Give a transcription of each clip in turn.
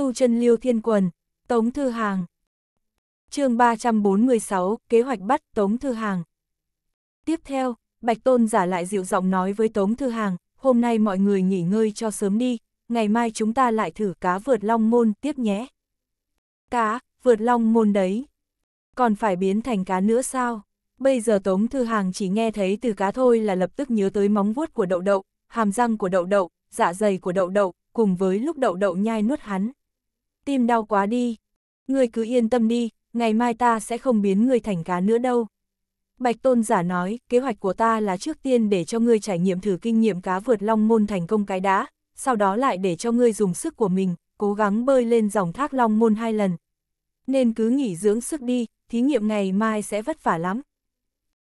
tu chân liêu thiên quần, Tống Thư Hàng. chương 346, kế hoạch bắt Tống Thư Hàng. Tiếp theo, Bạch Tôn giả lại dịu giọng nói với Tống Thư Hàng, hôm nay mọi người nghỉ ngơi cho sớm đi, ngày mai chúng ta lại thử cá vượt long môn tiếp nhé. Cá, vượt long môn đấy. Còn phải biến thành cá nữa sao? Bây giờ Tống Thư Hàng chỉ nghe thấy từ cá thôi là lập tức nhớ tới móng vuốt của đậu đậu, hàm răng của đậu đậu, dạ dày của đậu đậu, cùng với lúc đậu đậu nhai nuốt hắn tim đau quá đi. người cứ yên tâm đi, ngày mai ta sẽ không biến người thành cá nữa đâu. Bạch tôn giả nói, kế hoạch của ta là trước tiên để cho ngươi trải nghiệm thử kinh nghiệm cá vượt long môn thành công cái đã, sau đó lại để cho ngươi dùng sức của mình, cố gắng bơi lên dòng thác long môn hai lần. Nên cứ nghỉ dưỡng sức đi, thí nghiệm ngày mai sẽ vất vả lắm.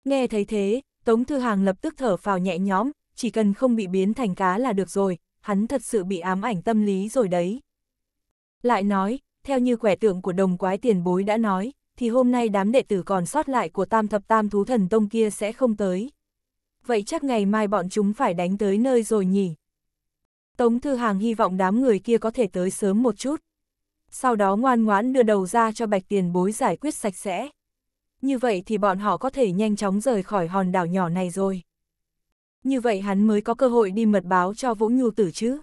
Nghe thấy thế, Tống Thư Hàng lập tức thở phào nhẹ nhõm, chỉ cần không bị biến thành cá là được rồi, hắn thật sự bị ám ảnh tâm lý rồi đấy. Lại nói, theo như quẻ tượng của đồng quái tiền bối đã nói, thì hôm nay đám đệ tử còn sót lại của tam thập tam thú thần tông kia sẽ không tới. Vậy chắc ngày mai bọn chúng phải đánh tới nơi rồi nhỉ? Tống Thư Hàng hy vọng đám người kia có thể tới sớm một chút. Sau đó ngoan ngoãn đưa đầu ra cho bạch tiền bối giải quyết sạch sẽ. Như vậy thì bọn họ có thể nhanh chóng rời khỏi hòn đảo nhỏ này rồi. Như vậy hắn mới có cơ hội đi mật báo cho Vũ Nhu Tử chứ.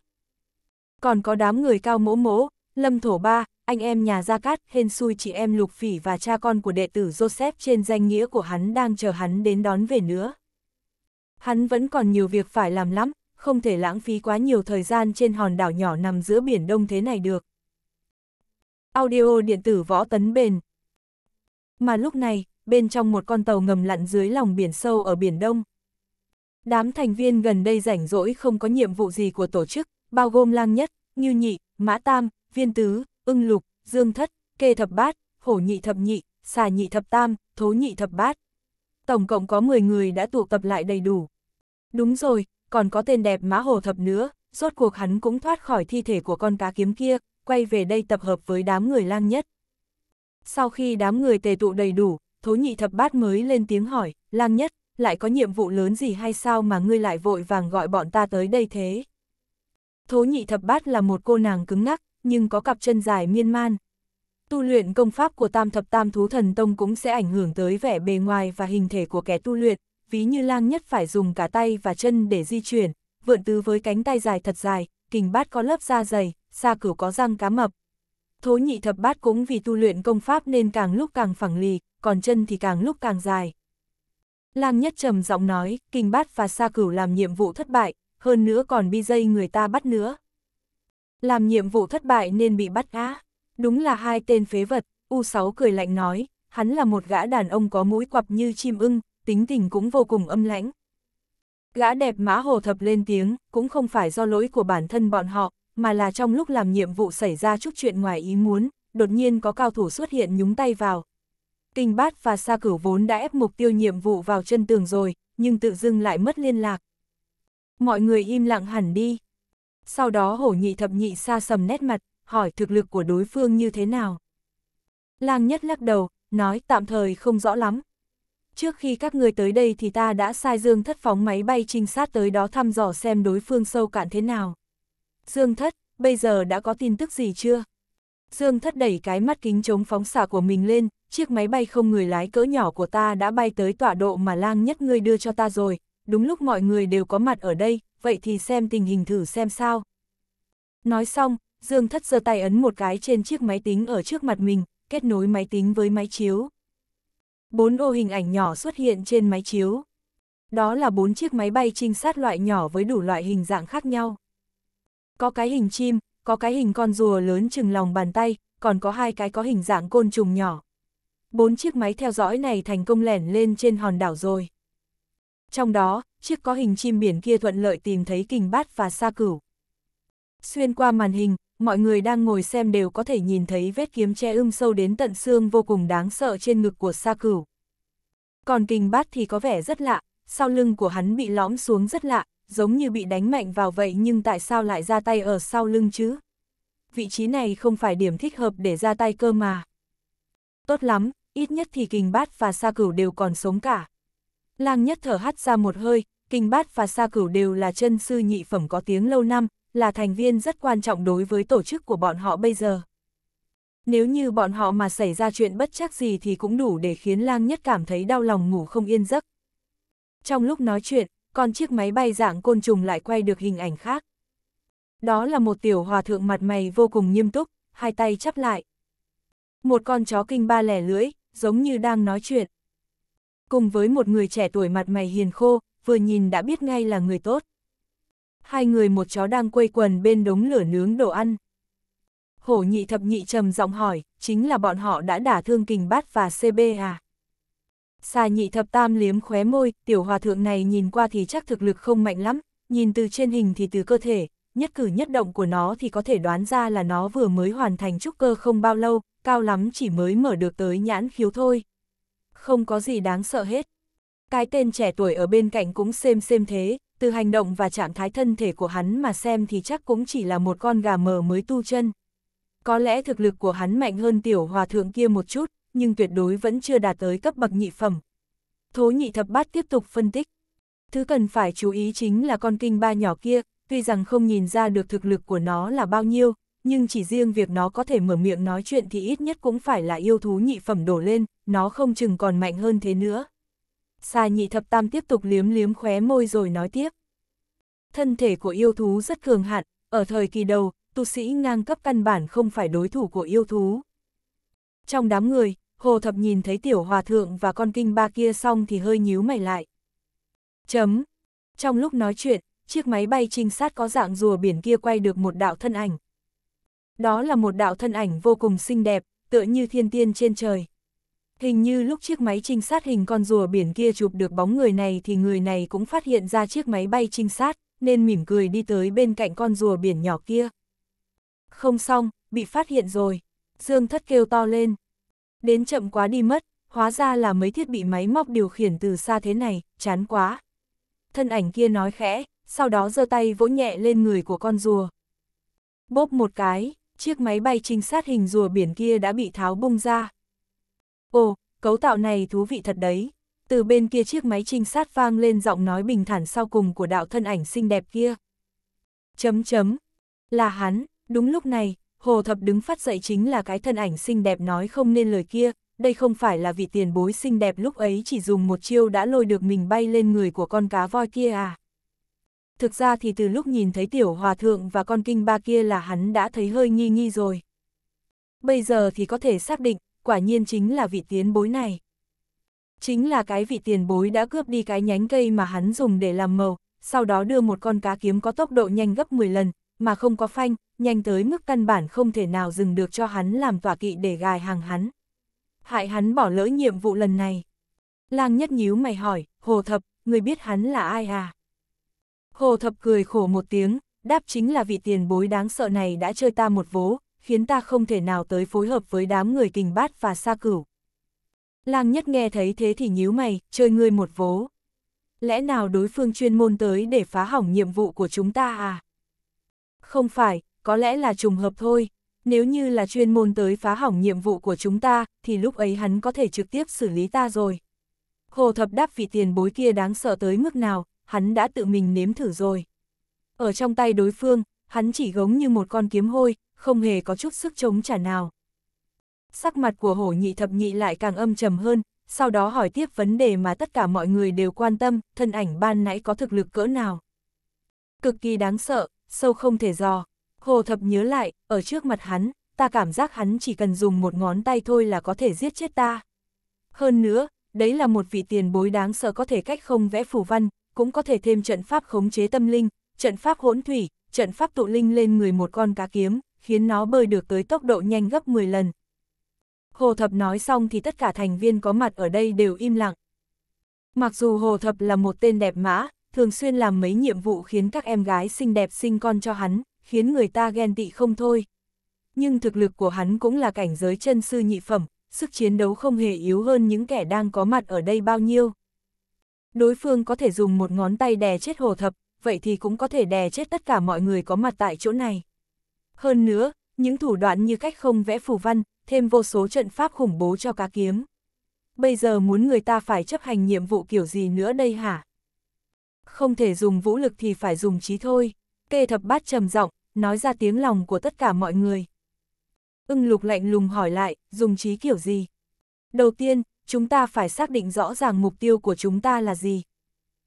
Còn có đám người cao mỗ mỗ, Lâm Thổ Ba, anh em nhà Gia Cát, hên xui chị em Lục Phỉ và cha con của đệ tử Joseph trên danh nghĩa của hắn đang chờ hắn đến đón về nữa. Hắn vẫn còn nhiều việc phải làm lắm, không thể lãng phí quá nhiều thời gian trên hòn đảo nhỏ nằm giữa biển đông thế này được. Audio điện tử võ tấn bền Mà lúc này, bên trong một con tàu ngầm lặn dưới lòng biển sâu ở biển đông. Đám thành viên gần đây rảnh rỗi không có nhiệm vụ gì của tổ chức, bao gồm lang nhất, như nhị, mã tam, viên tứ, ưng lục, dương thất, kê thập bát, hổ nhị thập nhị, xà nhị thập tam, thố nhị thập bát. Tổng cộng có 10 người đã tụ tập lại đầy đủ. Đúng rồi, còn có tên đẹp mã hồ thập nữa, rốt cuộc hắn cũng thoát khỏi thi thể của con cá kiếm kia, quay về đây tập hợp với đám người lang nhất. Sau khi đám người tề tụ đầy đủ, thố nhị thập bát mới lên tiếng hỏi, lang nhất, lại có nhiệm vụ lớn gì hay sao mà ngươi lại vội vàng gọi bọn ta tới đây thế? Thố nhị thập bát là một cô nàng cứng ngắc, nhưng có cặp chân dài miên man. Tu luyện công pháp của tam thập tam thú thần tông cũng sẽ ảnh hưởng tới vẻ bề ngoài và hình thể của kẻ tu luyện, ví như lang nhất phải dùng cả tay và chân để di chuyển, vượn tứ với cánh tay dài thật dài, kình bát có lớp da dày, xa cửu có răng cá mập. Thố nhị thập bát cũng vì tu luyện công pháp nên càng lúc càng phẳng lì, còn chân thì càng lúc càng dài. Lang nhất trầm giọng nói, kình bát và sa cửu làm nhiệm vụ thất bại, hơn nữa còn bi dây người ta bắt nữa. Làm nhiệm vụ thất bại nên bị bắt á. Đúng là hai tên phế vật, U6 cười lạnh nói, hắn là một gã đàn ông có mũi quặp như chim ưng, tính tình cũng vô cùng âm lãnh. Gã đẹp mã hồ thập lên tiếng, cũng không phải do lỗi của bản thân bọn họ, mà là trong lúc làm nhiệm vụ xảy ra chút chuyện ngoài ý muốn, đột nhiên có cao thủ xuất hiện nhúng tay vào. Kinh bát và sa cửu vốn đã ép mục tiêu nhiệm vụ vào chân tường rồi, nhưng tự dưng lại mất liên lạc. Mọi người im lặng hẳn đi, sau đó hổ nhị thập nhị xa sầm nét mặt, hỏi thực lực của đối phương như thế nào. Lang nhất lắc đầu, nói tạm thời không rõ lắm. Trước khi các người tới đây thì ta đã sai Dương Thất phóng máy bay trinh sát tới đó thăm dò xem đối phương sâu cạn thế nào. Dương Thất, bây giờ đã có tin tức gì chưa? Dương Thất đẩy cái mắt kính chống phóng xạ của mình lên, chiếc máy bay không người lái cỡ nhỏ của ta đã bay tới tọa độ mà lang nhất ngươi đưa cho ta rồi, đúng lúc mọi người đều có mặt ở đây, vậy thì xem tình hình thử xem sao. Nói xong, Dương Thất giơ tay ấn một cái trên chiếc máy tính ở trước mặt mình, kết nối máy tính với máy chiếu. Bốn ô hình ảnh nhỏ xuất hiện trên máy chiếu. Đó là bốn chiếc máy bay trinh sát loại nhỏ với đủ loại hình dạng khác nhau. Có cái hình chim, có cái hình con rùa lớn chừng lòng bàn tay, còn có hai cái có hình dạng côn trùng nhỏ. Bốn chiếc máy theo dõi này thành công lẻn lên trên hòn đảo rồi. Trong đó, chiếc có hình chim biển kia thuận lợi tìm thấy kình bát và sa cửu. Xuyên qua màn hình, mọi người đang ngồi xem đều có thể nhìn thấy vết kiếm che ưm sâu đến tận xương vô cùng đáng sợ trên ngực của sa cửu. Còn kình bát thì có vẻ rất lạ, sau lưng của hắn bị lõm xuống rất lạ, giống như bị đánh mạnh vào vậy nhưng tại sao lại ra tay ở sau lưng chứ? Vị trí này không phải điểm thích hợp để ra tay cơ mà. Tốt lắm, ít nhất thì kình bát và sa cửu đều còn sống cả lang nhất thở hắt ra một hơi, kinh bát và sa cửu đều là chân sư nhị phẩm có tiếng lâu năm, là thành viên rất quan trọng đối với tổ chức của bọn họ bây giờ. Nếu như bọn họ mà xảy ra chuyện bất chắc gì thì cũng đủ để khiến lang nhất cảm thấy đau lòng ngủ không yên giấc. Trong lúc nói chuyện, con chiếc máy bay dạng côn trùng lại quay được hình ảnh khác. Đó là một tiểu hòa thượng mặt mày vô cùng nghiêm túc, hai tay chắp lại. Một con chó kinh ba lẻ lưỡi, giống như đang nói chuyện cùng với một người trẻ tuổi mặt mày hiền khô, vừa nhìn đã biết ngay là người tốt. Hai người một chó đang quây quần bên đống lửa nướng đồ ăn. Hổ nhị thập nhị trầm giọng hỏi, chính là bọn họ đã đả thương kình bát và CB à? Xà nhị thập tam liếm khóe môi, tiểu hòa thượng này nhìn qua thì chắc thực lực không mạnh lắm, nhìn từ trên hình thì từ cơ thể, nhất cử nhất động của nó thì có thể đoán ra là nó vừa mới hoàn thành trúc cơ không bao lâu, cao lắm chỉ mới mở được tới nhãn khiếu thôi không có gì đáng sợ hết. Cái tên trẻ tuổi ở bên cạnh cũng xem xem thế, từ hành động và trạng thái thân thể của hắn mà xem thì chắc cũng chỉ là một con gà mờ mới tu chân. Có lẽ thực lực của hắn mạnh hơn tiểu hòa thượng kia một chút, nhưng tuyệt đối vẫn chưa đạt tới cấp bậc nhị phẩm. Thố nhị thập bát tiếp tục phân tích. Thứ cần phải chú ý chính là con kinh ba nhỏ kia, tuy rằng không nhìn ra được thực lực của nó là bao nhiêu, nhưng chỉ riêng việc nó có thể mở miệng nói chuyện thì ít nhất cũng phải là yêu thú nhị phẩm đổ lên, nó không chừng còn mạnh hơn thế nữa. Xà nhị thập tam tiếp tục liếm liếm khóe môi rồi nói tiếp. Thân thể của yêu thú rất cường hạn, ở thời kỳ đầu, tu sĩ ngang cấp căn bản không phải đối thủ của yêu thú. Trong đám người, Hồ Thập nhìn thấy tiểu hòa thượng và con kinh ba kia xong thì hơi nhíu mày lại. Chấm. Trong lúc nói chuyện, chiếc máy bay trinh sát có dạng rùa biển kia quay được một đạo thân ảnh, đó là một đạo thân ảnh vô cùng xinh đẹp, tựa như thiên tiên trên trời. Hình như lúc chiếc máy trinh sát hình con rùa biển kia chụp được bóng người này thì người này cũng phát hiện ra chiếc máy bay trinh sát, nên mỉm cười đi tới bên cạnh con rùa biển nhỏ kia. Không xong, bị phát hiện rồi. Dương thất kêu to lên. Đến chậm quá đi mất, hóa ra là mấy thiết bị máy móc điều khiển từ xa thế này, chán quá. Thân ảnh kia nói khẽ, sau đó giơ tay vỗ nhẹ lên người của con rùa. Bóp một cái, chiếc máy bay trinh sát hình rùa biển kia đã bị tháo bung ra. Ồ, cấu tạo này thú vị thật đấy. Từ bên kia chiếc máy trinh sát vang lên giọng nói bình thản sau cùng của đạo thân ảnh xinh đẹp kia. Chấm chấm. Là hắn, đúng lúc này, Hồ Thập đứng phát dậy chính là cái thân ảnh xinh đẹp nói không nên lời kia, đây không phải là vị tiền bối xinh đẹp lúc ấy chỉ dùng một chiêu đã lôi được mình bay lên người của con cá voi kia à thực ra thì từ lúc nhìn thấy tiểu hòa thượng và con kinh ba kia là hắn đã thấy hơi nghi nghi rồi. Bây giờ thì có thể xác định, quả nhiên chính là vị tiến bối này. Chính là cái vị tiền bối đã cướp đi cái nhánh cây mà hắn dùng để làm màu, sau đó đưa một con cá kiếm có tốc độ nhanh gấp 10 lần, mà không có phanh, nhanh tới mức căn bản không thể nào dừng được cho hắn làm tỏa kỵ để gài hàng hắn. Hại hắn bỏ lỡ nhiệm vụ lần này. Lang nhất nhíu mày hỏi, hồ thập, người biết hắn là ai à? Hồ Thập cười khổ một tiếng, đáp chính là vị tiền bối đáng sợ này đã chơi ta một vố, khiến ta không thể nào tới phối hợp với đám người kình bát và xa cửu. Lang nhất nghe thấy thế thì nhíu mày, chơi ngươi một vố. Lẽ nào đối phương chuyên môn tới để phá hỏng nhiệm vụ của chúng ta à? Không phải, có lẽ là trùng hợp thôi. Nếu như là chuyên môn tới phá hỏng nhiệm vụ của chúng ta, thì lúc ấy hắn có thể trực tiếp xử lý ta rồi. Hồ thập đáp vị tiền bối kia đáng sợ tới mức nào, hắn đã tự mình nếm thử rồi. Ở trong tay đối phương, hắn chỉ gống như một con kiếm hôi, không hề có chút sức chống trả nào. Sắc mặt của hổ nhị thập nhị lại càng âm trầm hơn, sau đó hỏi tiếp vấn đề mà tất cả mọi người đều quan tâm, thân ảnh ban nãy có thực lực cỡ nào. Cực kỳ đáng sợ, sâu không thể dò. Hồ thập nhớ lại, ở trước mặt hắn, ta cảm giác hắn chỉ cần dùng một ngón tay thôi là có thể giết chết ta. Hơn nữa, đấy là một vị tiền bối đáng sợ có thể cách không vẽ phù văn, cũng có thể thêm trận pháp khống chế tâm linh, trận pháp hỗn thủy, trận pháp tụ linh lên người một con cá kiếm, khiến nó bơi được tới tốc độ nhanh gấp 10 lần. Hồ Thập nói xong thì tất cả thành viên có mặt ở đây đều im lặng. Mặc dù Hồ Thập là một tên đẹp mã, thường xuyên làm mấy nhiệm vụ khiến các em gái xinh đẹp sinh con cho hắn, khiến người ta ghen tị không thôi. Nhưng thực lực của hắn cũng là cảnh giới chân sư nhị phẩm, sức chiến đấu không hề yếu hơn những kẻ đang có mặt ở đây bao nhiêu. Đối phương có thể dùng một ngón tay đè chết hồ thập, vậy thì cũng có thể đè chết tất cả mọi người có mặt tại chỗ này. Hơn nữa, những thủ đoạn như cách không vẽ phù văn, thêm vô số trận pháp khủng bố cho cá kiếm. Bây giờ muốn người ta phải chấp hành nhiệm vụ kiểu gì nữa đây hả? Không thể dùng vũ lực thì phải dùng trí thôi. Kê thập bát trầm giọng nói ra tiếng lòng của tất cả mọi người. Ưng lục lạnh lùng hỏi lại, dùng trí kiểu gì? Đầu tiên, chúng ta phải xác định rõ ràng mục tiêu của chúng ta là gì.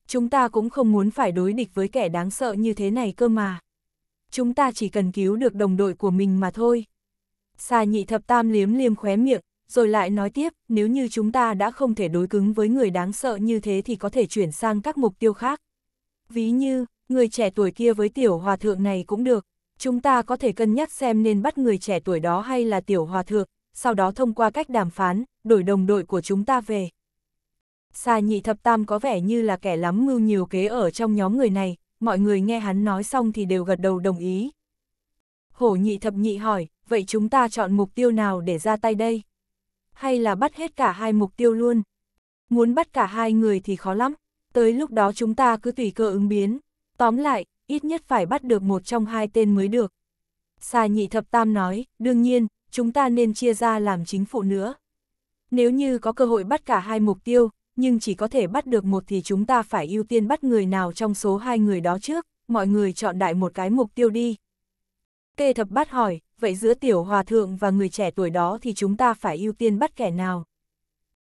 Chúng ta cũng không muốn phải đối địch với kẻ đáng sợ như thế này cơ mà. Chúng ta chỉ cần cứu được đồng đội của mình mà thôi. Xà nhị thập tam liếm liêm khóe miệng, rồi lại nói tiếp, nếu như chúng ta đã không thể đối cứng với người đáng sợ như thế thì có thể chuyển sang các mục tiêu khác. Ví như, người trẻ tuổi kia với tiểu hòa thượng này cũng được, chúng ta có thể cân nhắc xem nên bắt người trẻ tuổi đó hay là tiểu hòa thượng, sau đó thông qua cách đàm phán, đổi đồng đội của chúng ta về. Xà nhị thập tam có vẻ như là kẻ lắm mưu nhiều kế ở trong nhóm người này, mọi người nghe hắn nói xong thì đều gật đầu đồng ý. Hổ nhị thập nhị hỏi, vậy chúng ta chọn mục tiêu nào để ra tay đây? Hay là bắt hết cả hai mục tiêu luôn? Muốn bắt cả hai người thì khó lắm, tới lúc đó chúng ta cứ tùy cơ ứng biến. Tóm lại, ít nhất phải bắt được một trong hai tên mới được. Xà nhị thập tam nói, đương nhiên, chúng ta nên chia ra làm chính phụ nữa. Nếu như có cơ hội bắt cả hai mục tiêu, nhưng chỉ có thể bắt được một thì chúng ta phải ưu tiên bắt người nào trong số hai người đó trước, mọi người chọn đại một cái mục tiêu đi. kê thập bắt hỏi, vậy giữa tiểu hòa thượng và người trẻ tuổi đó thì chúng ta phải ưu tiên bắt kẻ nào?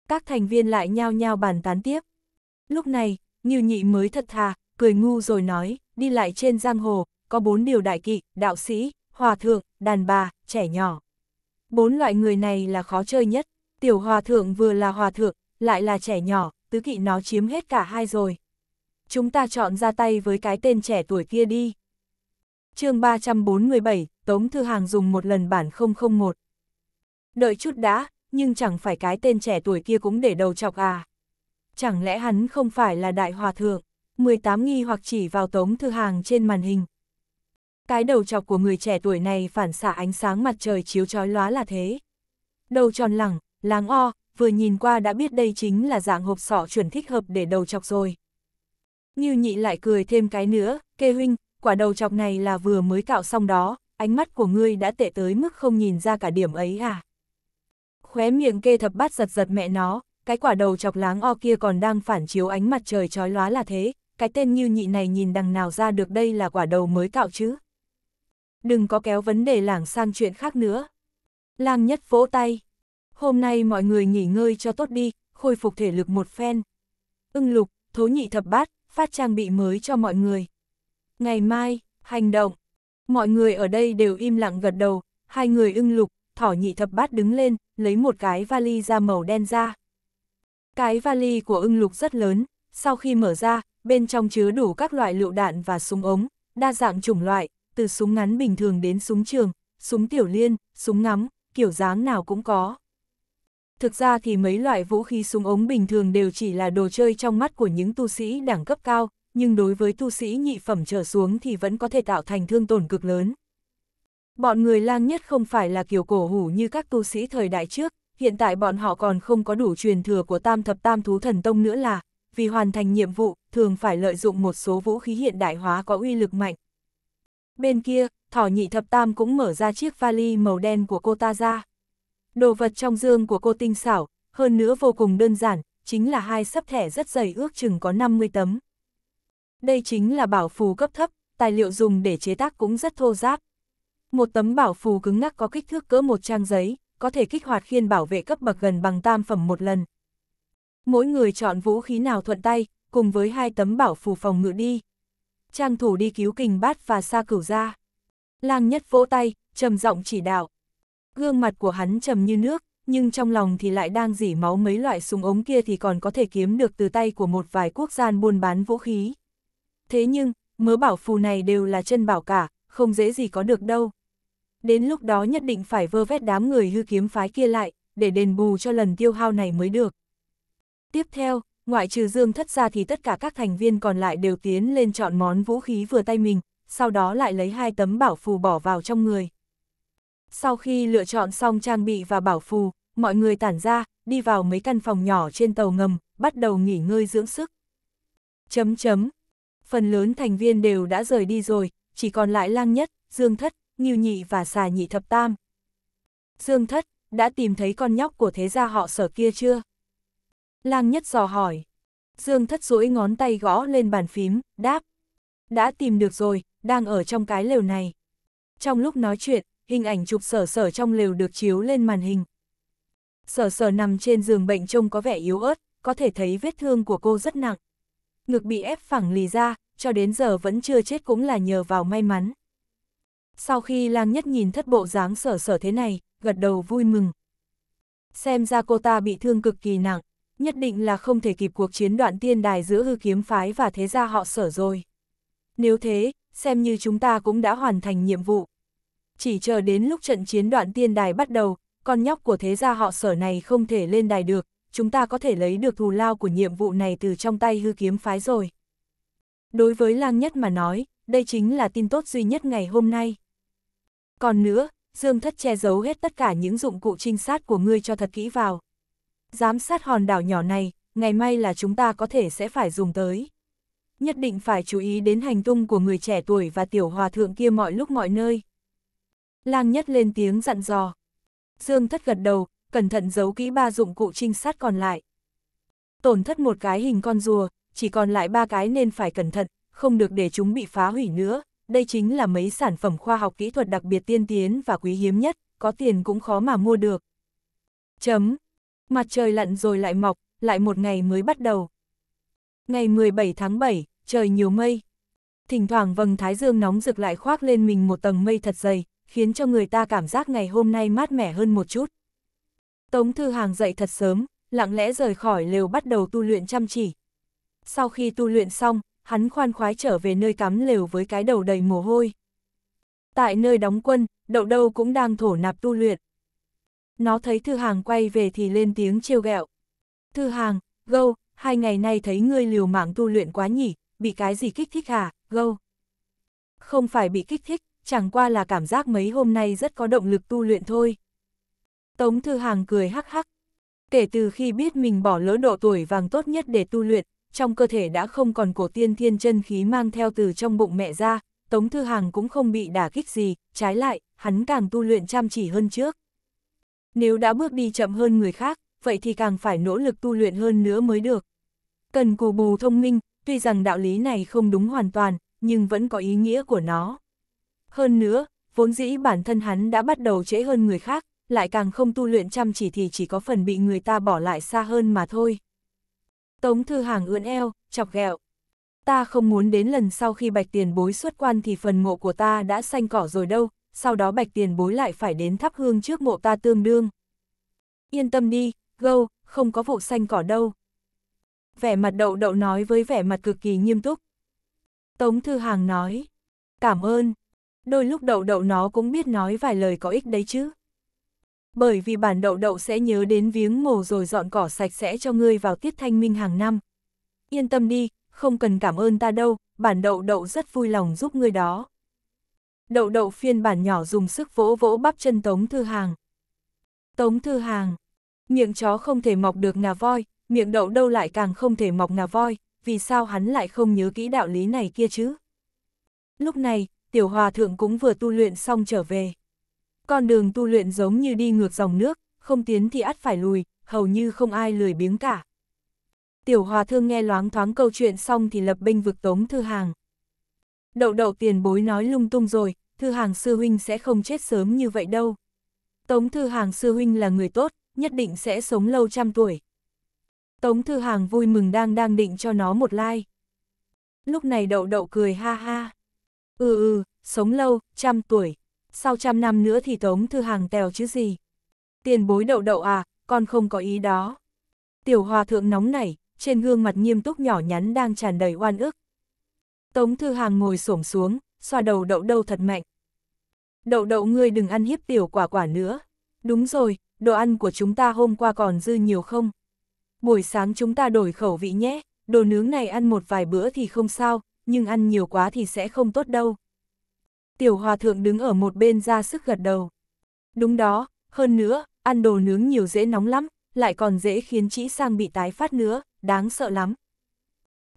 Các thành viên lại nhao nhao bàn tán tiếp. Lúc này, Ngưu Nhị mới thật thà, cười ngu rồi nói, đi lại trên giang hồ, có bốn điều đại kỵ, đạo sĩ, hòa thượng, đàn bà, trẻ nhỏ. Bốn loại người này là khó chơi nhất, Tiểu hòa thượng vừa là hòa thượng, lại là trẻ nhỏ, tứ kỵ nó chiếm hết cả hai rồi. Chúng ta chọn ra tay với cái tên trẻ tuổi kia đi. chương 347, Tống Thư Hàng dùng một lần bản 001. Đợi chút đã, nhưng chẳng phải cái tên trẻ tuổi kia cũng để đầu chọc à. Chẳng lẽ hắn không phải là đại hòa thượng, 18 nghi hoặc chỉ vào Tống Thư Hàng trên màn hình. Cái đầu chọc của người trẻ tuổi này phản xạ ánh sáng mặt trời chiếu chói lóa là thế. Đầu tròn lẳng, Láng o, vừa nhìn qua đã biết đây chính là dạng hộp sọ chuẩn thích hợp để đầu chọc rồi. Như nhị lại cười thêm cái nữa, kê huynh, quả đầu chọc này là vừa mới cạo xong đó, ánh mắt của ngươi đã tệ tới mức không nhìn ra cả điểm ấy à. Khóe miệng kê thập bát giật giật mẹ nó, cái quả đầu chọc láng o kia còn đang phản chiếu ánh mặt trời chói lóa là thế, cái tên như nhị này nhìn đằng nào ra được đây là quả đầu mới cạo chứ. Đừng có kéo vấn đề làng sang chuyện khác nữa. Lang nhất vỗ tay hôm nay mọi người nghỉ ngơi cho tốt đi, khôi phục thể lực một phen. Ưng lục, thố nhị thập bát, phát trang bị mới cho mọi người. Ngày mai, hành động. Mọi người ở đây đều im lặng gật đầu, hai người ưng lục, thỏ nhị thập bát đứng lên, lấy một cái vali da màu đen ra. Cái vali của ưng lục rất lớn, sau khi mở ra, bên trong chứa đủ các loại lựu đạn và súng ống, đa dạng chủng loại, từ súng ngắn bình thường đến súng trường, súng tiểu liên, súng ngắm, kiểu dáng nào cũng có. Thực ra thì mấy loại vũ khí súng ống bình thường đều chỉ là đồ chơi trong mắt của những tu sĩ đẳng cấp cao, nhưng đối với tu sĩ nhị phẩm trở xuống thì vẫn có thể tạo thành thương tổn cực lớn. Bọn người lang nhất không phải là kiểu cổ hủ như các tu sĩ thời đại trước, hiện tại bọn họ còn không có đủ truyền thừa của tam thập tam thú thần tông nữa là, vì hoàn thành nhiệm vụ, thường phải lợi dụng một số vũ khí hiện đại hóa có uy lực mạnh. Bên kia, thỏ nhị thập tam cũng mở ra chiếc vali màu đen của cô ta ra. Đồ vật trong dương của cô tinh xảo, hơn nữa vô cùng đơn giản, chính là hai sắp thẻ rất dày ước chừng có 50 tấm. Đây chính là bảo phù cấp thấp, tài liệu dùng để chế tác cũng rất thô giáp. Một tấm bảo phù cứng ngắc có kích thước cỡ một trang giấy, có thể kích hoạt khiên bảo vệ cấp bậc gần bằng tam phẩm một lần. Mỗi người chọn vũ khí nào thuận tay, cùng với hai tấm bảo phù phòng ngự đi. Trang thủ đi cứu kình bát và xa cửu ra. Lang nhất vỗ tay, trầm giọng chỉ đạo. Gương mặt của hắn trầm như nước, nhưng trong lòng thì lại đang dỉ máu mấy loại súng ống kia thì còn có thể kiếm được từ tay của một vài quốc gian buôn bán vũ khí. Thế nhưng, mớ bảo phù này đều là chân bảo cả, không dễ gì có được đâu. Đến lúc đó nhất định phải vơ vét đám người hư kiếm phái kia lại, để đền bù cho lần tiêu hao này mới được. Tiếp theo, ngoại trừ Dương Thất ra thì tất cả các thành viên còn lại đều tiến lên chọn món vũ khí vừa tay mình, sau đó lại lấy hai tấm bảo phù bỏ vào trong người. Sau khi lựa chọn xong trang bị và bảo phù, mọi người tản ra, đi vào mấy căn phòng nhỏ trên tàu ngầm, bắt đầu nghỉ ngơi dưỡng sức. Chấm chấm. Phần lớn thành viên đều đã rời đi rồi, chỉ còn lại lang nhất, dương thất, nghiêu nhị và xà nhị thập tam. Dương thất, đã tìm thấy con nhóc của thế gia họ sở kia chưa? Lang nhất dò hỏi. Dương thất duỗi ngón tay gõ lên bàn phím, đáp. Đã tìm được rồi, đang ở trong cái lều này. Trong lúc nói chuyện, hình ảnh chụp sở sở trong lều được chiếu lên màn hình. Sở sở nằm trên giường bệnh trông có vẻ yếu ớt, có thể thấy vết thương của cô rất nặng. Ngực bị ép phẳng lì ra, cho đến giờ vẫn chưa chết cũng là nhờ vào may mắn. Sau khi lang nhất nhìn thất bộ dáng sở sở thế này, gật đầu vui mừng. Xem ra cô ta bị thương cực kỳ nặng, nhất định là không thể kịp cuộc chiến đoạn tiên đài giữa hư kiếm phái và thế gia họ sở rồi. Nếu thế, xem như chúng ta cũng đã hoàn thành nhiệm vụ, chỉ chờ đến lúc trận chiến đoạn tiên đài bắt đầu, con nhóc của thế gia họ sở này không thể lên đài được, chúng ta có thể lấy được thù lao của nhiệm vụ này từ trong tay hư kiếm phái rồi. Đối với lang nhất mà nói, đây chính là tin tốt duy nhất ngày hôm nay. Còn nữa, Dương Thất che giấu hết tất cả những dụng cụ trinh sát của ngươi cho thật kỹ vào. Giám sát hòn đảo nhỏ này, ngày mai là chúng ta có thể sẽ phải dùng tới. Nhất định phải chú ý đến hành tung của người trẻ tuổi và tiểu hòa thượng kia mọi lúc mọi nơi. Lang nhất lên tiếng dặn dò. Dương thất gật đầu, cẩn thận giấu kỹ ba dụng cụ trinh sát còn lại. Tổn thất một cái hình con rùa, chỉ còn lại ba cái nên phải cẩn thận, không được để chúng bị phá hủy nữa. Đây chính là mấy sản phẩm khoa học kỹ thuật đặc biệt tiên tiến và quý hiếm nhất, có tiền cũng khó mà mua được. Chấm. Mặt trời lặn rồi lại mọc, lại một ngày mới bắt đầu. Ngày 17 tháng 7, trời nhiều mây. Thỉnh thoảng vầng thái dương nóng rực lại khoác lên mình một tầng mây thật dày, khiến cho người ta cảm giác ngày hôm nay mát mẻ hơn một chút. Tống Thư Hàng dậy thật sớm, lặng lẽ rời khỏi lều bắt đầu tu luyện chăm chỉ. Sau khi tu luyện xong, hắn khoan khoái trở về nơi cắm lều với cái đầu đầy mồ hôi. Tại nơi đóng quân, đậu đâu cũng đang thổ nạp tu luyện. Nó thấy Thư Hàng quay về thì lên tiếng trêu ghẹo. Thư Hàng, gâu, hai ngày nay thấy ngươi liều mạng tu luyện quá nhỉ, bị cái gì kích thích hả, à, gâu? Không phải bị kích thích, chẳng qua là cảm giác mấy hôm nay rất có động lực tu luyện thôi. Tống Thư Hàng cười hắc hắc. Kể từ khi biết mình bỏ lỡ độ tuổi vàng tốt nhất để tu luyện, trong cơ thể đã không còn cổ tiên thiên chân khí mang theo từ trong bụng mẹ ra, Tống Thư Hàng cũng không bị đả kích gì, trái lại, hắn càng tu luyện chăm chỉ hơn trước. Nếu đã bước đi chậm hơn người khác, vậy thì càng phải nỗ lực tu luyện hơn nữa mới được. Cần cù bù thông minh, tuy rằng đạo lý này không đúng hoàn toàn, nhưng vẫn có ý nghĩa của nó. Hơn nữa, vốn dĩ bản thân hắn đã bắt đầu trễ hơn người khác, lại càng không tu luyện chăm chỉ thì chỉ có phần bị người ta bỏ lại xa hơn mà thôi. Tống Thư Hàng ưỡn eo, chọc ghẹo. Ta không muốn đến lần sau khi bạch tiền bối xuất quan thì phần mộ của ta đã xanh cỏ rồi đâu, sau đó bạch tiền bối lại phải đến thắp hương trước mộ ta tương đương. Yên tâm đi, gâu, không có vụ xanh cỏ đâu. Vẻ mặt đậu đậu nói với vẻ mặt cực kỳ nghiêm túc. Tống Thư Hàng nói, cảm ơn, đôi lúc đậu đậu nó cũng biết nói vài lời có ích đấy chứ. Bởi vì bản đậu đậu sẽ nhớ đến viếng mồ rồi dọn cỏ sạch sẽ cho ngươi vào tiết thanh minh hàng năm. Yên tâm đi, không cần cảm ơn ta đâu, bản đậu đậu rất vui lòng giúp ngươi đó. Đậu đậu phiên bản nhỏ dùng sức vỗ vỗ bắp chân Tống Thư Hàng. Tống Thư Hàng, miệng chó không thể mọc được ngà voi, miệng đậu đâu lại càng không thể mọc ngà voi, vì sao hắn lại không nhớ kỹ đạo lý này kia chứ? Lúc này, tiểu hòa thượng cũng vừa tu luyện xong trở về. Con đường tu luyện giống như đi ngược dòng nước, không tiến thì ắt phải lùi, hầu như không ai lười biếng cả. Tiểu hòa Thượng nghe loáng thoáng câu chuyện xong thì lập binh vực tống thư hàng. Đậu đậu tiền bối nói lung tung rồi, thư hàng sư huynh sẽ không chết sớm như vậy đâu. Tống thư hàng sư huynh là người tốt, nhất định sẽ sống lâu trăm tuổi. Tống thư hàng vui mừng đang đang định cho nó một like. Lúc này đậu đậu cười ha ha. Ừ ừ, sống lâu, trăm tuổi. Sau trăm năm nữa thì Tống Thư Hàng tèo chứ gì. Tiền bối đậu đậu à, con không có ý đó. Tiểu hòa thượng nóng nảy, trên gương mặt nghiêm túc nhỏ nhắn đang tràn đầy oan ức. Tống Thư Hàng ngồi xổm xuống, xoa đầu đậu đậu thật mạnh. Đậu đậu ngươi đừng ăn hiếp tiểu quả quả nữa. Đúng rồi, đồ ăn của chúng ta hôm qua còn dư nhiều không? Buổi sáng chúng ta đổi khẩu vị nhé, đồ nướng này ăn một vài bữa thì không sao, nhưng ăn nhiều quá thì sẽ không tốt đâu. Tiểu hòa thượng đứng ở một bên ra sức gật đầu. Đúng đó, hơn nữa, ăn đồ nướng nhiều dễ nóng lắm, lại còn dễ khiến Trĩ sang bị tái phát nữa, đáng sợ lắm.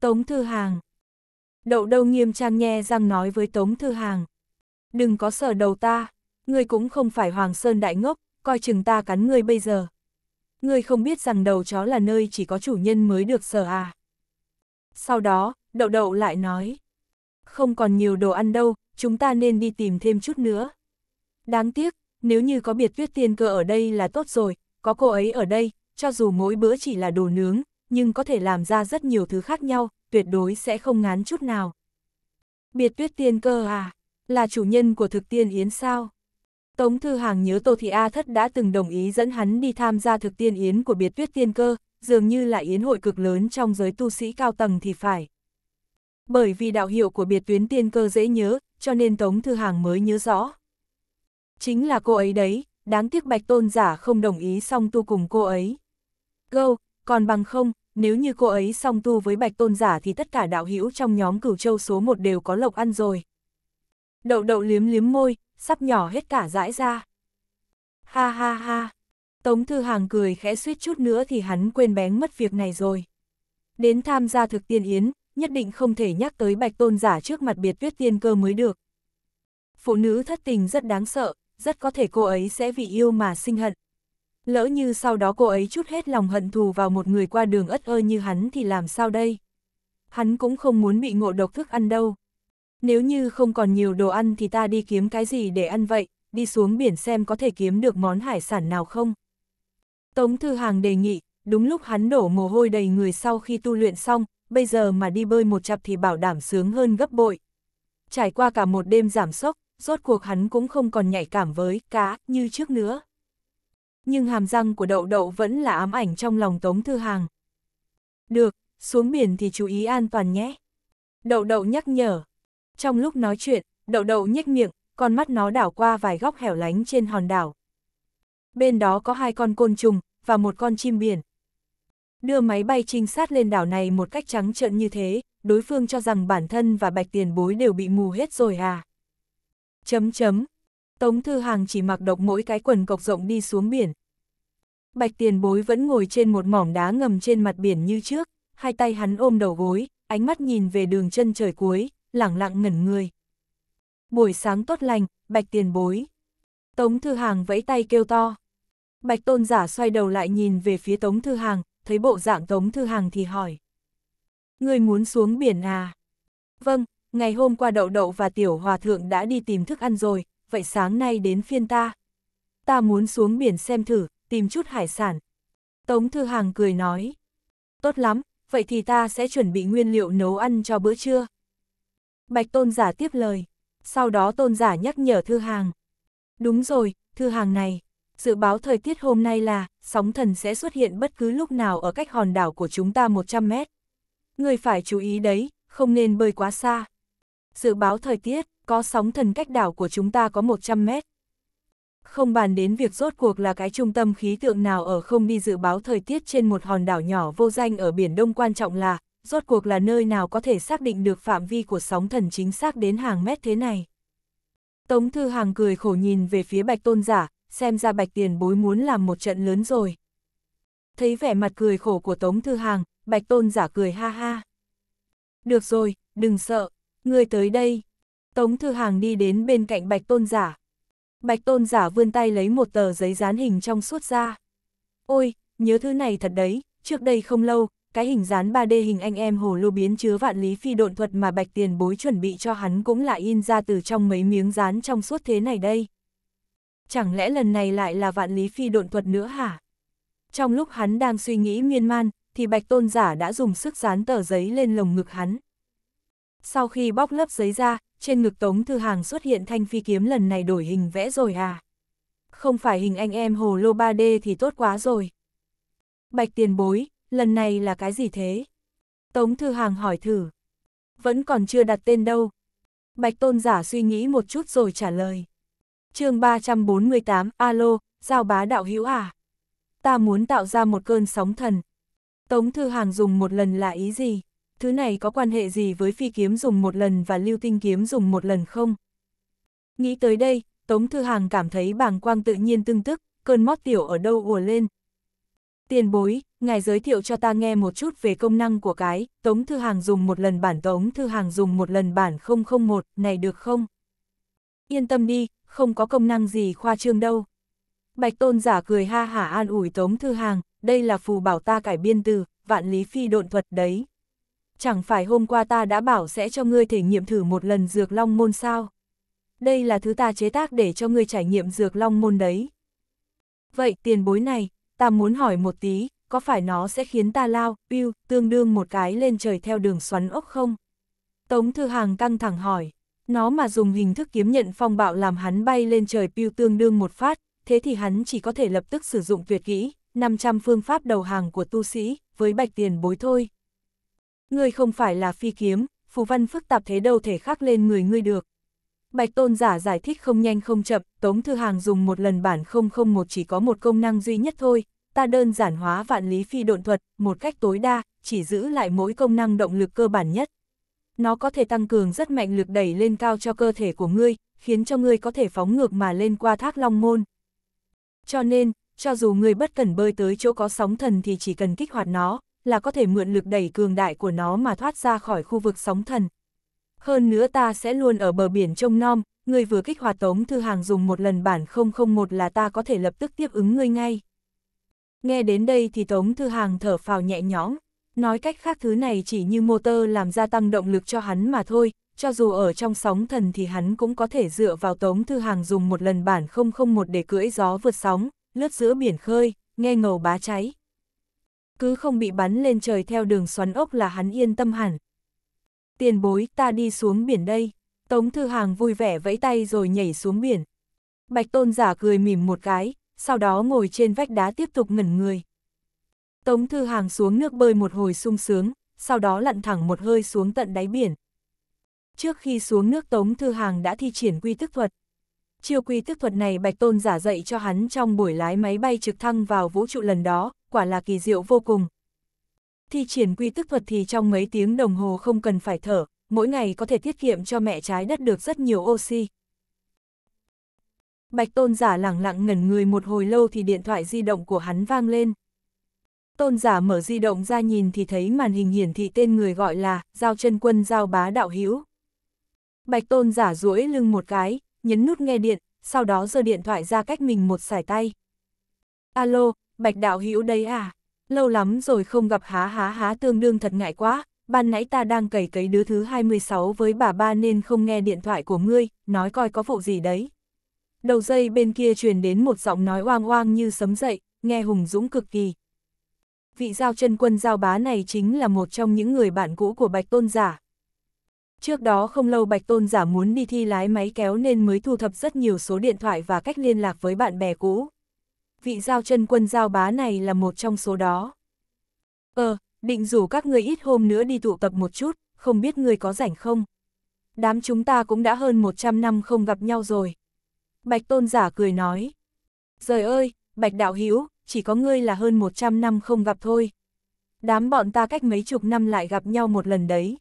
Tống Thư Hàng Đậu đâu nghiêm trang nghe răng nói với Tống Thư Hàng. Đừng có sờ đầu ta, ngươi cũng không phải Hoàng Sơn Đại Ngốc, coi chừng ta cắn ngươi bây giờ. Ngươi không biết rằng đầu chó là nơi chỉ có chủ nhân mới được sờ à. Sau đó, đậu đậu lại nói. Không còn nhiều đồ ăn đâu, chúng ta nên đi tìm thêm chút nữa. Đáng tiếc, nếu như có biệt tuyết tiên cơ ở đây là tốt rồi, có cô ấy ở đây, cho dù mỗi bữa chỉ là đồ nướng, nhưng có thể làm ra rất nhiều thứ khác nhau, tuyệt đối sẽ không ngán chút nào. Biệt tuyết tiên cơ à, là chủ nhân của thực tiên yến sao? Tống Thư Hàng nhớ Tô Thị A Thất đã từng đồng ý dẫn hắn đi tham gia thực tiên yến của biệt tuyết tiên cơ, dường như là yến hội cực lớn trong giới tu sĩ cao tầng thì phải. Bởi vì đạo hiệu của biệt tuyến tiên cơ dễ nhớ, cho nên Tống Thư Hàng mới nhớ rõ. Chính là cô ấy đấy, đáng tiếc bạch tôn giả không đồng ý song tu cùng cô ấy. Gâu, còn bằng không, nếu như cô ấy song tu với bạch tôn giả thì tất cả đạo hữu trong nhóm cửu châu số 1 đều có lộc ăn rồi. Đậu đậu liếm liếm môi, sắp nhỏ hết cả dãi ra. Ha ha ha. Tống Thư Hàng cười khẽ suýt chút nữa thì hắn quên bén mất việc này rồi. Đến tham gia thực tiên yến, nhất định không thể nhắc tới bạch tôn giả trước mặt biệt tuyết tiên cơ mới được. Phụ nữ thất tình rất đáng sợ, rất có thể cô ấy sẽ vì yêu mà sinh hận. Lỡ như sau đó cô ấy chút hết lòng hận thù vào một người qua đường ất ơ như hắn thì làm sao đây? Hắn cũng không muốn bị ngộ độc thức ăn đâu. Nếu như không còn nhiều đồ ăn thì ta đi kiếm cái gì để ăn vậy, đi xuống biển xem có thể kiếm được món hải sản nào không? Tống Thư Hàng đề nghị, đúng lúc hắn đổ mồ hôi đầy người sau khi tu luyện xong, bây giờ mà đi bơi một chặp thì bảo đảm sướng hơn gấp bội. Trải qua cả một đêm giảm sốc, rốt cuộc hắn cũng không còn nhạy cảm với cá như trước nữa. Nhưng hàm răng của đậu đậu vẫn là ám ảnh trong lòng Tống Thư Hàng. Được, xuống biển thì chú ý an toàn nhé. Đậu đậu nhắc nhở. Trong lúc nói chuyện, đậu đậu nhếch miệng, con mắt nó đảo qua vài góc hẻo lánh trên hòn đảo, bên đó có hai con côn trùng và một con chim biển. Đưa máy bay trinh sát lên đảo này một cách trắng trợn như thế, đối phương cho rằng bản thân và bạch tiền bối đều bị mù hết rồi à. Chấm chấm. Tống Thư Hàng chỉ mặc độc mỗi cái quần cộc rộng đi xuống biển. Bạch tiền bối vẫn ngồi trên một mỏm đá ngầm trên mặt biển như trước, hai tay hắn ôm đầu gối, ánh mắt nhìn về đường chân trời cuối, lẳng lặng ngẩn người. Buổi sáng tốt lành, bạch tiền bối. Tống Thư Hàng vẫy tay kêu to. Bạch tôn giả xoay đầu lại nhìn về phía Tống Thư Hàng, thấy bộ dạng Tống Thư Hàng thì hỏi. Người muốn xuống biển à? Vâng, ngày hôm qua đậu đậu và tiểu hòa thượng đã đi tìm thức ăn rồi, vậy sáng nay đến phiên ta. Ta muốn xuống biển xem thử, tìm chút hải sản. Tống Thư Hàng cười nói. Tốt lắm, vậy thì ta sẽ chuẩn bị nguyên liệu nấu ăn cho bữa trưa. Bạch tôn giả tiếp lời. Sau đó tôn giả nhắc nhở Thư Hàng. Đúng rồi, Thư Hàng này, Dự báo thời tiết hôm nay là, sóng thần sẽ xuất hiện bất cứ lúc nào ở cách hòn đảo của chúng ta 100 mét. Người phải chú ý đấy, không nên bơi quá xa. Dự báo thời tiết, có sóng thần cách đảo của chúng ta có 100 mét. Không bàn đến việc rốt cuộc là cái trung tâm khí tượng nào ở không đi dự báo thời tiết trên một hòn đảo nhỏ vô danh ở Biển Đông quan trọng là, rốt cuộc là nơi nào có thể xác định được phạm vi của sóng thần chính xác đến hàng mét thế này. Tống Thư Hàng cười khổ nhìn về phía Bạch Tôn Giả, xem ra bạch tiền bối muốn làm một trận lớn rồi. Thấy vẻ mặt cười khổ của Tống Thư Hàng, bạch tôn giả cười ha ha. Được rồi, đừng sợ, ngươi tới đây. Tống Thư Hàng đi đến bên cạnh bạch tôn giả. Bạch tôn giả vươn tay lấy một tờ giấy dán hình trong suốt ra. Ôi, nhớ thứ này thật đấy, trước đây không lâu, cái hình dán 3D hình anh em hồ lô biến chứa vạn lý phi độn thuật mà bạch tiền bối chuẩn bị cho hắn cũng là in ra từ trong mấy miếng dán trong suốt thế này đây chẳng lẽ lần này lại là vạn lý phi độn thuật nữa hả? Trong lúc hắn đang suy nghĩ miên man, thì bạch tôn giả đã dùng sức dán tờ giấy lên lồng ngực hắn. Sau khi bóc lớp giấy ra, trên ngực Tống Thư Hàng xuất hiện thanh phi kiếm lần này đổi hình vẽ rồi à? Không phải hình anh em hồ lô 3D thì tốt quá rồi. Bạch tiền bối, lần này là cái gì thế? Tống Thư Hàng hỏi thử. Vẫn còn chưa đặt tên đâu. Bạch tôn giả suy nghĩ một chút rồi trả lời chương 348, alo, giao bá đạo hữu à? Ta muốn tạo ra một cơn sóng thần. Tống Thư Hàng dùng một lần là ý gì? Thứ này có quan hệ gì với phi kiếm dùng một lần và lưu tinh kiếm dùng một lần không? Nghĩ tới đây, Tống Thư Hàng cảm thấy bàng quang tự nhiên tương tức, cơn mót tiểu ở đâu ùa lên. Tiền bối, ngài giới thiệu cho ta nghe một chút về công năng của cái, Tống Thư Hàng dùng một lần bản Tống Thư Hàng dùng một lần bản 001, này được không? Yên tâm đi, không có công năng gì khoa trương đâu. Bạch tôn giả cười ha hả an ủi tống thư hàng, đây là phù bảo ta cải biên từ, vạn lý phi độn thuật đấy. Chẳng phải hôm qua ta đã bảo sẽ cho ngươi thể nghiệm thử một lần dược long môn sao? Đây là thứ ta chế tác để cho ngươi trải nghiệm dược long môn đấy. Vậy tiền bối này, ta muốn hỏi một tí, có phải nó sẽ khiến ta lao, piu tương đương một cái lên trời theo đường xoắn ốc không? Tống Thư Hàng căng thẳng hỏi. Nó mà dùng hình thức kiếm nhận phong bạo làm hắn bay lên trời piêu tương đương một phát, thế thì hắn chỉ có thể lập tức sử dụng tuyệt kỹ, 500 phương pháp đầu hàng của tu sĩ, với bạch tiền bối thôi. người không phải là phi kiếm, phù văn phức tạp thế đâu thể khắc lên người ngươi được. Bạch tôn giả giải thích không nhanh không chậm, tống thư hàng dùng một lần bản 001 chỉ có một công năng duy nhất thôi, ta đơn giản hóa vạn lý phi độn thuật, một cách tối đa, chỉ giữ lại mỗi công năng động lực cơ bản nhất nó có thể tăng cường rất mạnh lực đẩy lên cao cho cơ thể của ngươi, khiến cho ngươi có thể phóng ngược mà lên qua thác long môn. Cho nên, cho dù ngươi bất cần bơi tới chỗ có sóng thần thì chỉ cần kích hoạt nó, là có thể mượn lực đẩy cường đại của nó mà thoát ra khỏi khu vực sóng thần. Hơn nữa ta sẽ luôn ở bờ biển trông nom, ngươi vừa kích hoạt tống thư hàng dùng một lần bản 001 là ta có thể lập tức tiếp ứng ngươi ngay. Nghe đến đây thì tống thư hàng thở phào nhẹ nhõm. Nói cách khác thứ này chỉ như motor làm gia tăng động lực cho hắn mà thôi, cho dù ở trong sóng thần thì hắn cũng có thể dựa vào tống thư hàng dùng một lần bản 001 để cưỡi gió vượt sóng, lướt giữa biển khơi, nghe ngầu bá cháy. Cứ không bị bắn lên trời theo đường xoắn ốc là hắn yên tâm hẳn. Tiền bối ta đi xuống biển đây, tống thư hàng vui vẻ vẫy tay rồi nhảy xuống biển. Bạch tôn giả cười mỉm một cái, sau đó ngồi trên vách đá tiếp tục ngẩn người. Tống Thư Hàng xuống nước bơi một hồi sung sướng, sau đó lặn thẳng một hơi xuống tận đáy biển. Trước khi xuống nước Tống Thư Hàng đã thi triển quy tức thuật. Chiêu quy tức thuật này Bạch Tôn giả dạy cho hắn trong buổi lái máy bay trực thăng vào vũ trụ lần đó, quả là kỳ diệu vô cùng. Thi triển quy tức thuật thì trong mấy tiếng đồng hồ không cần phải thở, mỗi ngày có thể tiết kiệm cho mẹ trái đất được rất nhiều oxy. Bạch Tôn giả lẳng lặng ngẩn người một hồi lâu thì điện thoại di động của hắn vang lên. Tôn giả mở di động ra nhìn thì thấy màn hình hiển thị tên người gọi là Giao chân quân Giao bá đạo hữu Bạch tôn giả duỗi lưng một cái, nhấn nút nghe điện, sau đó giơ điện thoại ra cách mình một sải tay. Alo, Bạch đạo hữu đây à? Lâu lắm rồi không gặp há há há tương đương thật ngại quá, ban nãy ta đang cày cấy đứa thứ 26 với bà ba nên không nghe điện thoại của ngươi, nói coi có vụ gì đấy. Đầu dây bên kia truyền đến một giọng nói oang oang như sấm dậy, nghe hùng dũng cực kỳ, vị giao chân quân giao bá này chính là một trong những người bạn cũ của Bạch Tôn Giả. Trước đó không lâu Bạch Tôn Giả muốn đi thi lái máy kéo nên mới thu thập rất nhiều số điện thoại và cách liên lạc với bạn bè cũ. Vị giao chân quân giao bá này là một trong số đó. Ờ, định rủ các người ít hôm nữa đi tụ tập một chút, không biết người có rảnh không? Đám chúng ta cũng đã hơn 100 năm không gặp nhau rồi. Bạch Tôn Giả cười nói. Giời ơi, Bạch Đạo Hiếu, chỉ có ngươi là hơn 100 năm không gặp thôi. Đám bọn ta cách mấy chục năm lại gặp nhau một lần đấy.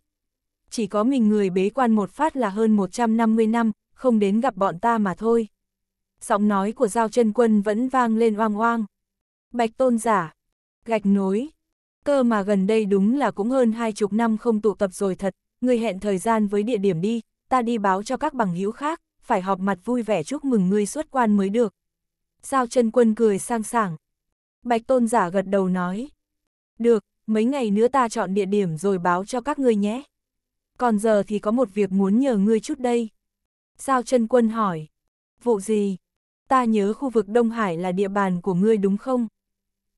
Chỉ có mình người bế quan một phát là hơn 150 năm, không đến gặp bọn ta mà thôi. Giọng nói của Giao chân Quân vẫn vang lên oang oang. Bạch tôn giả, gạch nối, cơ mà gần đây đúng là cũng hơn hai chục năm không tụ tập rồi thật, ngươi hẹn thời gian với địa điểm đi, ta đi báo cho các bằng hữu khác, phải họp mặt vui vẻ chúc mừng ngươi xuất quan mới được. Giao chân quân cười sang sảng, Bạch Tôn giả gật đầu nói. Được, mấy ngày nữa ta chọn địa điểm rồi báo cho các ngươi nhé. Còn giờ thì có một việc muốn nhờ ngươi chút đây. Sao chân quân hỏi. Vụ gì? Ta nhớ khu vực Đông Hải là địa bàn của ngươi đúng không?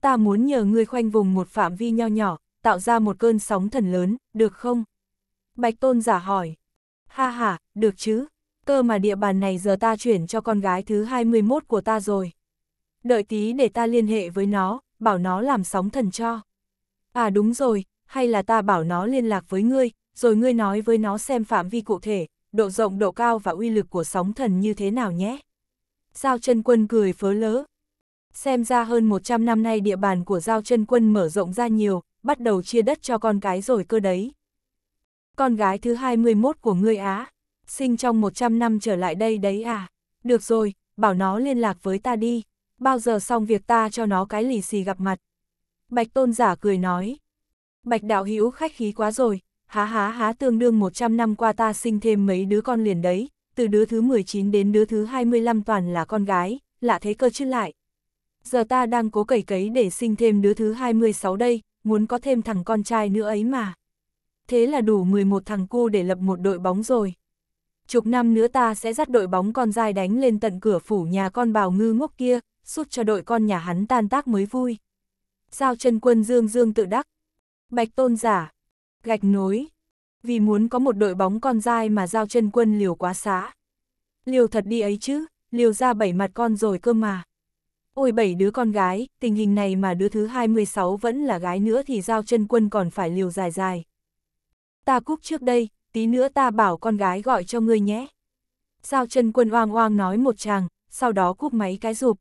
Ta muốn nhờ ngươi khoanh vùng một phạm vi nho nhỏ, tạo ra một cơn sóng thần lớn, được không? Bạch Tôn giả hỏi. Ha ha, được chứ. Cơ mà địa bàn này giờ ta chuyển cho con gái thứ 21 của ta rồi đợi tí để ta liên hệ với nó, bảo nó làm sóng thần cho. À đúng rồi, hay là ta bảo nó liên lạc với ngươi, rồi ngươi nói với nó xem phạm vi cụ thể, độ rộng độ cao và uy lực của sóng thần như thế nào nhé. Giao chân quân cười phớ lỡ. Xem ra hơn 100 năm nay địa bàn của Giao chân quân mở rộng ra nhiều, bắt đầu chia đất cho con cái rồi cơ đấy. Con gái thứ 21 của ngươi á, sinh trong 100 năm trở lại đây đấy à. Được rồi, bảo nó liên lạc với ta đi bao giờ xong việc ta cho nó cái lì xì gặp mặt. Bạch tôn giả cười nói. Bạch đạo hữu khách khí quá rồi, há há há tương đương 100 năm qua ta sinh thêm mấy đứa con liền đấy, từ đứa thứ 19 đến đứa thứ 25 toàn là con gái, lạ thế cơ chứ lại. Giờ ta đang cố cẩy cấy để sinh thêm đứa thứ 26 đây, muốn có thêm thằng con trai nữa ấy mà. Thế là đủ 11 thằng cu để lập một đội bóng rồi. Chục năm nữa ta sẽ dắt đội bóng con dai đánh lên tận cửa phủ nhà con bào ngư ngốc kia, suốt cho đội con nhà hắn tan tác mới vui. Giao chân quân dương dương tự đắc. Bạch tôn giả. Gạch nối. Vì muốn có một đội bóng con dai mà giao chân quân liều quá xá. Liều thật đi ấy chứ, liều ra bảy mặt con rồi cơ mà. Ôi bảy đứa con gái, tình hình này mà đứa thứ 26 vẫn là gái nữa thì giao chân quân còn phải liều dài dài. Ta cúp trước đây, tí nữa ta bảo con gái gọi cho ngươi nhé. Giao chân quân oang oang nói một chàng, sau đó cúp máy cái rụp.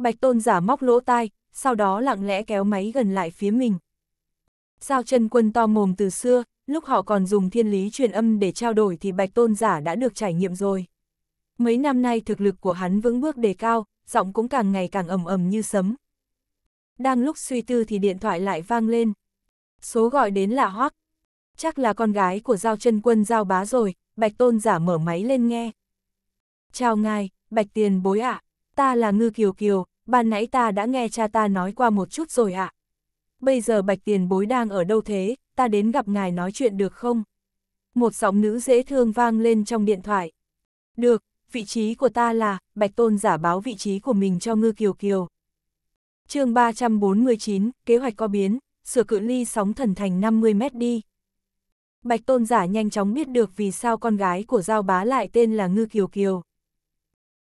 Bạch tôn giả móc lỗ tai, sau đó lặng lẽ kéo máy gần lại phía mình. Giao chân quân to mồm từ xưa, lúc họ còn dùng thiên lý truyền âm để trao đổi thì bạch tôn giả đã được trải nghiệm rồi. Mấy năm nay thực lực của hắn vững bước đề cao, giọng cũng càng ngày càng ầm ầm như sấm. Đang lúc suy tư thì điện thoại lại vang lên. Số gọi đến là Hoắc. Chắc là con gái của Giao chân quân Giao bá rồi, Bạch Tôn giả mở máy lên nghe. Chào ngài, Bạch tiền bối ạ. À ta là Ngư Kiều Kiều, ban nãy ta đã nghe cha ta nói qua một chút rồi ạ. Bây giờ bạch tiền bối đang ở đâu thế, ta đến gặp ngài nói chuyện được không? Một giọng nữ dễ thương vang lên trong điện thoại. Được, vị trí của ta là, bạch tôn giả báo vị trí của mình cho Ngư Kiều Kiều. chương 349, kế hoạch có biến, sửa cự ly sóng thần thành 50 mét đi. Bạch tôn giả nhanh chóng biết được vì sao con gái của Giao Bá lại tên là Ngư Kiều Kiều.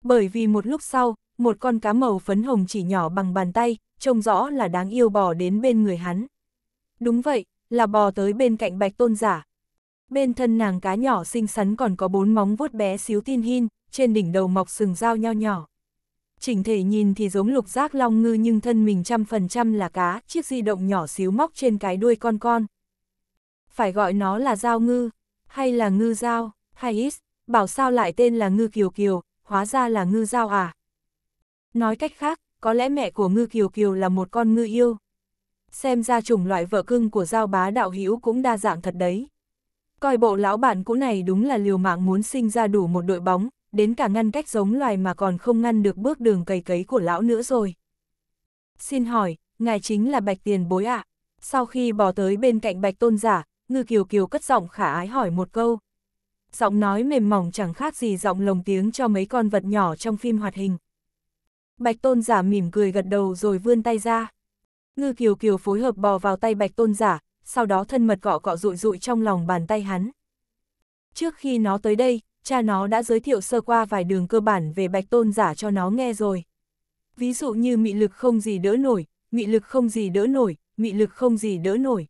Bởi vì một lúc sau, một con cá màu phấn hồng chỉ nhỏ bằng bàn tay, trông rõ là đáng yêu bò đến bên người hắn. Đúng vậy, là bò tới bên cạnh bạch tôn giả. Bên thân nàng cá nhỏ xinh xắn còn có bốn móng vuốt bé xíu tin hin, trên đỉnh đầu mọc sừng dao nho nhỏ. Chỉnh thể nhìn thì giống lục giác long ngư nhưng thân mình trăm phần trăm là cá, chiếc di động nhỏ xíu móc trên cái đuôi con con. Phải gọi nó là dao ngư, hay là ngư dao, hay ít, bảo sao lại tên là ngư kiều kiều, hóa ra là ngư dao à. Nói cách khác, có lẽ mẹ của Ngư Kiều Kiều là một con ngư yêu. Xem ra chủng loại vợ cưng của giao bá đạo hữu cũng đa dạng thật đấy. Coi bộ lão bản cũ này đúng là liều mạng muốn sinh ra đủ một đội bóng, đến cả ngăn cách giống loài mà còn không ngăn được bước đường cày cấy của lão nữa rồi. Xin hỏi, ngài chính là Bạch Tiền Bối ạ? À? Sau khi bỏ tới bên cạnh Bạch Tôn Giả, Ngư Kiều Kiều cất giọng khả ái hỏi một câu. Giọng nói mềm mỏng chẳng khác gì giọng lồng tiếng cho mấy con vật nhỏ trong phim hoạt hình. Bạch tôn giả mỉm cười gật đầu rồi vươn tay ra. Ngư kiều kiều phối hợp bò vào tay bạch tôn giả, sau đó thân mật cọ cọ rụi rụi trong lòng bàn tay hắn. Trước khi nó tới đây, cha nó đã giới thiệu sơ qua vài đường cơ bản về bạch tôn giả cho nó nghe rồi. Ví dụ như mị lực không gì đỡ nổi, mị lực không gì đỡ nổi, mị lực không gì đỡ nổi.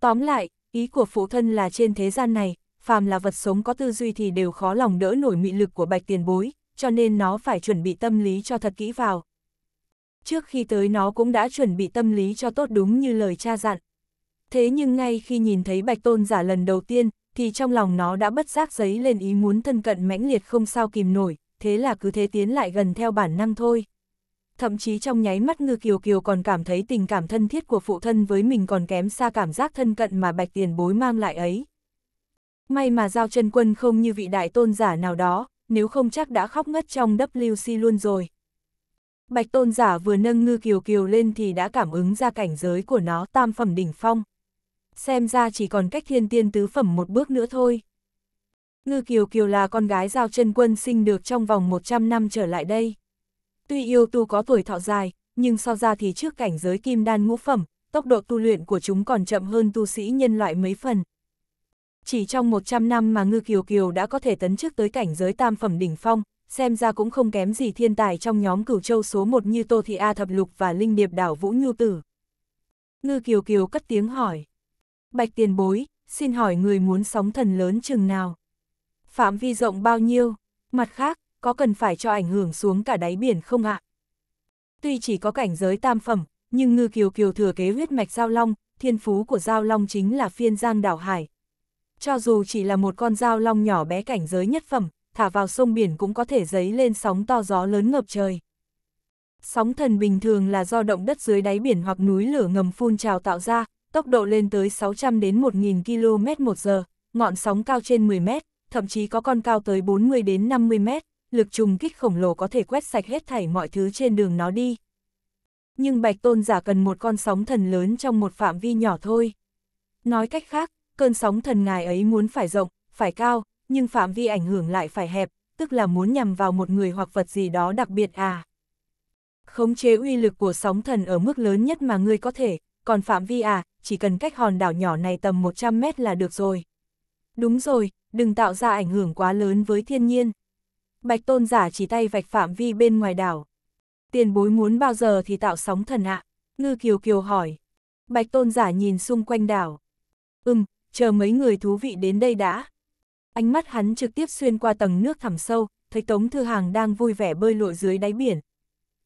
Tóm lại, ý của phụ thân là trên thế gian này, phàm là vật sống có tư duy thì đều khó lòng đỡ nổi mị lực của bạch tiền bối, cho nên nó phải chuẩn bị tâm lý cho thật kỹ vào. Trước khi tới nó cũng đã chuẩn bị tâm lý cho tốt đúng như lời cha dặn. Thế nhưng ngay khi nhìn thấy bạch tôn giả lần đầu tiên, thì trong lòng nó đã bất giác giấy lên ý muốn thân cận mãnh liệt không sao kìm nổi, thế là cứ thế tiến lại gần theo bản năng thôi. Thậm chí trong nháy mắt ngư kiều kiều còn cảm thấy tình cảm thân thiết của phụ thân với mình còn kém xa cảm giác thân cận mà bạch tiền bối mang lại ấy. May mà giao chân quân không như vị đại tôn giả nào đó, nếu không chắc đã khóc ngất trong WC luôn rồi. Bạch tôn giả vừa nâng ngư kiều kiều lên thì đã cảm ứng ra cảnh giới của nó tam phẩm đỉnh phong. Xem ra chỉ còn cách thiên tiên tứ phẩm một bước nữa thôi. Ngư kiều kiều là con gái giao chân quân sinh được trong vòng 100 năm trở lại đây. Tuy yêu tu có tuổi thọ dài, nhưng so ra thì trước cảnh giới kim đan ngũ phẩm, tốc độ tu luyện của chúng còn chậm hơn tu sĩ nhân loại mấy phần, chỉ trong 100 năm mà Ngư Kiều Kiều đã có thể tấn chức tới cảnh giới tam phẩm đỉnh phong, xem ra cũng không kém gì thiên tài trong nhóm cửu châu số 1 như Tô Thị A Thập Lục và Linh Điệp Đảo Vũ Nhu Tử. Ngư Kiều Kiều cất tiếng hỏi. Bạch tiền bối, xin hỏi người muốn sóng thần lớn chừng nào? Phạm vi rộng bao nhiêu? Mặt khác, có cần phải cho ảnh hưởng xuống cả đáy biển không ạ? Tuy chỉ có cảnh giới tam phẩm, nhưng Ngư Kiều Kiều thừa kế huyết mạch Giao Long, thiên phú của Giao Long chính là phiên giang đảo hải, cho dù chỉ là một con dao long nhỏ bé cảnh giới nhất phẩm, thả vào sông biển cũng có thể dấy lên sóng to gió lớn ngập trời. Sóng thần bình thường là do động đất dưới đáy biển hoặc núi lửa ngầm phun trào tạo ra, tốc độ lên tới 600 đến 1.000 km một giờ, ngọn sóng cao trên 10 mét, thậm chí có con cao tới 40 đến 50 mét, lực trùng kích khổng lồ có thể quét sạch hết thảy mọi thứ trên đường nó đi. Nhưng Bạch Tôn giả cần một con sóng thần lớn trong một phạm vi nhỏ thôi. Nói cách khác, cơn sóng thần ngài ấy muốn phải rộng, phải cao, nhưng phạm vi ảnh hưởng lại phải hẹp, tức là muốn nhằm vào một người hoặc vật gì đó đặc biệt à. Khống chế uy lực của sóng thần ở mức lớn nhất mà ngươi có thể, còn phạm vi à, chỉ cần cách hòn đảo nhỏ này tầm 100 mét là được rồi. Đúng rồi, đừng tạo ra ảnh hưởng quá lớn với thiên nhiên. Bạch tôn giả chỉ tay vạch phạm vi bên ngoài đảo. Tiền bối muốn bao giờ thì tạo sóng thần ạ? Ngư Kiều Kiều hỏi. Bạch tôn giả nhìn xung quanh đảo. Ừm, chờ mấy người thú vị đến đây đã. Ánh mắt hắn trực tiếp xuyên qua tầng nước thẳm sâu, thấy Tống Thư Hàng đang vui vẻ bơi lội dưới đáy biển.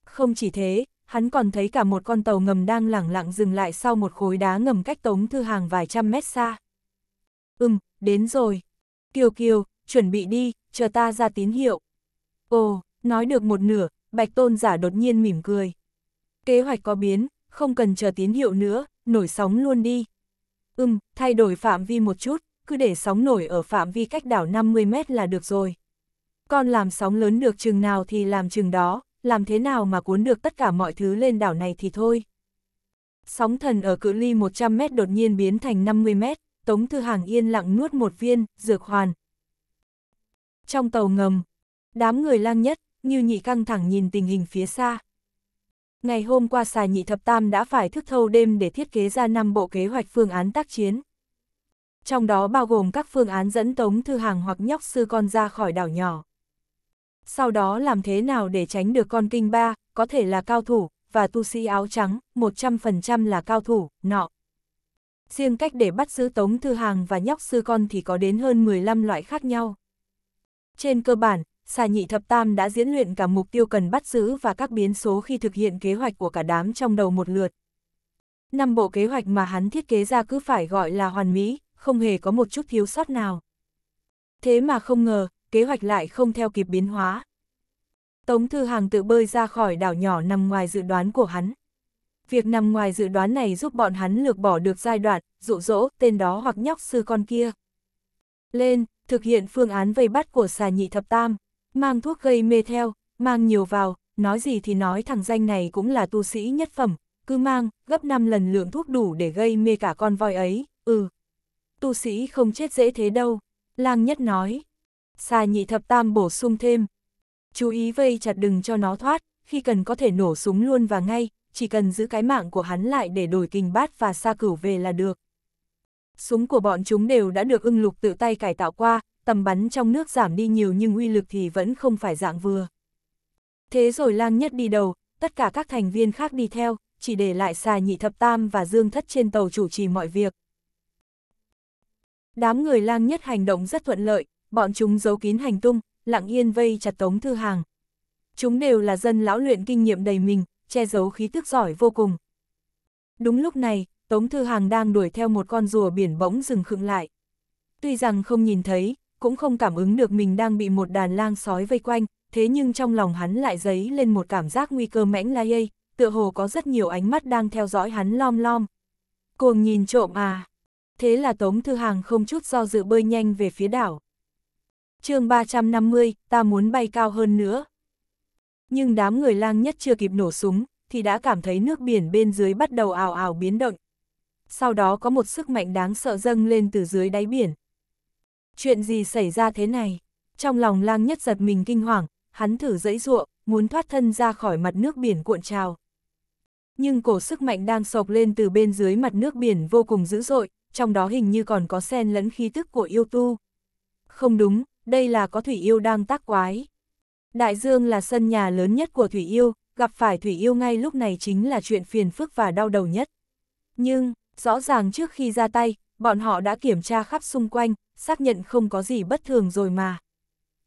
Không chỉ thế, hắn còn thấy cả một con tàu ngầm đang lẳng lặng dừng lại sau một khối đá ngầm cách Tống Thư Hàng vài trăm mét xa. Ừm, đến rồi. Kiều Kiều, chuẩn bị đi, chờ ta ra tín hiệu. Ồ, nói được một nửa, Bạch Tôn giả đột nhiên mỉm cười. Kế hoạch có biến, không cần chờ tín hiệu nữa, nổi sóng luôn đi. Ừm, thay đổi phạm vi một chút, cứ để sóng nổi ở phạm vi cách đảo 50 mét là được rồi. Con làm sóng lớn được chừng nào thì làm chừng đó, làm thế nào mà cuốn được tất cả mọi thứ lên đảo này thì thôi. Sóng thần ở cự ly 100 mét đột nhiên biến thành 50 mét, Tống Thư Hàng yên lặng nuốt một viên, dược hoàn. Trong tàu ngầm, đám người lang nhất, như nhị căng thẳng nhìn tình hình phía xa. Ngày hôm qua xài nhị thập tam đã phải thức thâu đêm để thiết kế ra 5 bộ kế hoạch phương án tác chiến. Trong đó bao gồm các phương án dẫn tống thư hàng hoặc nhóc sư con ra khỏi đảo nhỏ. Sau đó làm thế nào để tránh được con kinh ba, có thể là cao thủ, và tu sĩ áo trắng, 100% là cao thủ, nọ. Riêng cách để bắt giữ tống thư hàng và nhóc sư con thì có đến hơn 15 loại khác nhau. Trên cơ bản, xà nhị thập tam đã diễn luyện cả mục tiêu cần bắt giữ và các biến số khi thực hiện kế hoạch của cả đám trong đầu một lượt. Năm bộ kế hoạch mà hắn thiết kế ra cứ phải gọi là hoàn mỹ, không hề có một chút thiếu sót nào. Thế mà không ngờ, kế hoạch lại không theo kịp biến hóa. Tống Thư Hàng tự bơi ra khỏi đảo nhỏ nằm ngoài dự đoán của hắn. Việc nằm ngoài dự đoán này giúp bọn hắn lược bỏ được giai đoạn, dụ dỗ, tên đó hoặc nhóc sư con kia. Lên, thực hiện phương án vây bắt của xà nhị thập tam. Mang thuốc gây mê theo, mang nhiều vào, nói gì thì nói thằng danh này cũng là tu sĩ nhất phẩm, cứ mang, gấp 5 lần lượng thuốc đủ để gây mê cả con voi ấy, ừ. Tu sĩ không chết dễ thế đâu, lang nhất nói. Xà nhị thập tam bổ sung thêm. Chú ý vây chặt đừng cho nó thoát, khi cần có thể nổ súng luôn và ngay, chỉ cần giữ cái mạng của hắn lại để đổi kình bát và xa cửu về là được. Súng của bọn chúng đều đã được ưng lục tự tay cải tạo qua, tầm bắn trong nước giảm đi nhiều nhưng uy lực thì vẫn không phải dạng vừa. Thế rồi lang nhất đi đầu, tất cả các thành viên khác đi theo, chỉ để lại xà nhị thập tam và dương thất trên tàu chủ trì mọi việc. Đám người lang nhất hành động rất thuận lợi, bọn chúng giấu kín hành tung, lặng yên vây chặt tống thư hàng. Chúng đều là dân lão luyện kinh nghiệm đầy mình, che giấu khí tức giỏi vô cùng. Đúng lúc này, Tống Thư Hàng đang đuổi theo một con rùa biển bỗng dừng khựng lại. Tuy rằng không nhìn thấy, cũng không cảm ứng được mình đang bị một đàn lang sói vây quanh, thế nhưng trong lòng hắn lại dấy lên một cảm giác nguy cơ mãnh lai ấy, tựa hồ có rất nhiều ánh mắt đang theo dõi hắn lom lom. Cuồng nhìn trộm à! Thế là Tống Thư Hàng không chút do dự bơi nhanh về phía đảo. chương 350, ta muốn bay cao hơn nữa. Nhưng đám người lang nhất chưa kịp nổ súng, thì đã cảm thấy nước biển bên dưới bắt đầu ảo ảo biến động. Sau đó có một sức mạnh đáng sợ dâng lên từ dưới đáy biển, Chuyện gì xảy ra thế này? Trong lòng lang nhất giật mình kinh hoàng, hắn thử dẫy ruộng, muốn thoát thân ra khỏi mặt nước biển cuộn trào. Nhưng cổ sức mạnh đang sộc lên từ bên dưới mặt nước biển vô cùng dữ dội, trong đó hình như còn có sen lẫn khí tức của yêu tu. Không đúng, đây là có thủy yêu đang tác quái. Đại dương là sân nhà lớn nhất của thủy yêu, gặp phải thủy yêu ngay lúc này chính là chuyện phiền phức và đau đầu nhất. Nhưng, rõ ràng trước khi ra tay, bọn họ đã kiểm tra khắp xung quanh, xác nhận không có gì bất thường rồi mà.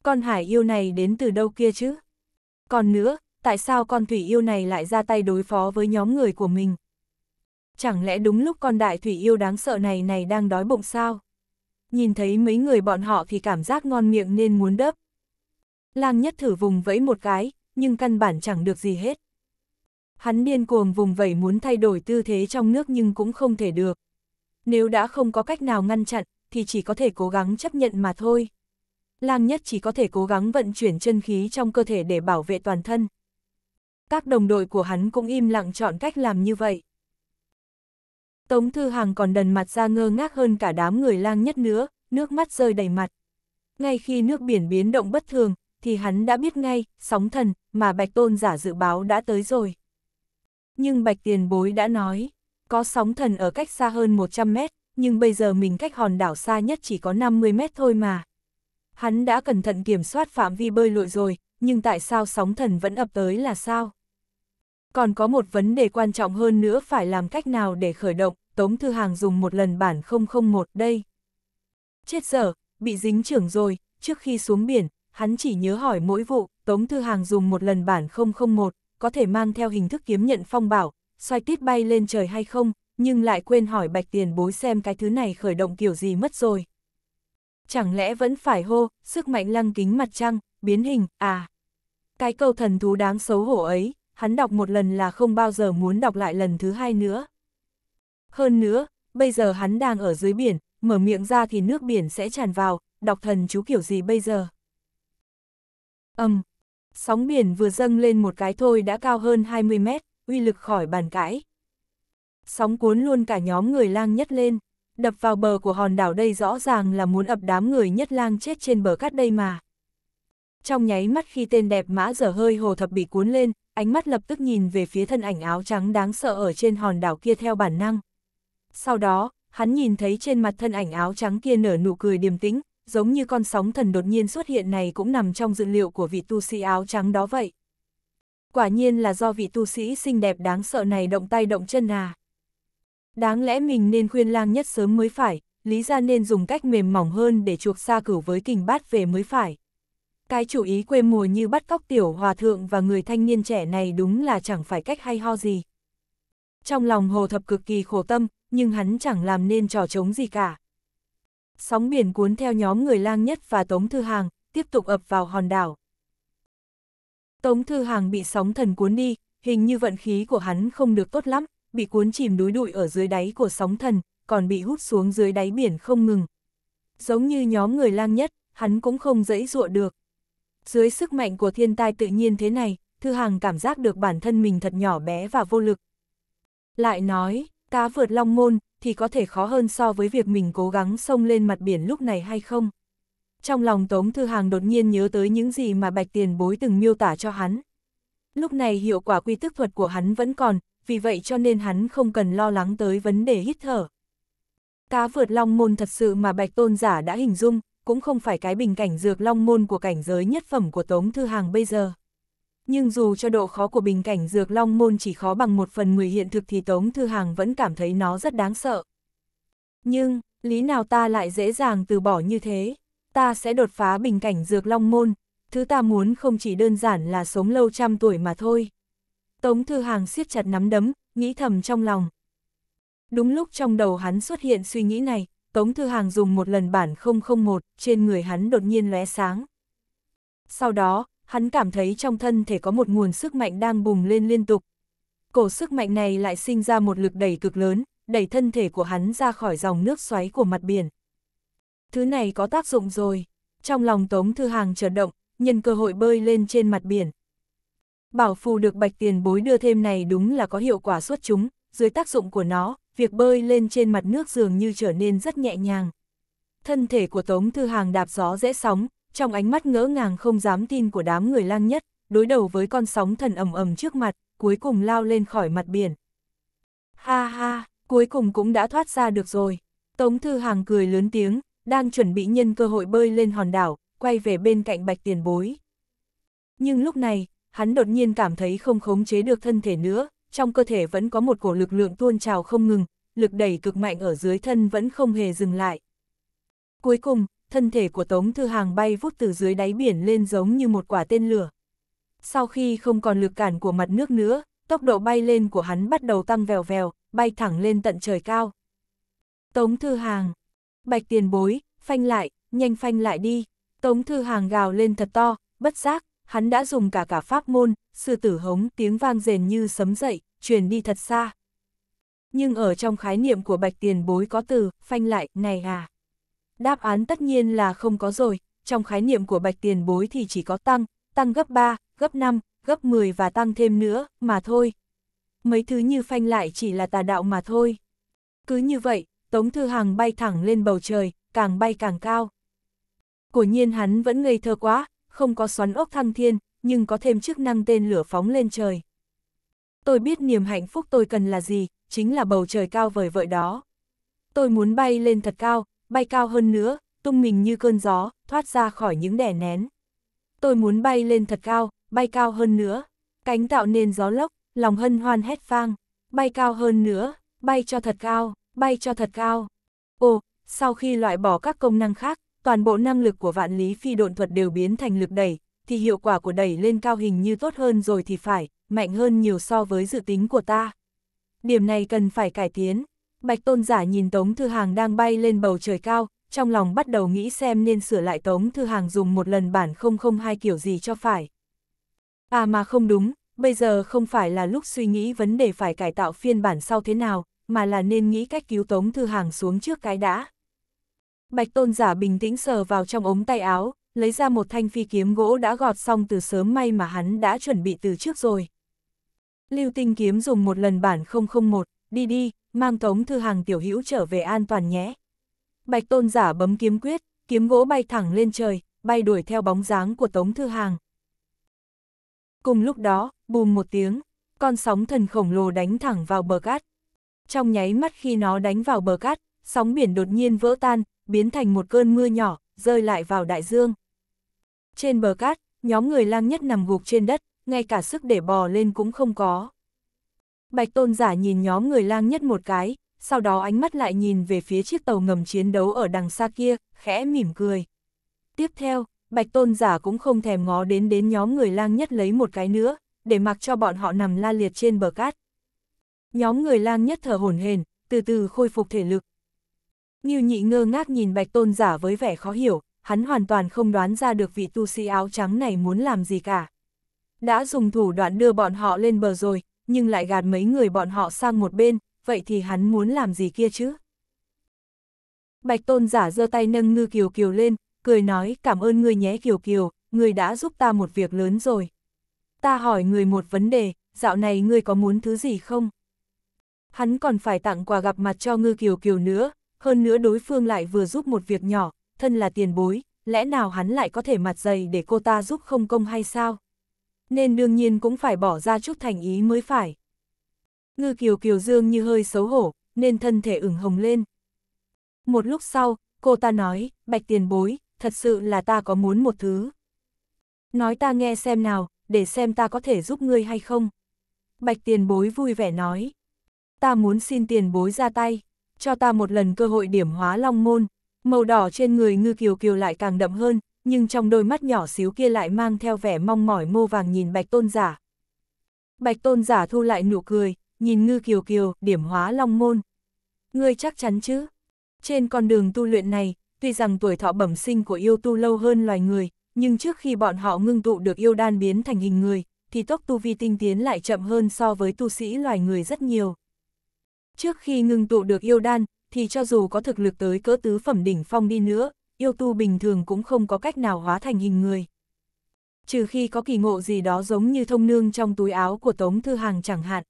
Con hải yêu này đến từ đâu kia chứ? Còn nữa, tại sao con thủy yêu này lại ra tay đối phó với nhóm người của mình? Chẳng lẽ đúng lúc con đại thủy yêu đáng sợ này này đang đói bụng sao? Nhìn thấy mấy người bọn họ thì cảm giác ngon miệng nên muốn đớp. Lang nhất thử vùng vẫy một cái, nhưng căn bản chẳng được gì hết. Hắn điên cuồng vùng vẫy muốn thay đổi tư thế trong nước nhưng cũng không thể được. Nếu đã không có cách nào ngăn chặn, thì chỉ có thể cố gắng chấp nhận mà thôi. Lang nhất chỉ có thể cố gắng vận chuyển chân khí trong cơ thể để bảo vệ toàn thân. Các đồng đội của hắn cũng im lặng chọn cách làm như vậy. Tống Thư Hàng còn đần mặt ra ngơ ngác hơn cả đám người lang nhất nữa, nước mắt rơi đầy mặt. Ngay khi nước biển biến động bất thường, thì hắn đã biết ngay, sóng thần, mà Bạch Tôn giả dự báo đã tới rồi. Nhưng Bạch Tiền Bối đã nói, có sóng thần ở cách xa hơn 100 mét, nhưng bây giờ mình cách hòn đảo xa nhất chỉ có 50 mét thôi mà. Hắn đã cẩn thận kiểm soát phạm vi bơi lội rồi, nhưng tại sao sóng thần vẫn ập tới là sao? Còn có một vấn đề quan trọng hơn nữa phải làm cách nào để khởi động, Tống Thư Hàng dùng một lần bản 001 đây. Chết dở, bị dính trưởng rồi, trước khi xuống biển, hắn chỉ nhớ hỏi mỗi vụ, Tống Thư Hàng dùng một lần bản 001, có thể mang theo hình thức kiếm nhận phong bảo, xoay tít bay lên trời hay không, nhưng lại quên hỏi bạch tiền bối xem cái thứ này khởi động kiểu gì mất rồi. Chẳng lẽ vẫn phải hô, sức mạnh lăng kính mặt trăng, biến hình, à. Cái câu thần thú đáng xấu hổ ấy, hắn đọc một lần là không bao giờ muốn đọc lại lần thứ hai nữa. Hơn nữa, bây giờ hắn đang ở dưới biển, mở miệng ra thì nước biển sẽ tràn vào, đọc thần chú kiểu gì bây giờ? Âm, sóng biển vừa dâng lên một cái thôi đã cao hơn 20 mét, uy lực khỏi bàn cãi. Sóng cuốn luôn cả nhóm người lang nhất lên, đập vào bờ của hòn đảo đây rõ ràng là muốn ập đám người nhất lang chết trên bờ cát đây mà. Trong nháy mắt khi tên đẹp mã dở hơi hồ thập bị cuốn lên, ánh mắt lập tức nhìn về phía thân ảnh áo trắng đáng sợ ở trên hòn đảo kia theo bản năng. Sau đó, hắn nhìn thấy trên mặt thân ảnh áo trắng kia nở nụ cười điềm tĩnh, giống như con sóng thần đột nhiên xuất hiện này cũng nằm trong dự liệu của vị tu sĩ áo trắng đó vậy. Quả nhiên là do vị tu sĩ xinh đẹp đáng sợ này động tay động chân à. Đáng lẽ mình nên khuyên lang nhất sớm mới phải, lý ra nên dùng cách mềm mỏng hơn để chuộc xa cửu với kình bát về mới phải. Cái chủ ý quê mùa như bắt cóc tiểu hòa thượng và người thanh niên trẻ này đúng là chẳng phải cách hay ho gì. Trong lòng hồ thập cực kỳ khổ tâm, nhưng hắn chẳng làm nên trò trống gì cả. Sóng biển cuốn theo nhóm người lang nhất và tống thư hàng, tiếp tục ập vào hòn đảo. Tống thư hàng bị sóng thần cuốn đi, hình như vận khí của hắn không được tốt lắm, bị cuốn chìm đuối đụi ở dưới đáy của sóng thần, còn bị hút xuống dưới đáy biển không ngừng. Giống như nhóm người lang nhất, hắn cũng không dẫy dụa được. Dưới sức mạnh của thiên tai tự nhiên thế này, Thư Hàng cảm giác được bản thân mình thật nhỏ bé và vô lực. Lại nói, cá vượt long môn thì có thể khó hơn so với việc mình cố gắng xông lên mặt biển lúc này hay không. Trong lòng Tống Thư Hàng đột nhiên nhớ tới những gì mà Bạch Tiền Bối từng miêu tả cho hắn. Lúc này hiệu quả quy tức thuật của hắn vẫn còn, vì vậy cho nên hắn không cần lo lắng tới vấn đề hít thở. Cá vượt long môn thật sự mà bạch tôn giả đã hình dung, cũng không phải cái bình cảnh dược long môn của cảnh giới nhất phẩm của Tống Thư Hàng bây giờ. Nhưng dù cho độ khó của bình cảnh dược long môn chỉ khó bằng một phần mười hiện thực thì Tống Thư Hàng vẫn cảm thấy nó rất đáng sợ. Nhưng, lý nào ta lại dễ dàng từ bỏ như thế? Ta sẽ đột phá bình cảnh dược long môn, thứ ta muốn không chỉ đơn giản là sống lâu trăm tuổi mà thôi. Tống Thư Hàng siết chặt nắm đấm, nghĩ thầm trong lòng. Đúng lúc trong đầu hắn xuất hiện suy nghĩ này, Tống Thư Hàng dùng một lần bản 001, trên người hắn đột nhiên lóe sáng. Sau đó, hắn cảm thấy trong thân thể có một nguồn sức mạnh đang bùng lên liên tục. Cổ sức mạnh này lại sinh ra một lực đẩy cực lớn, đẩy thân thể của hắn ra khỏi dòng nước xoáy của mặt biển. Thứ này có tác dụng rồi. Trong lòng Tống Thư Hàng chợt động, nhân cơ hội bơi lên trên mặt biển, Bảo phù được bạch tiền bối đưa thêm này đúng là có hiệu quả xuất chúng, dưới tác dụng của nó, việc bơi lên trên mặt nước dường như trở nên rất nhẹ nhàng. Thân thể của Tống Thư Hàng đạp gió dễ sóng, trong ánh mắt ngỡ ngàng không dám tin của đám người lang nhất, đối đầu với con sóng thần ầm ầm trước mặt, cuối cùng lao lên khỏi mặt biển. Ha ha, cuối cùng cũng đã thoát ra được rồi. Tống Thư Hàng cười lớn tiếng, đang chuẩn bị nhân cơ hội bơi lên hòn đảo, quay về bên cạnh bạch tiền bối. Nhưng lúc này, hắn đột nhiên cảm thấy không khống chế được thân thể nữa, trong cơ thể vẫn có một cổ lực lượng tuôn trào không ngừng, lực đẩy cực mạnh ở dưới thân vẫn không hề dừng lại. Cuối cùng, thân thể của Tống Thư Hàng bay vút từ dưới đáy biển lên giống như một quả tên lửa. Sau khi không còn lực cản của mặt nước nữa, tốc độ bay lên của hắn bắt đầu tăng vèo vèo, bay thẳng lên tận trời cao. Tống Thư Hàng, bạch tiền bối, phanh lại, nhanh phanh lại đi. Tống Thư Hàng gào lên thật to, bất giác, hắn đã dùng cả cả pháp môn, sư tử hống tiếng vang rền như sấm dậy, truyền đi thật xa. Nhưng ở trong khái niệm của bạch tiền bối có từ, phanh lại, này à. Đáp án tất nhiên là không có rồi, trong khái niệm của bạch tiền bối thì chỉ có tăng, tăng gấp 3, gấp 5, gấp 10 và tăng thêm nữa, mà thôi. Mấy thứ như phanh lại chỉ là tà đạo mà thôi. Cứ như vậy, Tống Thư Hằng bay thẳng lên bầu trời, càng bay càng cao. Của nhiên hắn vẫn ngây thơ quá, không có xoắn ốc thăng thiên, nhưng có thêm chức năng tên lửa phóng lên trời. Tôi biết niềm hạnh phúc tôi cần là gì, chính là bầu trời cao vời vợi đó. Tôi muốn bay lên thật cao, bay cao hơn nữa, tung mình như cơn gió, thoát ra khỏi những đẻ nén. Tôi muốn bay lên thật cao, bay cao hơn nữa, cánh tạo nên gió lốc, lòng hân hoan hét phang, bay cao hơn nữa, bay cho thật cao, bay cho thật cao. Ồ, sau khi loại bỏ các công năng khác, toàn bộ năng lực của vạn lý phi độn thuật đều biến thành lực đẩy, thì hiệu quả của đẩy lên cao hình như tốt hơn rồi thì phải, mạnh hơn nhiều so với dự tính của ta. Điểm này cần phải cải tiến. Bạch Tôn giả nhìn Tống Thư Hàng đang bay lên bầu trời cao, trong lòng bắt đầu nghĩ xem nên sửa lại Tống Thư Hàng dùng một lần bản 002 kiểu gì cho phải. À mà không đúng, bây giờ không phải là lúc suy nghĩ vấn đề phải cải tạo phiên bản sau thế nào, mà là nên nghĩ cách cứu Tống Thư Hàng xuống trước cái đã. Bạch tôn giả bình tĩnh sờ vào trong ống tay áo, lấy ra một thanh phi kiếm gỗ đã gọt xong từ sớm may mà hắn đã chuẩn bị từ trước rồi. Lưu tinh kiếm dùng một lần bản 001, đi đi, mang tống thư hàng tiểu hữu trở về an toàn nhé. Bạch tôn giả bấm kiếm quyết, kiếm gỗ bay thẳng lên trời, bay đuổi theo bóng dáng của tống thư hàng. Cùng lúc đó, bùm một tiếng, con sóng thần khổng lồ đánh thẳng vào bờ cát. Trong nháy mắt khi nó đánh vào bờ cát, sóng biển đột nhiên vỡ tan, biến thành một cơn mưa nhỏ, rơi lại vào đại dương. Trên bờ cát, nhóm người lang nhất nằm gục trên đất, ngay cả sức để bò lên cũng không có. Bạch tôn giả nhìn nhóm người lang nhất một cái, sau đó ánh mắt lại nhìn về phía chiếc tàu ngầm chiến đấu ở đằng xa kia, khẽ mỉm cười. Tiếp theo, bạch tôn giả cũng không thèm ngó đến đến nhóm người lang nhất lấy một cái nữa, để mặc cho bọn họ nằm la liệt trên bờ cát. Nhóm người lang nhất thở hổn hển, từ từ khôi phục thể lực, như nhị ngơ ngác nhìn bạch tôn giả với vẻ khó hiểu, hắn hoàn toàn không đoán ra được vị tu sĩ áo trắng này muốn làm gì cả. Đã dùng thủ đoạn đưa bọn họ lên bờ rồi, nhưng lại gạt mấy người bọn họ sang một bên, vậy thì hắn muốn làm gì kia chứ? Bạch tôn giả giơ tay nâng ngư kiều kiều lên, cười nói cảm ơn ngươi nhé kiều kiều, ngươi đã giúp ta một việc lớn rồi. Ta hỏi người một vấn đề, dạo này ngươi có muốn thứ gì không? Hắn còn phải tặng quà gặp mặt cho ngư kiều kiều nữa, hơn nữa đối phương lại vừa giúp một việc nhỏ, thân là tiền bối, lẽ nào hắn lại có thể mặt dày để cô ta giúp không công hay sao? Nên đương nhiên cũng phải bỏ ra chút thành ý mới phải. Ngư Kiều Kiều Dương như hơi xấu hổ, nên thân thể ửng hồng lên. Một lúc sau, cô ta nói, bạch tiền bối, thật sự là ta có muốn một thứ. Nói ta nghe xem nào, để xem ta có thể giúp ngươi hay không. Bạch tiền bối vui vẻ nói. Ta muốn xin tiền bối ra tay cho ta một lần cơ hội điểm hóa long môn. Màu đỏ trên người ngư kiều kiều lại càng đậm hơn, nhưng trong đôi mắt nhỏ xíu kia lại mang theo vẻ mong mỏi mô vàng nhìn bạch tôn giả. Bạch tôn giả thu lại nụ cười, nhìn ngư kiều kiều, điểm hóa long môn. Ngươi chắc chắn chứ? Trên con đường tu luyện này, tuy rằng tuổi thọ bẩm sinh của yêu tu lâu hơn loài người, nhưng trước khi bọn họ ngưng tụ được yêu đan biến thành hình người, thì tốc tu vi tinh tiến lại chậm hơn so với tu sĩ loài người rất nhiều. Trước khi ngưng tụ được yêu đan, thì cho dù có thực lực tới cỡ tứ phẩm đỉnh phong đi nữa, yêu tu bình thường cũng không có cách nào hóa thành hình người. Trừ khi có kỳ ngộ gì đó giống như thông nương trong túi áo của Tống Thư Hàng chẳng hạn.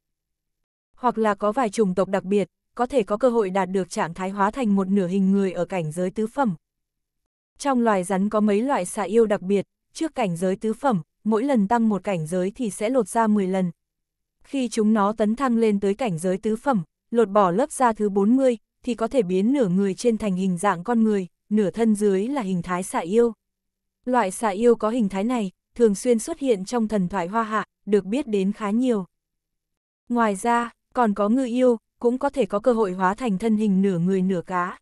Hoặc là có vài chủng tộc đặc biệt, có thể có cơ hội đạt được trạng thái hóa thành một nửa hình người ở cảnh giới tứ phẩm. Trong loài rắn có mấy loại xạ yêu đặc biệt, trước cảnh giới tứ phẩm, mỗi lần tăng một cảnh giới thì sẽ lột ra 10 lần. Khi chúng nó tấn thăng lên tới cảnh giới tứ phẩm, lột bỏ lớp da thứ 40, thì có thể biến nửa người trên thành hình dạng con người, nửa thân dưới là hình thái xạ yêu. Loại xạ yêu có hình thái này, thường xuyên xuất hiện trong thần thoại hoa hạ, được biết đến khá nhiều. Ngoài ra, còn có ngư yêu, cũng có thể có cơ hội hóa thành thân hình nửa người nửa cá.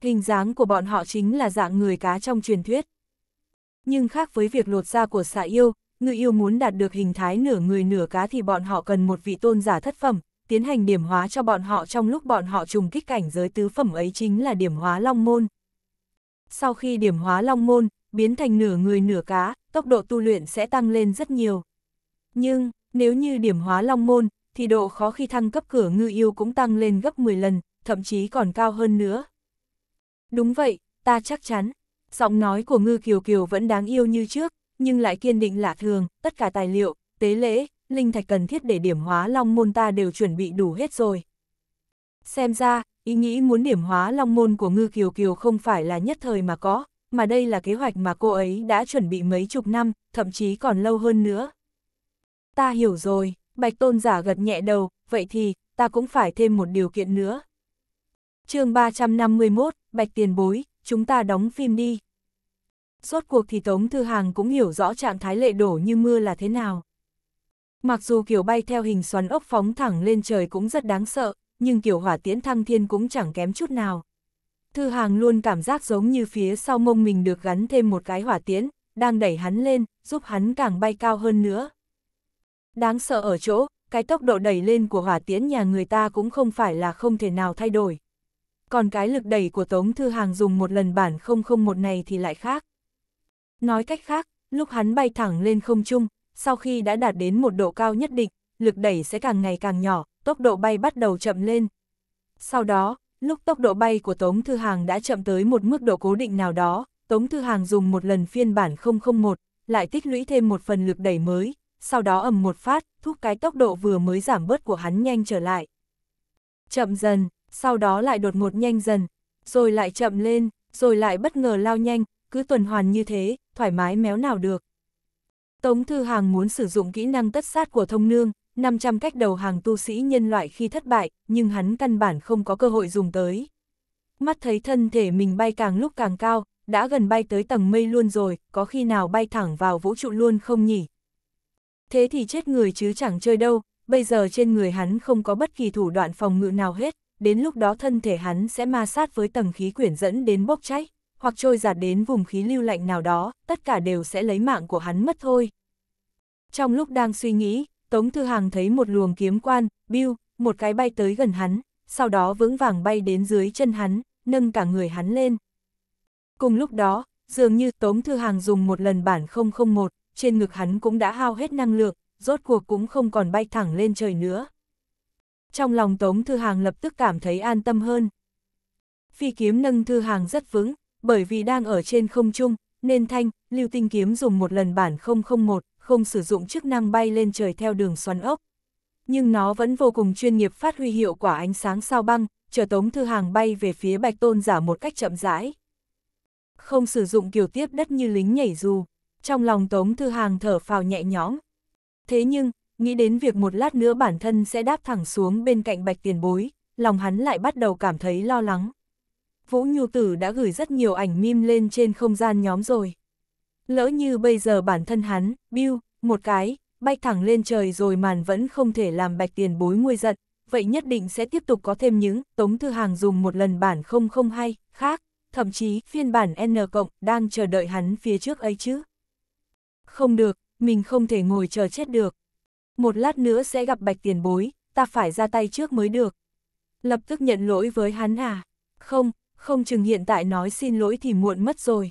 Hình dáng của bọn họ chính là dạng người cá trong truyền thuyết. Nhưng khác với việc lột da của xạ yêu, ngư yêu muốn đạt được hình thái nửa người nửa cá thì bọn họ cần một vị tôn giả thất phẩm, tiến hành điểm hóa cho bọn họ trong lúc bọn họ trùng kích cảnh giới tứ phẩm ấy chính là điểm hóa long môn. Sau khi điểm hóa long môn, biến thành nửa người nửa cá, tốc độ tu luyện sẽ tăng lên rất nhiều. Nhưng, nếu như điểm hóa long môn, thì độ khó khi thăng cấp cửa ngư yêu cũng tăng lên gấp 10 lần, thậm chí còn cao hơn nữa. Đúng vậy, ta chắc chắn. Giọng nói của ngư kiều kiều vẫn đáng yêu như trước, nhưng lại kiên định lạ thường, tất cả tài liệu, tế lễ, linh thạch cần thiết để điểm hóa long môn ta đều chuẩn bị đủ hết rồi. Xem ra, ý nghĩ muốn điểm hóa long môn của Ngư Kiều Kiều không phải là nhất thời mà có, mà đây là kế hoạch mà cô ấy đã chuẩn bị mấy chục năm, thậm chí còn lâu hơn nữa. Ta hiểu rồi, Bạch Tôn giả gật nhẹ đầu, vậy thì, ta cũng phải thêm một điều kiện nữa. chương 351, Bạch Tiền Bối, chúng ta đóng phim đi. Suốt cuộc thì Tống Thư Hàng cũng hiểu rõ trạng thái lệ đổ như mưa là thế nào. Mặc dù kiểu bay theo hình xoắn ốc phóng thẳng lên trời cũng rất đáng sợ, nhưng kiểu hỏa tiễn thăng thiên cũng chẳng kém chút nào. Thư hàng luôn cảm giác giống như phía sau mông mình được gắn thêm một cái hỏa tiễn, đang đẩy hắn lên, giúp hắn càng bay cao hơn nữa. Đáng sợ ở chỗ, cái tốc độ đẩy lên của hỏa tiễn nhà người ta cũng không phải là không thể nào thay đổi. Còn cái lực đẩy của Tống Thư Hàng dùng một lần bản 001 này thì lại khác. Nói cách khác, lúc hắn bay thẳng lên không trung, sau khi đã đạt đến một độ cao nhất định, lực đẩy sẽ càng ngày càng nhỏ, tốc độ bay bắt đầu chậm lên. Sau đó, lúc tốc độ bay của Tống Thư Hàng đã chậm tới một mức độ cố định nào đó, Tống Thư Hàng dùng một lần phiên bản 001, lại tích lũy thêm một phần lực đẩy mới, sau đó ầm một phát, thúc cái tốc độ vừa mới giảm bớt của hắn nhanh trở lại. Chậm dần, sau đó lại đột ngột nhanh dần, rồi lại chậm lên, rồi lại bất ngờ lao nhanh, cứ tuần hoàn như thế, thoải mái méo nào được. Tống Thư Hàng muốn sử dụng kỹ năng tất sát của thông nương, 500 cách đầu hàng tu sĩ nhân loại khi thất bại, nhưng hắn căn bản không có cơ hội dùng tới. Mắt thấy thân thể mình bay càng lúc càng cao, đã gần bay tới tầng mây luôn rồi, có khi nào bay thẳng vào vũ trụ luôn không nhỉ? Thế thì chết người chứ chẳng chơi đâu, bây giờ trên người hắn không có bất kỳ thủ đoạn phòng ngự nào hết, đến lúc đó thân thể hắn sẽ ma sát với tầng khí quyển dẫn đến bốc cháy, hoặc trôi giạt đến vùng khí lưu lạnh nào đó, tất cả đều sẽ lấy mạng của hắn mất thôi. Trong lúc đang suy nghĩ, Tống Thư Hàng thấy một luồng kiếm quan, biêu, một cái bay tới gần hắn, sau đó vững vàng bay đến dưới chân hắn, nâng cả người hắn lên. Cùng lúc đó, dường như Tống Thư Hàng dùng một lần bản 001, trên ngực hắn cũng đã hao hết năng lượng, rốt cuộc cũng không còn bay thẳng lên trời nữa. Trong lòng Tống Thư Hàng lập tức cảm thấy an tâm hơn. Phi kiếm nâng Thư Hàng rất vững, bởi vì đang ở trên không trung, nên thanh, lưu tinh kiếm dùng một lần bản 001, không sử dụng chức năng bay lên trời theo đường xoắn ốc. Nhưng nó vẫn vô cùng chuyên nghiệp phát huy hiệu quả ánh sáng sao băng, chờ tống thư hàng bay về phía bạch tôn giả một cách chậm rãi. Không sử dụng kiểu tiếp đất như lính nhảy dù, trong lòng tống thư hàng thở phào nhẹ nhõm. Thế nhưng, nghĩ đến việc một lát nữa bản thân sẽ đáp thẳng xuống bên cạnh bạch tiền bối, lòng hắn lại bắt đầu cảm thấy lo lắng. Vũ Nhu Tử đã gửi rất nhiều ảnh mim lên trên không gian nhóm rồi. Lỡ như bây giờ bản thân hắn, Bill, một cái, bay thẳng lên trời rồi màn vẫn không thể làm bạch tiền bối nguôi giận, vậy nhất định sẽ tiếp tục có thêm những tống thư hàng dùng một lần bản không không hay, khác, thậm chí phiên bản N cộng đang chờ đợi hắn phía trước ấy chứ. Không được, mình không thể ngồi chờ chết được. Một lát nữa sẽ gặp bạch tiền bối, ta phải ra tay trước mới được. Lập tức nhận lỗi với hắn à? Không, không chừng hiện tại nói xin lỗi thì muộn mất rồi.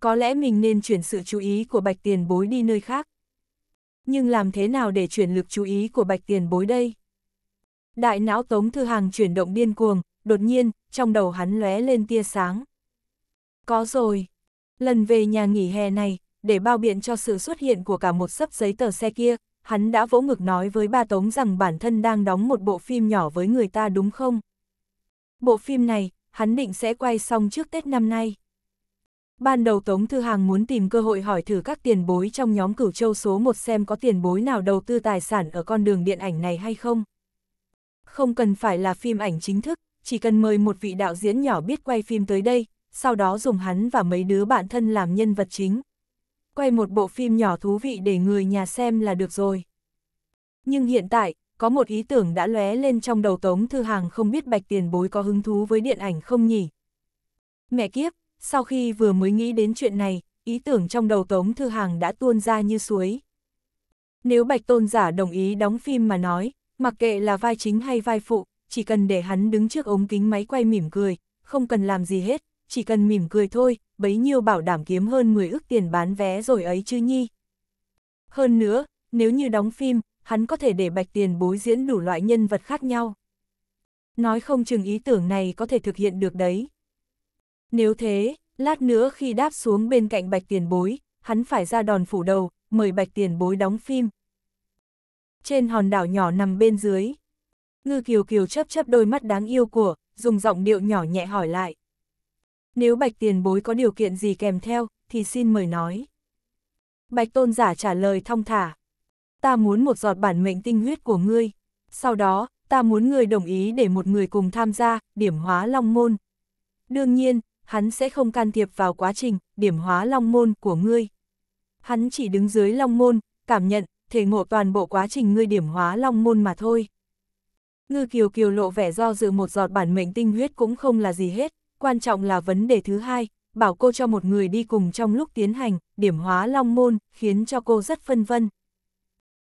Có lẽ mình nên chuyển sự chú ý của bạch tiền bối đi nơi khác. Nhưng làm thế nào để chuyển lực chú ý của bạch tiền bối đây? Đại não Tống Thư Hàng chuyển động điên cuồng, đột nhiên, trong đầu hắn lóe lên tia sáng. Có rồi. Lần về nhà nghỉ hè này, để bao biện cho sự xuất hiện của cả một sấp giấy tờ xe kia, hắn đã vỗ ngực nói với ba Tống rằng bản thân đang đóng một bộ phim nhỏ với người ta đúng không? Bộ phim này, hắn định sẽ quay xong trước Tết năm nay. Ban đầu Tống Thư Hàng muốn tìm cơ hội hỏi thử các tiền bối trong nhóm cửu châu số 1 xem có tiền bối nào đầu tư tài sản ở con đường điện ảnh này hay không. Không cần phải là phim ảnh chính thức, chỉ cần mời một vị đạo diễn nhỏ biết quay phim tới đây, sau đó dùng hắn và mấy đứa bạn thân làm nhân vật chính. Quay một bộ phim nhỏ thú vị để người nhà xem là được rồi. Nhưng hiện tại, có một ý tưởng đã lóe lên trong đầu Tống Thư Hàng không biết bạch tiền bối có hứng thú với điện ảnh không nhỉ. Mẹ kiếp, sau khi vừa mới nghĩ đến chuyện này, ý tưởng trong đầu Tống Thư Hàng đã tuôn ra như suối. Nếu bạch tôn giả đồng ý đóng phim mà nói, mặc kệ là vai chính hay vai phụ, chỉ cần để hắn đứng trước ống kính máy quay mỉm cười, không cần làm gì hết, chỉ cần mỉm cười thôi, bấy nhiêu bảo đảm kiếm hơn 10 ức tiền bán vé rồi ấy chứ nhi. Hơn nữa, nếu như đóng phim, hắn có thể để bạch tiền bối diễn đủ loại nhân vật khác nhau. Nói không chừng ý tưởng này có thể thực hiện được đấy. Nếu thế, lát nữa khi đáp xuống bên cạnh bạch tiền bối, hắn phải ra đòn phủ đầu, mời bạch tiền bối đóng phim. Trên hòn đảo nhỏ nằm bên dưới, ngư kiều kiều chấp chấp đôi mắt đáng yêu của, dùng giọng điệu nhỏ nhẹ hỏi lại. Nếu bạch tiền bối có điều kiện gì kèm theo, thì xin mời nói. Bạch tôn giả trả lời thong thả ta muốn một giọt bản mệnh tinh huyết của ngươi. Sau đó, ta muốn ngươi đồng ý để một người cùng tham gia, điểm hóa long môn. Đương nhiên, hắn sẽ không can thiệp vào quá trình, điểm hóa long môn của ngươi. Hắn chỉ đứng dưới long môn, cảm nhận, thể ngộ toàn bộ quá trình ngươi điểm hóa long môn mà thôi. Ngư Kiều Kiều lộ vẻ do dự một giọt bản mệnh tinh huyết cũng không là gì hết, quan trọng là vấn đề thứ hai, bảo cô cho một người đi cùng trong lúc tiến hành, điểm hóa long môn, khiến cho cô rất phân vân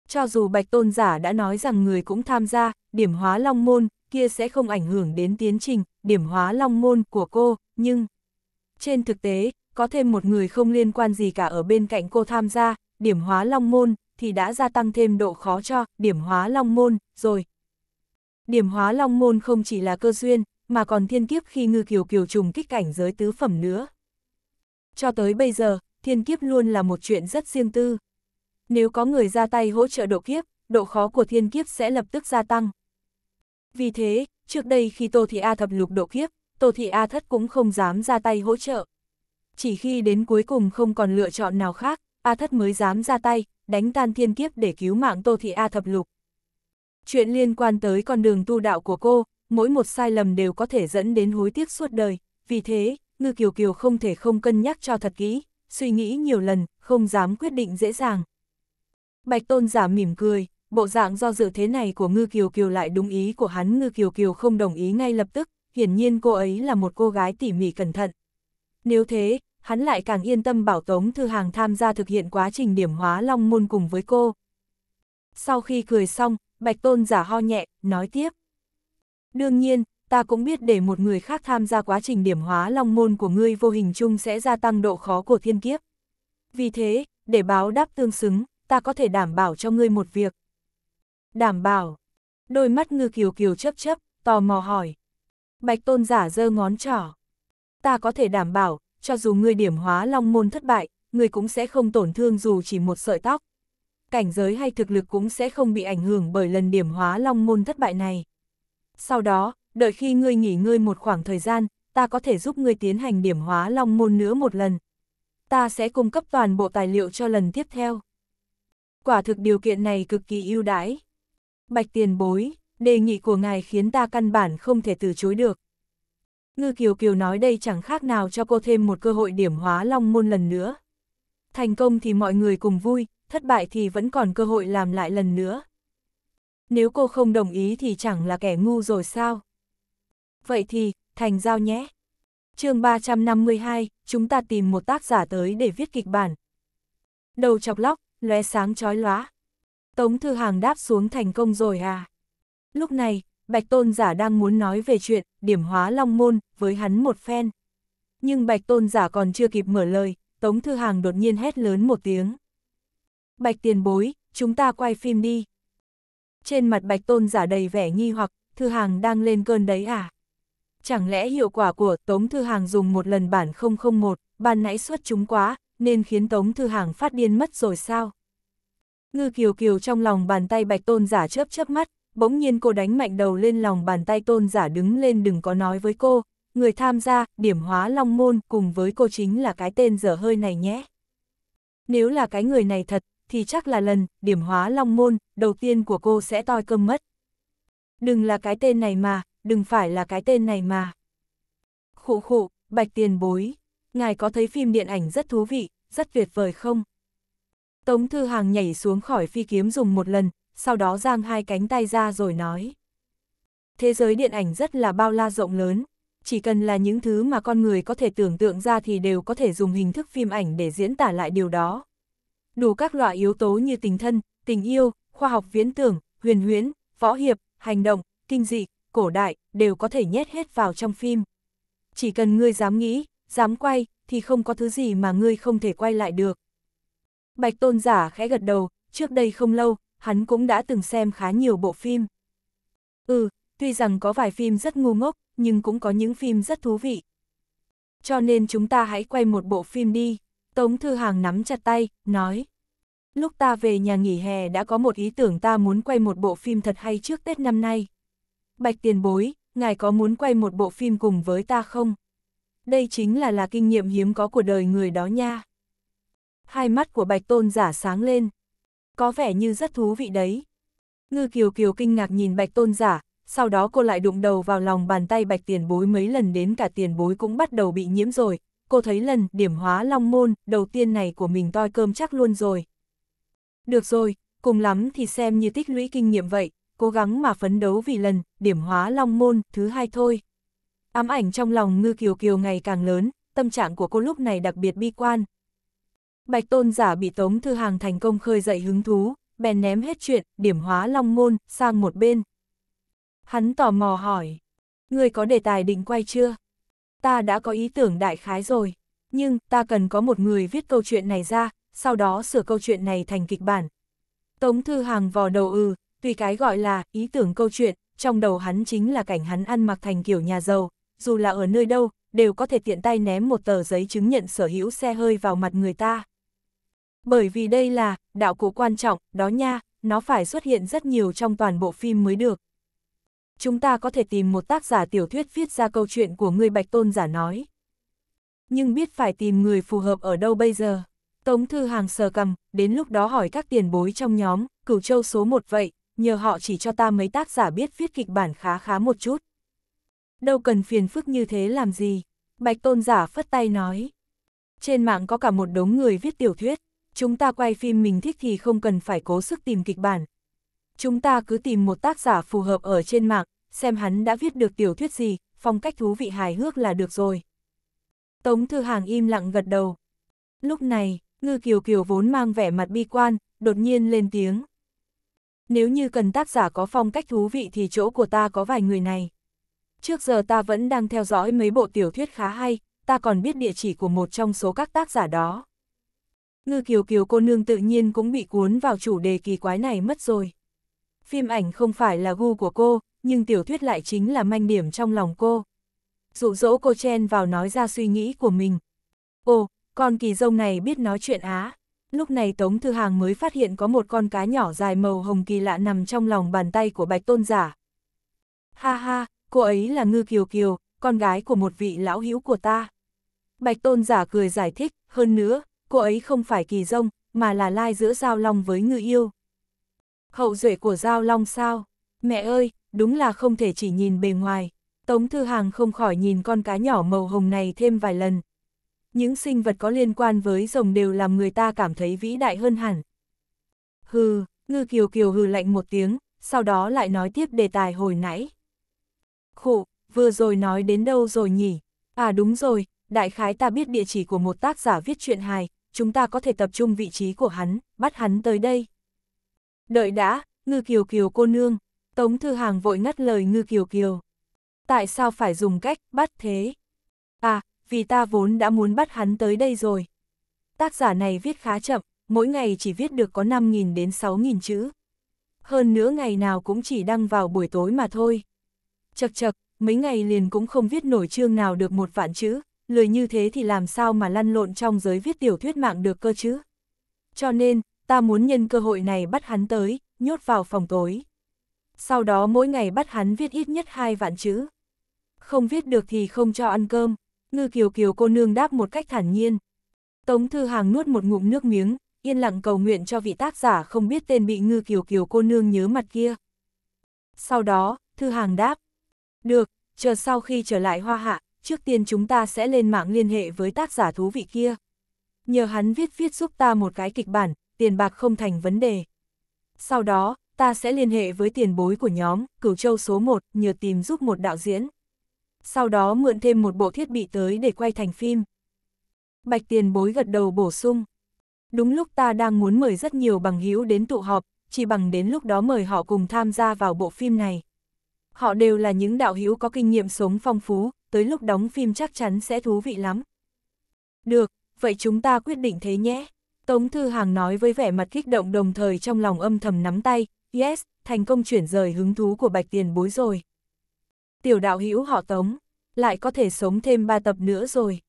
cho dù bạch tôn giả đã nói rằng người cũng tham gia, điểm hóa long môn, kia sẽ không ảnh hưởng đến tiến trình, điểm hóa long môn của cô, nhưng... Trên thực tế, có thêm một người không liên quan gì cả ở bên cạnh cô tham gia, điểm hóa long môn, thì đã gia tăng thêm độ khó cho điểm hóa long môn, rồi. Điểm hóa long môn không chỉ là cơ duyên, mà còn thiên kiếp khi ngư kiều kiều trùng kích cảnh giới tứ phẩm nữa. Cho tới bây giờ, thiên kiếp luôn là một chuyện rất riêng tư nếu có người ra tay hỗ trợ độ kiếp, độ khó của thiên kiếp sẽ lập tức gia tăng. Vì thế, trước đây khi Tô Thị A thập lục độ kiếp, Tô Thị A thất cũng không dám ra tay hỗ trợ. Chỉ khi đến cuối cùng không còn lựa chọn nào khác, A thất mới dám ra tay, đánh tan thiên kiếp để cứu mạng Tô Thị A thập lục. Chuyện liên quan tới con đường tu đạo của cô, mỗi một sai lầm đều có thể dẫn đến hối tiếc suốt đời, vì thế, Ngư Kiều Kiều không thể không cân nhắc cho thật kỹ, suy nghĩ nhiều lần, không dám quyết định dễ dàng. Bạch Tôn giả mỉm cười, bộ dạng do dự thế này của Ngư Kiều Kiều lại đúng ý của hắn Ngư Kiều Kiều không đồng ý ngay lập tức, hiển nhiên cô ấy là một cô gái tỉ mỉ cẩn thận. Nếu thế, hắn lại càng yên tâm bảo Tống Thư Hàng tham gia thực hiện quá trình điểm hóa long môn cùng với cô. Sau khi cười xong, Bạch Tôn giả ho nhẹ, nói tiếp. Đương nhiên, ta cũng biết để một người khác tham gia quá trình điểm hóa long môn của ngươi vô hình chung sẽ gia tăng độ khó của thiên kiếp. Vì thế, để báo đáp tương xứng, ta có thể đảm bảo cho ngươi một việc. Đảm bảo. Đôi mắt ngư kiều kiều chấp chấp, tò mò hỏi. Bạch tôn giả giơ ngón trỏ. Ta có thể đảm bảo, cho dù ngươi điểm hóa long môn thất bại, ngươi cũng sẽ không tổn thương dù chỉ một sợi tóc. Cảnh giới hay thực lực cũng sẽ không bị ảnh hưởng bởi lần điểm hóa long môn thất bại này. Sau đó, đợi khi ngươi nghỉ ngơi một khoảng thời gian, ta có thể giúp ngươi tiến hành điểm hóa long môn nữa một lần. Ta sẽ cung cấp toàn bộ tài liệu cho lần tiếp theo quả thực điều kiện này cực kỳ ưu đãi. Bạch tiền bối, đề nghị của ngài khiến ta căn bản không thể từ chối được. Ngư Kiều Kiều nói đây chẳng khác nào cho cô thêm một cơ hội điểm hóa long môn lần nữa. Thành công thì mọi người cùng vui, thất bại thì vẫn còn cơ hội làm lại lần nữa. Nếu cô không đồng ý thì chẳng là kẻ ngu rồi sao? Vậy thì, thành giao nhé. chương 352, chúng ta tìm một tác giả tới để viết kịch bản. Đầu chọc lóc, lóe sáng chói lóa. Tống Thư Hàng đáp xuống thành công rồi à? Lúc này, Bạch Tôn Giả đang muốn nói về chuyện điểm hóa long môn với hắn một phen. Nhưng Bạch Tôn Giả còn chưa kịp mở lời, Tống Thư Hàng đột nhiên hét lớn một tiếng. Bạch tiền bối, chúng ta quay phim đi. Trên mặt Bạch Tôn Giả đầy vẻ nghi hoặc, Thư Hàng đang lên cơn đấy à? Chẳng lẽ hiệu quả của Tống Thư Hàng dùng một lần bản 001, ban nãy suất chúng quá, nên khiến Tống Thư Hàng phát điên mất rồi sao? Ngư Kiều Kiều trong lòng bàn tay bạch tôn giả chớp chớp mắt, bỗng nhiên cô đánh mạnh đầu lên lòng bàn tay tôn giả đứng lên đừng có nói với cô, người tham gia, điểm hóa long môn cùng với cô chính là cái tên dở hơi này nhé. Nếu là cái người này thật, thì chắc là lần, điểm hóa long môn, đầu tiên của cô sẽ toi cơm mất. Đừng là cái tên này mà, đừng phải là cái tên này mà. Khụ khụ, bạch tiền bối, ngài có thấy phim điện ảnh rất thú vị, rất tuyệt vời không? Tống Thư Hàng nhảy xuống khỏi phi kiếm dùng một lần, sau đó giang hai cánh tay ra rồi nói. Thế giới điện ảnh rất là bao la rộng lớn, chỉ cần là những thứ mà con người có thể tưởng tượng ra thì đều có thể dùng hình thức phim ảnh để diễn tả lại điều đó. Đủ các loại yếu tố như tình thân, tình yêu, khoa học viễn tưởng, huyền huyễn, võ hiệp, hành động, kinh dị, cổ đại, đều có thể nhét hết vào trong phim. Chỉ cần ngươi dám nghĩ, dám quay, thì không có thứ gì mà ngươi không thể quay lại được. Bạch tôn giả khẽ gật đầu, trước đây không lâu, hắn cũng đã từng xem khá nhiều bộ phim. Ừ, tuy rằng có vài phim rất ngu ngốc, nhưng cũng có những phim rất thú vị. Cho nên chúng ta hãy quay một bộ phim đi, Tống Thư Hàng nắm chặt tay, nói. Lúc ta về nhà nghỉ hè đã có một ý tưởng ta muốn quay một bộ phim thật hay trước Tết năm nay. Bạch tiền bối, ngài có muốn quay một bộ phim cùng với ta không? đây chính là là kinh nghiệm hiếm có của đời người đó nha. Hai mắt của bạch tôn giả sáng lên. Có vẻ như rất thú vị đấy. Ngư Kiều Kiều kinh ngạc nhìn bạch tôn giả, sau đó cô lại đụng đầu vào lòng bàn tay bạch tiền bối mấy lần đến cả tiền bối cũng bắt đầu bị nhiễm rồi. Cô thấy lần điểm hóa long môn đầu tiên này của mình toi cơm chắc luôn rồi. Được rồi, cùng lắm thì xem như tích lũy kinh nghiệm vậy, cố gắng mà phấn đấu vì lần điểm hóa long môn thứ hai thôi. Ám ảnh trong lòng ngư kiều kiều ngày càng lớn, tâm trạng của cô lúc này đặc biệt bi quan. Bạch tôn giả bị Tống Thư Hàng thành công khơi dậy hứng thú, bèn ném hết chuyện, điểm hóa long môn, sang một bên. Hắn tò mò hỏi, người có đề tài định quay chưa? Ta đã có ý tưởng đại khái rồi, nhưng ta cần có một người viết câu chuyện này ra, sau đó sửa câu chuyện này thành kịch bản. Tống Thư Hàng vò đầu ừ, tùy cái gọi là ý tưởng câu chuyện, trong đầu hắn chính là cảnh hắn ăn mặc thành kiểu nhà giàu, dù là ở nơi đâu, đều có thể tiện tay ném một tờ giấy chứng nhận sở hữu xe hơi vào mặt người ta. Bởi vì đây là, đạo cụ quan trọng, đó nha, nó phải xuất hiện rất nhiều trong toàn bộ phim mới được. Chúng ta có thể tìm một tác giả tiểu thuyết viết ra câu chuyện của người Bạch Tôn giả nói. Nhưng biết phải tìm người phù hợp ở đâu bây giờ? Tống Thư Hàng sờ cầm, đến lúc đó hỏi các tiền bối trong nhóm, cửu châu số một vậy, nhờ họ chỉ cho ta mấy tác giả biết viết kịch bản khá khá một chút đâu cần phiền phức như thế làm gì. Bạch tôn giả phất tay nói. Trên mạng có cả một đống người viết tiểu thuyết, chúng ta quay phim mình thích thì không cần phải cố sức tìm kịch bản. Chúng ta cứ tìm một tác giả phù hợp ở trên mạng, xem hắn đã viết được tiểu thuyết gì, phong cách thú vị hài hước là được rồi. Tống Thư Hàng im lặng gật đầu. Lúc này, Ngư Kiều Kiều vốn mang vẻ mặt bi quan, đột nhiên lên tiếng. Nếu như cần tác giả có phong cách thú vị thì chỗ của ta có vài người này trước giờ ta vẫn đang theo dõi mấy bộ tiểu thuyết khá hay, ta còn biết địa chỉ của một trong số các tác giả đó. Ngư Kiều Kiều cô nương tự nhiên cũng bị cuốn vào chủ đề kỳ quái này mất rồi. Phim ảnh không phải là gu của cô, nhưng tiểu thuyết lại chính là manh điểm trong lòng cô. Dụ dỗ cô chen vào nói ra suy nghĩ của mình. Ồ, con kỳ dông này biết nói chuyện Á. Lúc này Tống Thư Hàng mới phát hiện có một con cá nhỏ dài màu hồng kỳ lạ nằm trong lòng bàn tay của Bạch Tôn Giả. Ha ha, cô ấy là Ngư Kiều Kiều, con gái của một vị lão hữu của ta. Bạch Tôn giả cười giải thích, hơn nữa, cô ấy không phải kỳ rông, mà là lai giữa Giao Long với Ngư Yêu. Hậu duệ của Giao Long sao? Mẹ ơi, đúng là không thể chỉ nhìn bề ngoài. Tống Thư Hàng không khỏi nhìn con cá nhỏ màu hồng này thêm vài lần. Những sinh vật có liên quan với rồng đều làm người ta cảm thấy vĩ đại hơn hẳn. Hừ, Ngư Kiều Kiều hừ lạnh một tiếng, sau đó lại nói tiếp đề tài hồi nãy khổ, vừa rồi nói đến đâu rồi nhỉ? À đúng rồi, đại khái ta biết địa chỉ của một tác giả viết chuyện hài, chúng ta có thể tập trung vị trí của hắn, bắt hắn tới đây. Đợi đã, ngư kiều kiều cô nương, Tống Thư Hàng vội ngắt lời ngư kiều kiều. Tại sao phải dùng cách bắt thế? À, vì ta vốn đã muốn bắt hắn tới đây rồi. Tác giả này viết khá chậm, mỗi ngày chỉ viết được có 5.000 đến 6.000 chữ. Hơn nữa ngày nào cũng chỉ đăng vào buổi tối mà thôi. Chật chật, mấy ngày liền cũng không viết nổi chương nào được một vạn chữ, lười như thế thì làm sao mà lăn lộn trong giới viết tiểu thuyết mạng được cơ chứ. Cho nên, ta muốn nhân cơ hội này bắt hắn tới, nhốt vào phòng tối. Sau đó mỗi ngày bắt hắn viết ít nhất hai vạn chữ. Không viết được thì không cho ăn cơm, ngư kiều kiều cô nương đáp một cách thản nhiên. Tống Thư Hàng nuốt một ngụm nước miếng, yên lặng cầu nguyện cho vị tác giả không biết tên bị ngư kiều kiều cô nương nhớ mặt kia. Sau đó, Thư Hàng đáp, được, chờ sau khi trở lại hoa hạ, trước tiên chúng ta sẽ lên mạng liên hệ với tác giả thú vị kia. Nhờ hắn viết viết giúp ta một cái kịch bản, tiền bạc không thành vấn đề. Sau đó, ta sẽ liên hệ với tiền bối của nhóm, cửu châu số 1, nhờ tìm giúp một đạo diễn. Sau đó mượn thêm một bộ thiết bị tới để quay thành phim. Bạch tiền bối gật đầu bổ sung. Đúng lúc ta đang muốn mời rất nhiều bằng hữu đến tụ họp, chỉ bằng đến lúc đó mời họ cùng tham gia vào bộ phim này. Họ đều là những đạo hữu có kinh nghiệm sống phong phú, tới lúc đóng phim chắc chắn sẽ thú vị lắm. Được, vậy chúng ta quyết định thế nhé. Tống Thư Hàng nói với vẻ mặt kích động đồng thời trong lòng âm thầm nắm tay, yes, thành công chuyển rời hứng thú của bạch tiền bối rồi. Tiểu đạo hữu họ Tống, lại có thể sống thêm ba tập nữa rồi.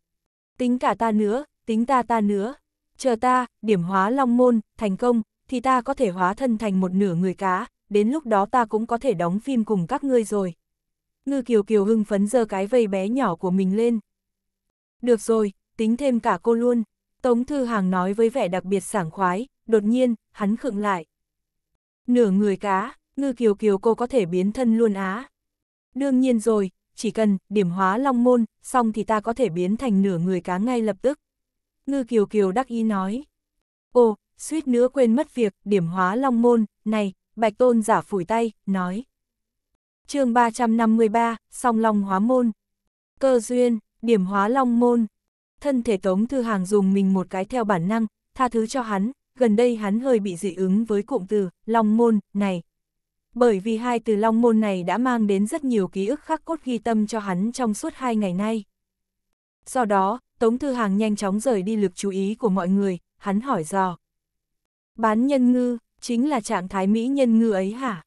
Tính cả ta nữa, tính ta ta nữa. Chờ ta, điểm hóa long môn, thành công, thì ta có thể hóa thân thành một nửa người cá, đến lúc đó ta cũng có thể đóng phim cùng các ngươi rồi. Ngư Kiều Kiều hưng phấn giơ cái vây bé nhỏ của mình lên. Được rồi, tính thêm cả cô luôn. Tống Thư Hàng nói với vẻ đặc biệt sảng khoái, đột nhiên, hắn khựng lại. Nửa người cá, Ngư Kiều Kiều cô có thể biến thân luôn á. Đương nhiên rồi, chỉ cần điểm hóa long môn, xong thì ta có thể biến thành nửa người cá ngay lập tức. Ngư Kiều Kiều đắc ý nói. Ồ, suýt nữa quên mất việc, điểm hóa long môn, này, Bạch Tôn giả phủi tay, nói. chương 353, Song Long Hóa Môn. Cơ duyên, điểm hóa Long Môn. Thân thể Tống Thư Hàng dùng mình một cái theo bản năng, tha thứ cho hắn, gần đây hắn hơi bị dị ứng với cụm từ Long Môn này. Bởi vì hai từ Long Môn này đã mang đến rất nhiều ký ức khắc cốt ghi tâm cho hắn trong suốt hai ngày nay. Do đó, Tống Thư Hàng nhanh chóng rời đi lực chú ý của mọi người, hắn hỏi dò. Bán nhân ngư, chính là trạng thái mỹ nhân ngư ấy hả?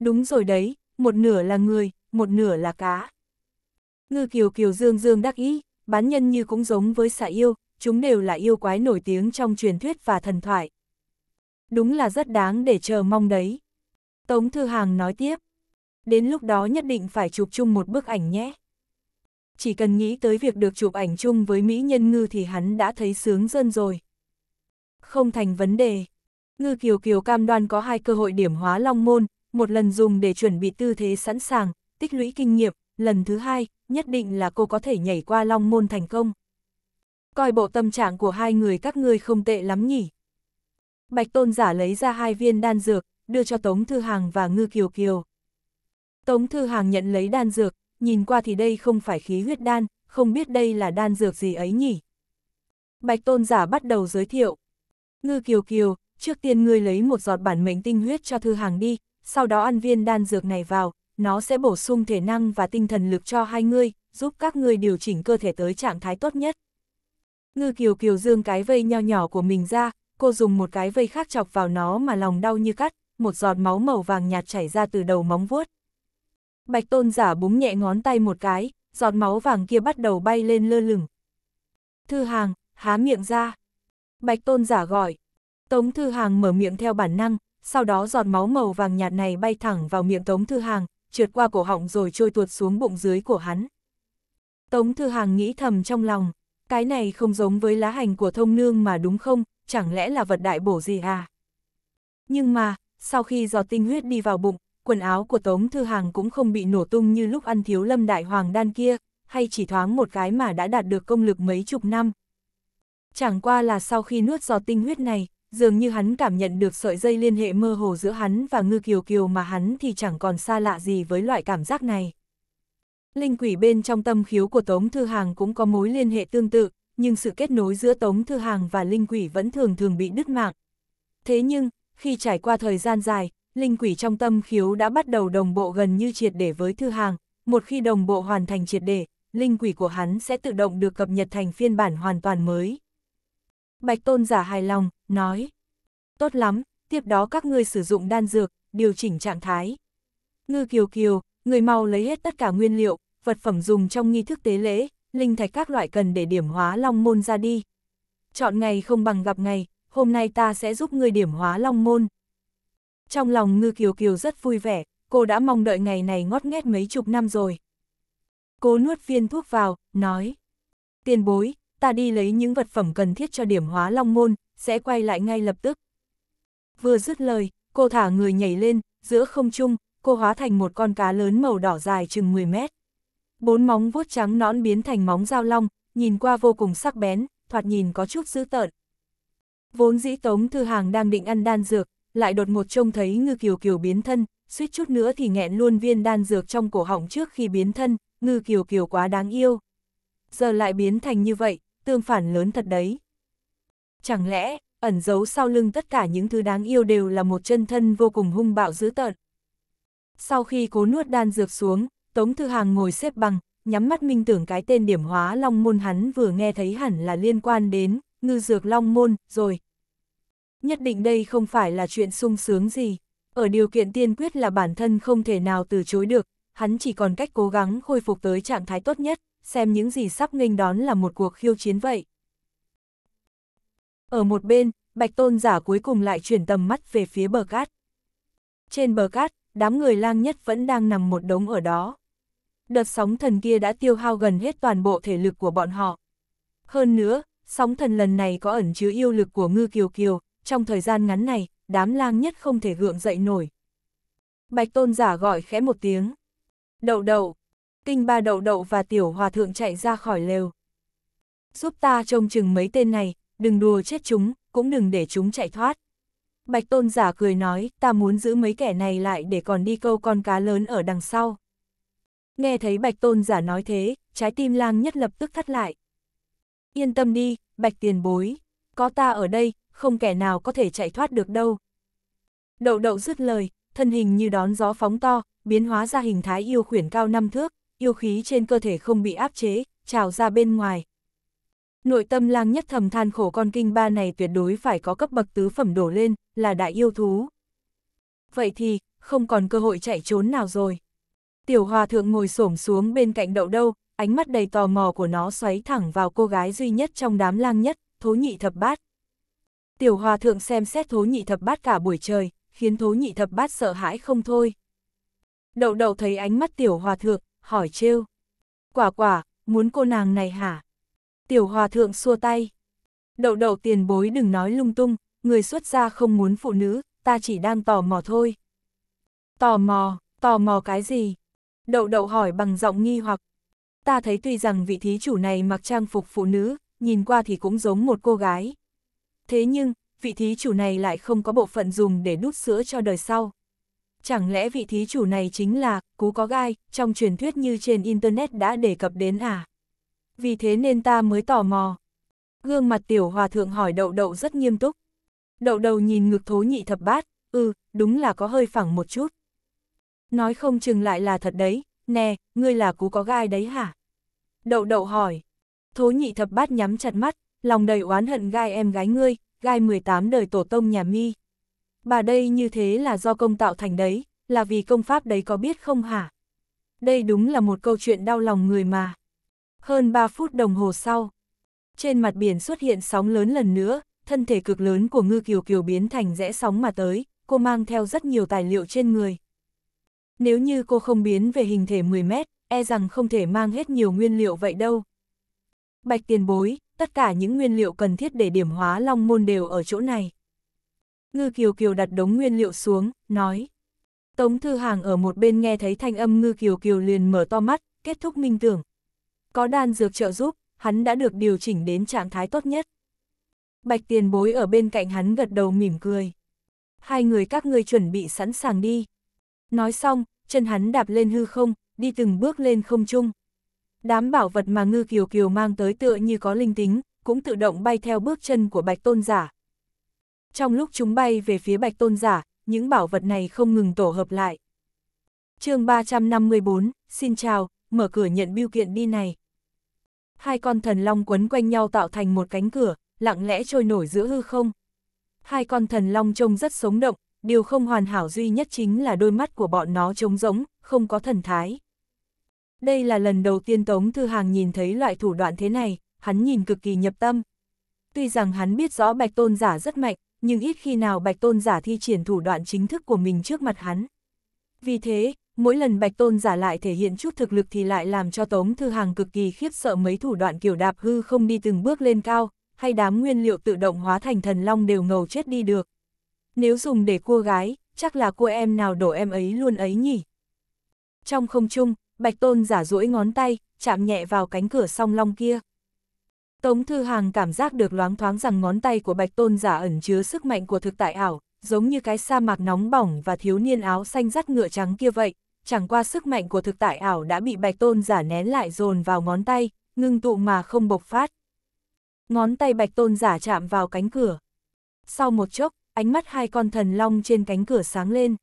Đúng rồi đấy, một nửa là người, một nửa là cá. Ngư kiều kiều dương dương đắc ý, bán nhân như cũng giống với xạ yêu, chúng đều là yêu quái nổi tiếng trong truyền thuyết và thần thoại. Đúng là rất đáng để chờ mong đấy. Tống Thư Hàng nói tiếp. Đến lúc đó nhất định phải chụp chung một bức ảnh nhé. Chỉ cần nghĩ tới việc được chụp ảnh chung với Mỹ Nhân Ngư thì hắn đã thấy sướng dân rồi. Không thành vấn đề. Ngư Kiều Kiều cam đoan có hai cơ hội điểm hóa long môn, một lần dùng để chuẩn bị tư thế sẵn sàng, tích lũy kinh nghiệm, lần thứ hai, nhất định là cô có thể nhảy qua long môn thành công. Coi bộ tâm trạng của hai người các ngươi không tệ lắm nhỉ. Bạch Tôn giả lấy ra hai viên đan dược, đưa cho Tống Thư Hàng và Ngư Kiều Kiều. Tống Thư Hàng nhận lấy đan dược, nhìn qua thì đây không phải khí huyết đan, không biết đây là đan dược gì ấy nhỉ. Bạch Tôn giả bắt đầu giới thiệu. Ngư Kiều Kiều, trước tiên ngươi lấy một giọt bản mệnh tinh huyết cho thư hàng đi, sau đó ăn viên đan dược này vào, nó sẽ bổ sung thể năng và tinh thần lực cho hai ngươi, giúp các ngươi điều chỉnh cơ thể tới trạng thái tốt nhất. Ngư Kiều Kiều dương cái vây nho nhỏ của mình ra, cô dùng một cái vây khác chọc vào nó mà lòng đau như cắt, một giọt máu màu vàng nhạt chảy ra từ đầu móng vuốt. Bạch tôn giả búng nhẹ ngón tay một cái, giọt máu vàng kia bắt đầu bay lên lơ lửng. Thư hàng, há miệng ra. Bạch tôn giả gọi, Tống Thư Hàng mở miệng theo bản năng, sau đó giọt máu màu vàng nhạt này bay thẳng vào miệng Tống Thư Hàng, trượt qua cổ họng rồi trôi tuột xuống bụng dưới của hắn. Tống Thư Hàng nghĩ thầm trong lòng, cái này không giống với lá hành của thông nương mà đúng không, chẳng lẽ là vật đại bổ gì à? Nhưng mà, sau khi giọt tinh huyết đi vào bụng, quần áo của Tống Thư Hàng cũng không bị nổ tung như lúc ăn thiếu lâm đại hoàng đan kia, hay chỉ thoáng một cái mà đã đạt được công lực mấy chục năm. Chẳng qua là sau khi nuốt giọt tinh huyết này, dường như hắn cảm nhận được sợi dây liên hệ mơ hồ giữa hắn và ngư kiều kiều mà hắn thì chẳng còn xa lạ gì với loại cảm giác này. Linh quỷ bên trong tâm khiếu của Tống Thư Hàng cũng có mối liên hệ tương tự, nhưng sự kết nối giữa Tống Thư Hàng và Linh quỷ vẫn thường thường bị đứt mạng. Thế nhưng, khi trải qua thời gian dài, Linh quỷ trong tâm khiếu đã bắt đầu đồng bộ gần như triệt để với Thư Hàng, một khi đồng bộ hoàn thành triệt để, Linh quỷ của hắn sẽ tự động được cập nhật thành phiên bản hoàn toàn mới. Bạch tôn giả hài lòng, nói. Tốt lắm, tiếp đó các ngươi sử dụng đan dược, điều chỉnh trạng thái. Ngư kiều kiều, người mau lấy hết tất cả nguyên liệu, vật phẩm dùng trong nghi thức tế lễ, linh thạch các loại cần để điểm hóa long môn ra đi. Chọn ngày không bằng gặp ngày, hôm nay ta sẽ giúp ngươi điểm hóa long môn. Trong lòng ngư kiều kiều rất vui vẻ, cô đã mong đợi ngày này ngót nghét mấy chục năm rồi. Cô nuốt viên thuốc vào, nói. Tiền bối, ta đi lấy những vật phẩm cần thiết cho điểm hóa long môn, sẽ quay lại ngay lập tức. Vừa dứt lời, cô thả người nhảy lên, giữa không trung, cô hóa thành một con cá lớn màu đỏ dài chừng 10 mét. Bốn móng vuốt trắng nõn biến thành móng dao long, nhìn qua vô cùng sắc bén, thoạt nhìn có chút dữ tợn. Vốn dĩ Tống Thư Hàng đang định ăn đan dược, lại đột ngột trông thấy Ngư Kiều Kiều biến thân, suýt chút nữa thì nghẹn luôn viên đan dược trong cổ họng trước khi biến thân, Ngư Kiều Kiều quá đáng yêu. Giờ lại biến thành như vậy, tương phản lớn thật đấy. Chẳng lẽ, ẩn giấu sau lưng tất cả những thứ đáng yêu đều là một chân thân vô cùng hung bạo dữ tợn. Sau khi cố nuốt đan dược xuống, Tống Thư Hàng ngồi xếp bằng, nhắm mắt minh tưởng cái tên điểm hóa long môn hắn vừa nghe thấy hẳn là liên quan đến ngư dược long môn, rồi. Nhất định đây không phải là chuyện sung sướng gì. Ở điều kiện tiên quyết là bản thân không thể nào từ chối được, hắn chỉ còn cách cố gắng khôi phục tới trạng thái tốt nhất xem những gì sắp nghênh đón là một cuộc khiêu chiến vậy. Ở một bên, bạch tôn giả cuối cùng lại chuyển tầm mắt về phía bờ cát. Trên bờ cát, đám người lang nhất vẫn đang nằm một đống ở đó. Đợt sóng thần kia đã tiêu hao gần hết toàn bộ thể lực của bọn họ. Hơn nữa, sóng thần lần này có ẩn chứa yêu lực của ngư kiều kiều, trong thời gian ngắn này, đám lang nhất không thể gượng dậy nổi. Bạch tôn giả gọi khẽ một tiếng. Đậu đậu, Kinh ba đậu đậu và tiểu hòa thượng chạy ra khỏi lều. Giúp ta trông chừng mấy tên này, đừng đùa chết chúng, cũng đừng để chúng chạy thoát. Bạch tôn giả cười nói, ta muốn giữ mấy kẻ này lại để còn đi câu con cá lớn ở đằng sau. Nghe thấy bạch tôn giả nói thế, trái tim lang nhất lập tức thắt lại. Yên tâm đi, bạch tiền bối, có ta ở đây, không kẻ nào có thể chạy thoát được đâu. Đậu đậu dứt lời, thân hình như đón gió phóng to, biến hóa ra hình thái yêu khuyển cao năm thước, yêu khí trên cơ thể không bị áp chế, trào ra bên ngoài. Nội tâm lang nhất thầm than khổ con kinh ba này tuyệt đối phải có cấp bậc tứ phẩm đổ lên, là đại yêu thú. Vậy thì, không còn cơ hội chạy trốn nào rồi. Tiểu hòa thượng ngồi xổm xuống bên cạnh đậu đâu, ánh mắt đầy tò mò của nó xoáy thẳng vào cô gái duy nhất trong đám lang nhất, thố nhị thập bát. Tiểu hòa thượng xem xét thố nhị thập bát cả buổi trời, khiến thố nhị thập bát sợ hãi không thôi. Đậu đậu thấy ánh mắt tiểu hòa thượng, hỏi trêu. Quả quả, muốn cô nàng này hả? Tiểu hòa thượng xua tay. Đậu đậu tiền bối đừng nói lung tung, người xuất gia không muốn phụ nữ, ta chỉ đang tò mò thôi. Tò mò, tò mò cái gì? Đậu đậu hỏi bằng giọng nghi hoặc. Ta thấy tuy rằng vị thí chủ này mặc trang phục phụ nữ, nhìn qua thì cũng giống một cô gái. Thế nhưng, vị thí chủ này lại không có bộ phận dùng để đút sữa cho đời sau, chẳng lẽ vị thí chủ này chính là cú có gai, trong truyền thuyết như trên Internet đã đề cập đến à? Vì thế nên ta mới tò mò. Gương mặt tiểu hòa thượng hỏi đậu đậu rất nghiêm túc. Đậu đầu nhìn ngực thố nhị thập bát, ừ, đúng là có hơi phẳng một chút. Nói không chừng lại là thật đấy, nè, ngươi là cú có gai đấy hả? Đậu đậu hỏi. Thố nhị thập bát nhắm chặt mắt, lòng đầy oán hận gai em gái ngươi, gai 18 đời tổ tông nhà mi bà đây như thế là do công tạo thành đấy, là vì công pháp đấy có biết không hả? Đây đúng là một câu chuyện đau lòng người mà. Hơn 3 phút đồng hồ sau, trên mặt biển xuất hiện sóng lớn lần nữa, thân thể cực lớn của ngư kiều kiều biến thành rẽ sóng mà tới, cô mang theo rất nhiều tài liệu trên người. Nếu như cô không biến về hình thể 10 mét, e rằng không thể mang hết nhiều nguyên liệu vậy đâu. Bạch tiền bối, tất cả những nguyên liệu cần thiết để điểm hóa long môn đều ở chỗ này. Ngư Kiều Kiều đặt đống nguyên liệu xuống, nói. Tống Thư Hàng ở một bên nghe thấy thanh âm Ngư Kiều Kiều liền mở to mắt, kết thúc minh tưởng. Có đan dược trợ giúp, hắn đã được điều chỉnh đến trạng thái tốt nhất. Bạch tiền bối ở bên cạnh hắn gật đầu mỉm cười. Hai người các ngươi chuẩn bị sẵn sàng đi. Nói xong, chân hắn đạp lên hư không, đi từng bước lên không trung. Đám bảo vật mà Ngư Kiều Kiều mang tới tựa như có linh tính, cũng tự động bay theo bước chân của Bạch Tôn Giả, trong lúc chúng bay về phía bạch tôn giả, những bảo vật này không ngừng tổ hợp lại. chương 354, xin chào, mở cửa nhận biêu kiện đi này. Hai con thần long quấn quanh nhau tạo thành một cánh cửa, lặng lẽ trôi nổi giữa hư không. Hai con thần long trông rất sống động, điều không hoàn hảo duy nhất chính là đôi mắt của bọn nó trống rỗng, không có thần thái. Đây là lần đầu tiên Tống Thư Hàng nhìn thấy loại thủ đoạn thế này, hắn nhìn cực kỳ nhập tâm. Tuy rằng hắn biết rõ Bạch Tôn giả rất mạnh, nhưng ít khi nào Bạch Tôn giả thi triển thủ đoạn chính thức của mình trước mặt hắn. Vì thế, mỗi lần Bạch Tôn giả lại thể hiện chút thực lực thì lại làm cho Tống Thư Hàng cực kỳ khiếp sợ mấy thủ đoạn kiểu đạp hư không đi từng bước lên cao, hay đám nguyên liệu tự động hóa thành thần long đều ngầu chết đi được. Nếu dùng để cua gái, chắc là cua em nào đổ em ấy luôn ấy nhỉ. Trong không trung, Bạch Tôn giả duỗi ngón tay, chạm nhẹ vào cánh cửa song long kia. Tống Thư Hàng cảm giác được loáng thoáng rằng ngón tay của bạch tôn giả ẩn chứa sức mạnh của thực tại ảo, giống như cái sa mạc nóng bỏng và thiếu niên áo xanh dắt ngựa trắng kia vậy, chẳng qua sức mạnh của thực tại ảo đã bị bạch tôn giả nén lại dồn vào ngón tay, ngưng tụ mà không bộc phát. Ngón tay bạch tôn giả chạm vào cánh cửa. Sau một chốc, ánh mắt hai con thần long trên cánh cửa sáng lên.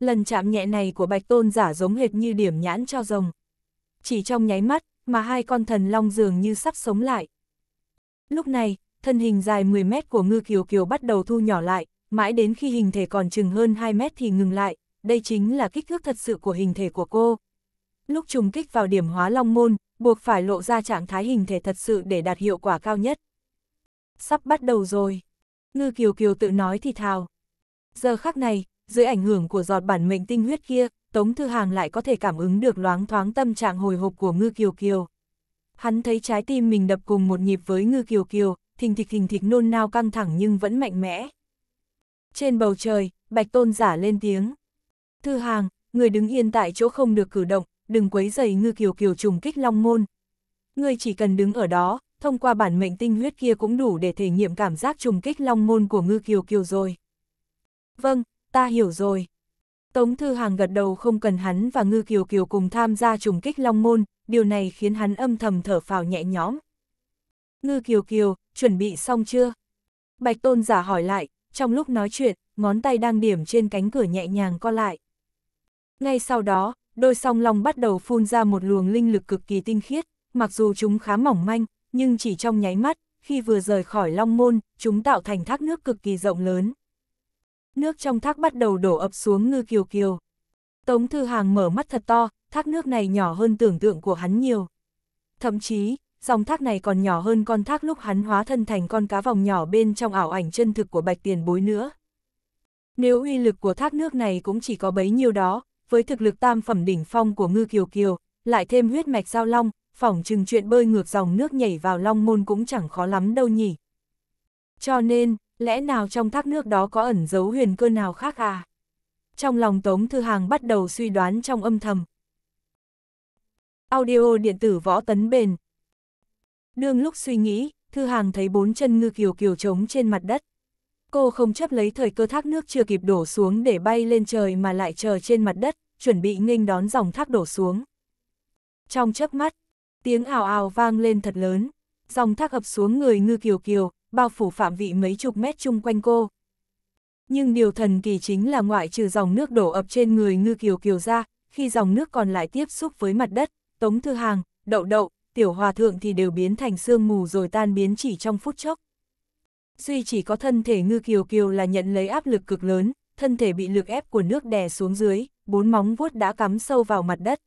Lần chạm nhẹ này của bạch tôn giả giống hệt như điểm nhãn cho rồng. Chỉ trong nháy mắt, mà hai con thần long dường như sắp sống lại, Lúc này, thân hình dài 10 mét của ngư kiều kiều bắt đầu thu nhỏ lại, mãi đến khi hình thể còn chừng hơn 2 mét thì ngừng lại, đây chính là kích thước thật sự của hình thể của cô. Lúc trùng kích vào điểm hóa long môn, buộc phải lộ ra trạng thái hình thể thật sự để đạt hiệu quả cao nhất. Sắp bắt đầu rồi. Ngư kiều kiều tự nói thì thào. Giờ khắc này, dưới ảnh hưởng của giọt bản mệnh tinh huyết kia, Tống Thư Hàng lại có thể cảm ứng được loáng thoáng tâm trạng hồi hộp của Ngư Kiều Kiều. Hắn thấy trái tim mình đập cùng một nhịp với ngư kiều kiều, thình thịch thình thịch nôn nao căng thẳng nhưng vẫn mạnh mẽ. Trên bầu trời, bạch tôn giả lên tiếng. Thư hàng, người đứng yên tại chỗ không được cử động, đừng quấy dày ngư kiều kiều trùng kích long môn. Người chỉ cần đứng ở đó, thông qua bản mệnh tinh huyết kia cũng đủ để thể nghiệm cảm giác trùng kích long môn của ngư kiều kiều rồi. Vâng, ta hiểu rồi. Tống Thư Hàng gật đầu không cần hắn và Ngư Kiều Kiều cùng tham gia trùng kích Long Môn, điều này khiến hắn âm thầm thở phào nhẹ nhõm. Ngư Kiều Kiều, chuẩn bị xong chưa? Bạch Tôn giả hỏi lại, trong lúc nói chuyện, ngón tay đang điểm trên cánh cửa nhẹ nhàng co lại. Ngay sau đó, đôi song long bắt đầu phun ra một luồng linh lực cực kỳ tinh khiết, mặc dù chúng khá mỏng manh, nhưng chỉ trong nháy mắt, khi vừa rời khỏi long môn, chúng tạo thành thác nước cực kỳ rộng lớn. Nước trong thác bắt đầu đổ ập xuống ngư kiều kiều. Tống Thư Hàng mở mắt thật to, thác nước này nhỏ hơn tưởng tượng của hắn nhiều. Thậm chí, dòng thác này còn nhỏ hơn con thác lúc hắn hóa thân thành con cá vòng nhỏ bên trong ảo ảnh chân thực của bạch tiền bối nữa. Nếu uy lực của thác nước này cũng chỉ có bấy nhiêu đó, với thực lực tam phẩm đỉnh phong của ngư kiều kiều, lại thêm huyết mạch giao long, phỏng chừng chuyện bơi ngược dòng nước nhảy vào long môn cũng chẳng khó lắm đâu nhỉ. Cho nên, lẽ nào trong thác nước đó có ẩn giấu huyền cơ nào khác à? Trong lòng Tống Thư Hàng bắt đầu suy đoán trong âm thầm. Audio điện tử võ tấn bền. Đương lúc suy nghĩ, Thư Hàng thấy bốn chân ngư kiều kiều trống trên mặt đất. Cô không chấp lấy thời cơ thác nước chưa kịp đổ xuống để bay lên trời mà lại chờ trên mặt đất, chuẩn bị nghênh đón dòng thác đổ xuống. Trong chớp mắt, tiếng ào ào vang lên thật lớn, dòng thác ập xuống người ngư kiều kiều, bao phủ phạm vị mấy chục mét chung quanh cô. Nhưng điều thần kỳ chính là ngoại trừ dòng nước đổ ập trên người ngư kiều kiều ra, khi dòng nước còn lại tiếp xúc với mặt đất, Tống Thư Hàng, Đậu Đậu, Tiểu Hòa Thượng thì đều biến thành sương mù rồi tan biến chỉ trong phút chốc. Duy chỉ có thân thể ngư kiều kiều là nhận lấy áp lực cực lớn, thân thể bị lực ép của nước đè xuống dưới, bốn móng vuốt đã cắm sâu vào mặt đất.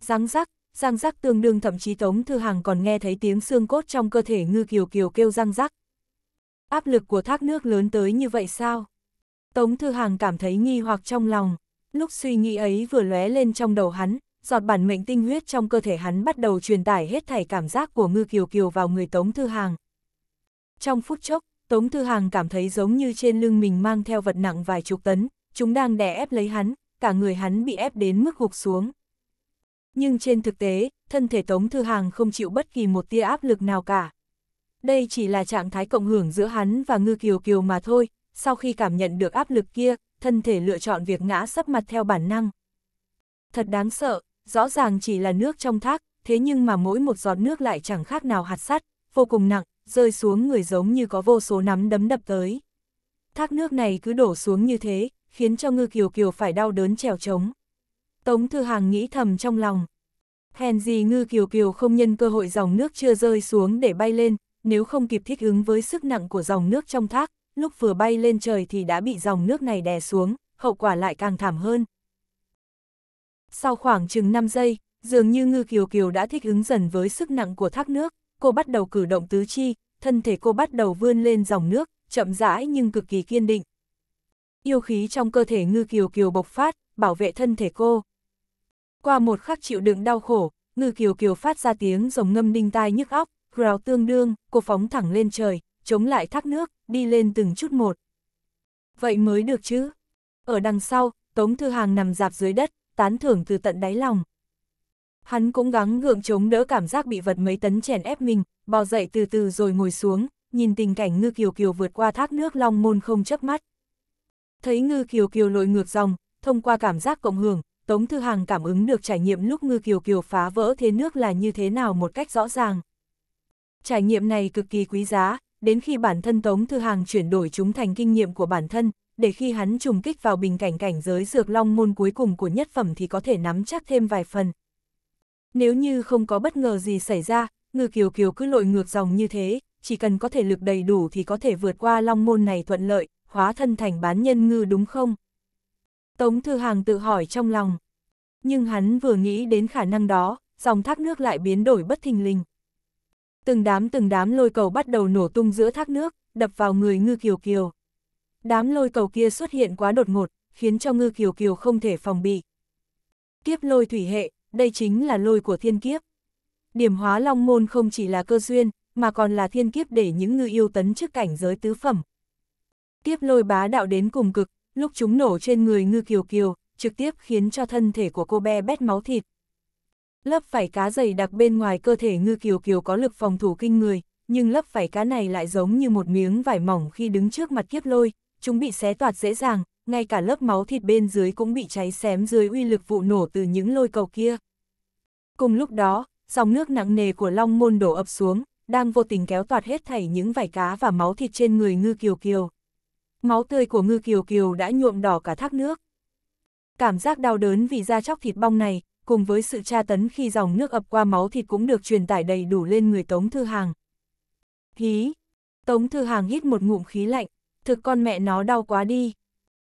Răng rắc, răng rắc tương đương thậm chí Tống Thư Hàng còn nghe thấy tiếng xương cốt trong cơ thể ngư kiều kiều kêu răng rắc. Áp lực của thác nước lớn tới như vậy sao? Tống Thư Hàng cảm thấy nghi hoặc trong lòng, lúc suy nghĩ ấy vừa lóe lên trong đầu hắn, giọt bản mệnh tinh huyết trong cơ thể hắn bắt đầu truyền tải hết thảy cảm giác của Ngư Kiều Kiều vào người Tống Thư Hàng. Trong phút chốc, Tống Thư Hàng cảm thấy giống như trên lưng mình mang theo vật nặng vài chục tấn, chúng đang đè ép lấy hắn, cả người hắn bị ép đến mức gục xuống. Nhưng trên thực tế, thân thể Tống Thư Hàng không chịu bất kỳ một tia áp lực nào cả. Đây chỉ là trạng thái cộng hưởng giữa hắn và Ngư Kiều Kiều mà thôi, sau khi cảm nhận được áp lực kia, thân thể lựa chọn việc ngã sấp mặt theo bản năng. Thật đáng sợ, rõ ràng chỉ là nước trong thác, thế nhưng mà mỗi một giọt nước lại chẳng khác nào hạt sắt, vô cùng nặng, rơi xuống người giống như có vô số nắm đấm đập tới. Thác nước này cứ đổ xuống như thế, khiến cho ngư kiều kiều phải đau đớn trèo trống. Tống Thư Hàng nghĩ thầm trong lòng. Hèn gì ngư kiều kiều không nhân cơ hội dòng nước chưa rơi xuống để bay lên, nếu không kịp thích ứng với sức nặng của dòng nước trong thác, lúc vừa bay lên trời thì đã bị dòng nước này đè xuống, hậu quả lại càng thảm hơn. Sau khoảng chừng 5 giây, dường như Ngư Kiều Kiều đã thích ứng dần với sức nặng của thác nước, cô bắt đầu cử động tứ chi, thân thể cô bắt đầu vươn lên dòng nước, chậm rãi nhưng cực kỳ kiên định. Yêu khí trong cơ thể Ngư Kiều Kiều bộc phát, bảo vệ thân thể cô. Qua một khắc chịu đựng đau khổ, Ngư Kiều Kiều phát ra tiếng rồng ngâm đinh tai nhức óc, rào tương đương, cô phóng thẳng lên trời, chống lại thác nước, đi lên từng chút một. Vậy mới được chứ. Ở đằng sau, Tống Thư Hàng nằm dạp dưới đất, tán thưởng từ tận đáy lòng. Hắn cũng gắng gượng chống đỡ cảm giác bị vật mấy tấn chèn ép mình, bò dậy từ từ rồi ngồi xuống, nhìn tình cảnh ngư kiều kiều vượt qua thác nước long môn không chớp mắt. Thấy ngư kiều kiều lội ngược dòng, thông qua cảm giác cộng hưởng, Tống Thư Hàng cảm ứng được trải nghiệm lúc ngư kiều kiều phá vỡ thế nước là như thế nào một cách rõ ràng. Trải nghiệm này cực kỳ quý giá, đến khi bản thân Tống Thư Hàng chuyển đổi chúng thành kinh nghiệm của bản thân, để khi hắn trùng kích vào bình cảnh cảnh giới dược long môn cuối cùng của nhất phẩm thì có thể nắm chắc thêm vài phần. Nếu như không có bất ngờ gì xảy ra, ngư kiều kiều cứ lội ngược dòng như thế, chỉ cần có thể lực đầy đủ thì có thể vượt qua long môn này thuận lợi, hóa thân thành bán nhân ngư đúng không? Tống Thư Hàng tự hỏi trong lòng. Nhưng hắn vừa nghĩ đến khả năng đó, dòng thác nước lại biến đổi bất thình lình. Từng đám từng đám lôi cầu bắt đầu nổ tung giữa thác nước, đập vào người ngư kiều kiều đám lôi cầu kia xuất hiện quá đột ngột, khiến cho ngư kiều kiều không thể phòng bị. Kiếp lôi thủy hệ, đây chính là lôi của thiên kiếp. Điểm hóa long môn không chỉ là cơ duyên, mà còn là thiên kiếp để những ngư yêu tấn trước cảnh giới tứ phẩm. Kiếp lôi bá đạo đến cùng cực, lúc chúng nổ trên người ngư kiều kiều, trực tiếp khiến cho thân thể của cô bé bét máu thịt. Lớp vải cá dày đặc bên ngoài cơ thể ngư kiều kiều có lực phòng thủ kinh người, nhưng lớp vải cá này lại giống như một miếng vải mỏng khi đứng trước mặt kiếp lôi, chúng bị xé toạt dễ dàng, ngay cả lớp máu thịt bên dưới cũng bị cháy xém dưới uy lực vụ nổ từ những lôi cầu kia. Cùng lúc đó, dòng nước nặng nề của long môn đổ ập xuống, đang vô tình kéo toạt hết thảy những vảy cá và máu thịt trên người ngư kiều kiều. Máu tươi của ngư kiều kiều đã nhuộm đỏ cả thác nước. Cảm giác đau đớn vì da chóc thịt bong này, cùng với sự tra tấn khi dòng nước ập qua máu thịt cũng được truyền tải đầy đủ lên người Tống Thư Hàng. Hí! Tống Thư Hàng hít một ngụm khí lạnh, thực con mẹ nó đau quá đi.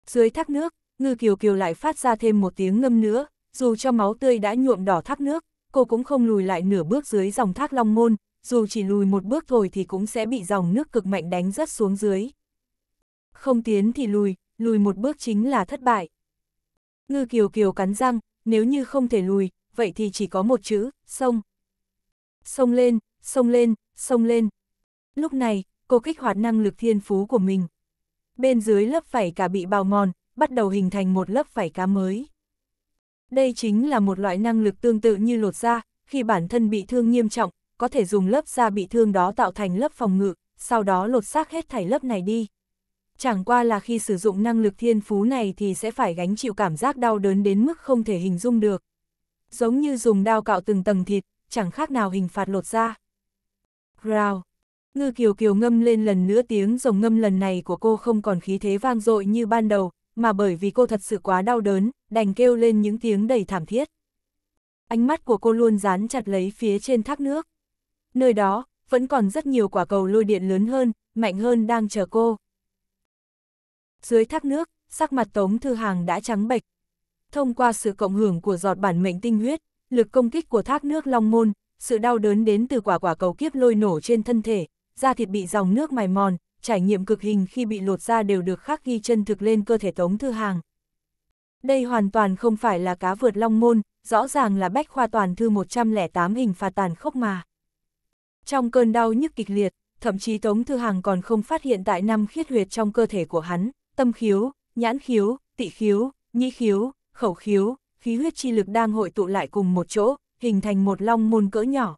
Dưới thác nước, ngư kiều kiều lại phát ra thêm một tiếng ngâm nữa, dù cho máu tươi đã nhuộm đỏ thác nước, cô cũng không lùi lại nửa bước dưới dòng thác long môn, dù chỉ lùi một bước thôi thì cũng sẽ bị dòng nước cực mạnh đánh rất xuống dưới. Không tiến thì lùi, lùi một bước chính là thất bại. Ngư kiều kiều cắn răng, nếu như không thể lùi, vậy thì chỉ có một chữ, sông. Sông lên, sông lên, sông lên. Lúc này, cô kích hoạt năng lực thiên phú của mình, bên dưới lớp vảy cá bị bào mòn, bắt đầu hình thành một lớp vảy cá mới. Đây chính là một loại năng lực tương tự như lột da, khi bản thân bị thương nghiêm trọng, có thể dùng lớp da bị thương đó tạo thành lớp phòng ngự, sau đó lột xác hết thảy lớp này đi. Chẳng qua là khi sử dụng năng lực thiên phú này thì sẽ phải gánh chịu cảm giác đau đớn đến mức không thể hình dung được. Giống như dùng đao cạo từng tầng thịt, chẳng khác nào hình phạt lột da. Rào, Ngư Kiều Kiều ngâm lên lần nữa tiếng rồng ngâm lần này của cô không còn khí thế vang dội như ban đầu, mà bởi vì cô thật sự quá đau đớn, đành kêu lên những tiếng đầy thảm thiết. Ánh mắt của cô luôn dán chặt lấy phía trên thác nước. Nơi đó, vẫn còn rất nhiều quả cầu lôi điện lớn hơn, mạnh hơn đang chờ cô. Dưới thác nước, sắc mặt Tống Thư Hàng đã trắng bệch. Thông qua sự cộng hưởng của giọt bản mệnh tinh huyết, lực công kích của thác nước Long Môn, sự đau đớn đến từ quả quả cầu kiếp lôi nổ trên thân thể, da thịt bị dòng nước mài mòn, trải nghiệm cực hình khi bị lột da đều được khắc ghi chân thực lên cơ thể Tống Thư Hàng. Đây hoàn toàn không phải là cá vượt long môn, rõ ràng là bách khoa toàn thư 108 hình phạt tàn khốc mà. Trong cơn đau nhức kịch liệt, thậm chí Tống Thư Hàng còn không phát hiện tại năm khiết huyệt trong cơ thể của hắn, tâm khiếu, nhãn khiếu, tị khiếu, nhĩ khiếu, khẩu khiếu, khí huyết chi lực đang hội tụ lại cùng một chỗ, hình thành một long môn cỡ nhỏ.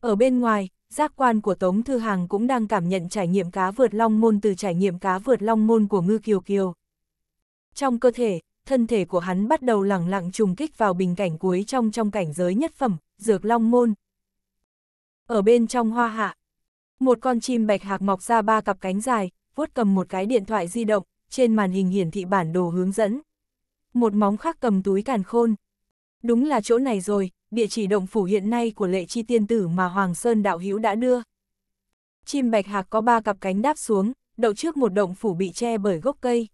Ở bên ngoài, giác quan của Tống Thư Hàng cũng đang cảm nhận trải nghiệm cá vượt long môn từ trải nghiệm cá vượt long môn của Ngư Kiều Kiều. Trong cơ thể, thân thể của hắn bắt đầu lẳng lặng trùng kích vào bình cảnh cuối trong trong cảnh giới nhất phẩm, dược long môn. Ở bên trong hoa hạ, một con chim bạch hạc mọc ra ba cặp cánh dài, vuốt cầm một cái điện thoại di động, trên màn hình hiển thị bản đồ hướng dẫn. Một móng khác cầm túi càn khôn. Đúng là chỗ này rồi, địa chỉ động phủ hiện nay của lệ chi tiên tử mà Hoàng Sơn đạo hữu đã đưa. Chim bạch hạc có ba cặp cánh đáp xuống, đậu trước một động phủ bị che bởi gốc cây.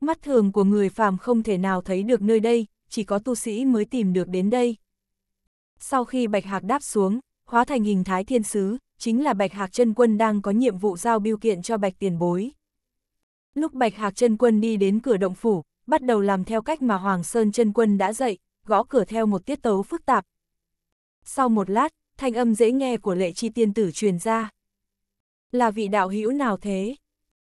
Mắt thường của người phàm không thể nào thấy được nơi đây, chỉ có tu sĩ mới tìm được đến đây. Sau khi bạch hạc đáp xuống, hóa thành hình thái thiên sứ, chính là bạch hạc chân quân đang có nhiệm vụ giao biêu kiện cho bạch tiền bối. Lúc bạch hạc chân quân đi đến cửa động phủ, bắt đầu làm theo cách mà Hoàng Sơn chân quân đã dạy, gõ cửa theo một tiết tấu phức tạp. Sau một lát, thanh âm dễ nghe của lệ chi tiên tử truyền ra. Là vị đạo hữu nào thế?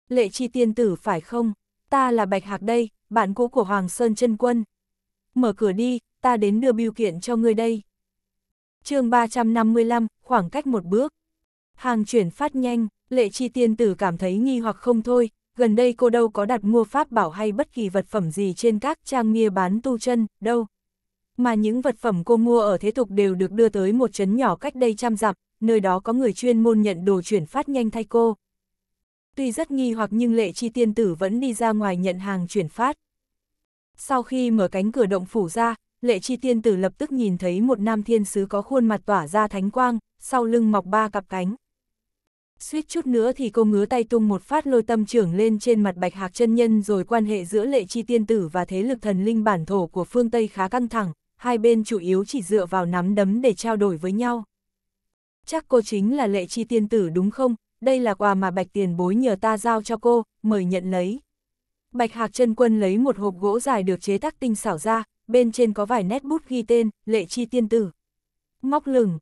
Lệ chi tiên tử phải không? Ta là Bạch Hạc đây, bạn cũ của Hoàng Sơn chân Quân. Mở cửa đi, ta đến đưa biêu kiện cho ngươi đây. chương 355, khoảng cách một bước. Hàng chuyển phát nhanh, lệ chi tiên tử cảm thấy nghi hoặc không thôi, gần đây cô đâu có đặt mua pháp bảo hay bất kỳ vật phẩm gì trên các trang mia bán tu chân, đâu mà những vật phẩm cô mua ở thế tục đều được đưa tới một trấn nhỏ cách đây trăm dặm, nơi đó có người chuyên môn nhận đồ chuyển phát nhanh thay cô. Tuy rất nghi hoặc nhưng lệ chi tiên tử vẫn đi ra ngoài nhận hàng chuyển phát. Sau khi mở cánh cửa động phủ ra, lệ chi tiên tử lập tức nhìn thấy một nam thiên sứ có khuôn mặt tỏa ra thánh quang, sau lưng mọc ba cặp cánh. Suýt chút nữa thì cô ngứa tay tung một phát lôi tâm trưởng lên trên mặt bạch hạc chân nhân rồi quan hệ giữa lệ chi tiên tử và thế lực thần linh bản thổ của phương Tây khá căng thẳng, hai bên chủ yếu chỉ dựa vào nắm đấm để trao đổi với nhau. Chắc cô chính là lệ chi tiên tử đúng không? Đây là quà mà Bạch Tiền bối nhờ ta giao cho cô, mời nhận lấy. Bạch Hạc chân Quân lấy một hộp gỗ dài được chế tác tinh xảo ra, bên trên có vài nét bút ghi tên, lệ chi tiên tử. Móc lửng,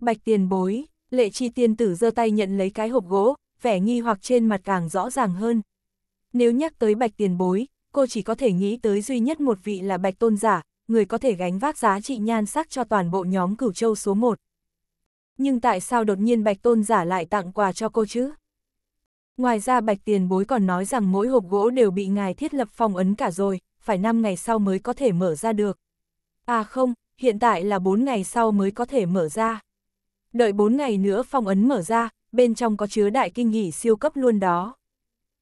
Bạch Tiền bối, lệ chi tiên tử giơ tay nhận lấy cái hộp gỗ, vẻ nghi hoặc trên mặt càng rõ ràng hơn. Nếu nhắc tới Bạch Tiền bối, cô chỉ có thể nghĩ tới duy nhất một vị là Bạch Tôn Giả, người có thể gánh vác giá trị nhan sắc cho toàn bộ nhóm cửu châu số 1. Nhưng tại sao đột nhiên bạch tôn giả lại tặng quà cho cô chứ? Ngoài ra bạch tiền bối còn nói rằng mỗi hộp gỗ đều bị ngài thiết lập phong ấn cả rồi, phải 5 ngày sau mới có thể mở ra được. À không, hiện tại là 4 ngày sau mới có thể mở ra. Đợi 4 ngày nữa phong ấn mở ra, bên trong có chứa đại kinh nghỉ siêu cấp luôn đó.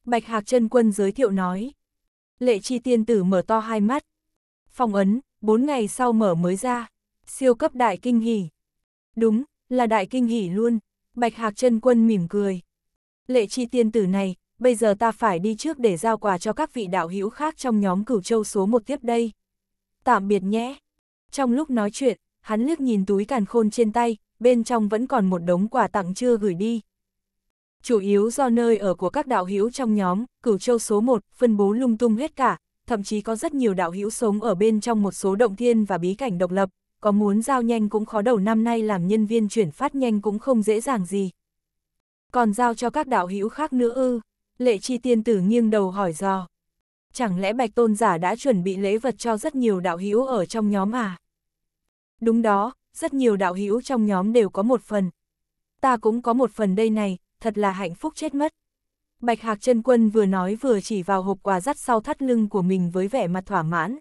Bạch Hạc chân Quân giới thiệu nói. Lệ Chi Tiên Tử mở to hai mắt. Phong ấn, bốn ngày sau mở mới ra. Siêu cấp đại kinh hỉ. Đúng, là đại kinh hỉ luôn. Bạch Hạc chân Quân mỉm cười. Lệ chi tiên tử này, bây giờ ta phải đi trước để giao quà cho các vị đạo hữu khác trong nhóm cửu châu số một tiếp đây. Tạm biệt nhé. Trong lúc nói chuyện, hắn liếc nhìn túi càn khôn trên tay, bên trong vẫn còn một đống quà tặng chưa gửi đi. Chủ yếu do nơi ở của các đạo hữu trong nhóm, cửu châu số 1, phân bố lung tung hết cả, thậm chí có rất nhiều đạo hữu sống ở bên trong một số động thiên và bí cảnh độc lập, có muốn giao nhanh cũng khó đầu năm nay làm nhân viên chuyển phát nhanh cũng không dễ dàng gì. Còn giao cho các đạo hữu khác nữa ư, lệ chi tiên tử nghiêng đầu hỏi dò. Chẳng lẽ bạch tôn giả đã chuẩn bị lễ vật cho rất nhiều đạo hữu ở trong nhóm à? Đúng đó, rất nhiều đạo hữu trong nhóm đều có một phần. Ta cũng có một phần đây này, thật là hạnh phúc chết mất. Bạch Hạc Trân Quân vừa nói vừa chỉ vào hộp quà dắt sau thắt lưng của mình với vẻ mặt thỏa mãn.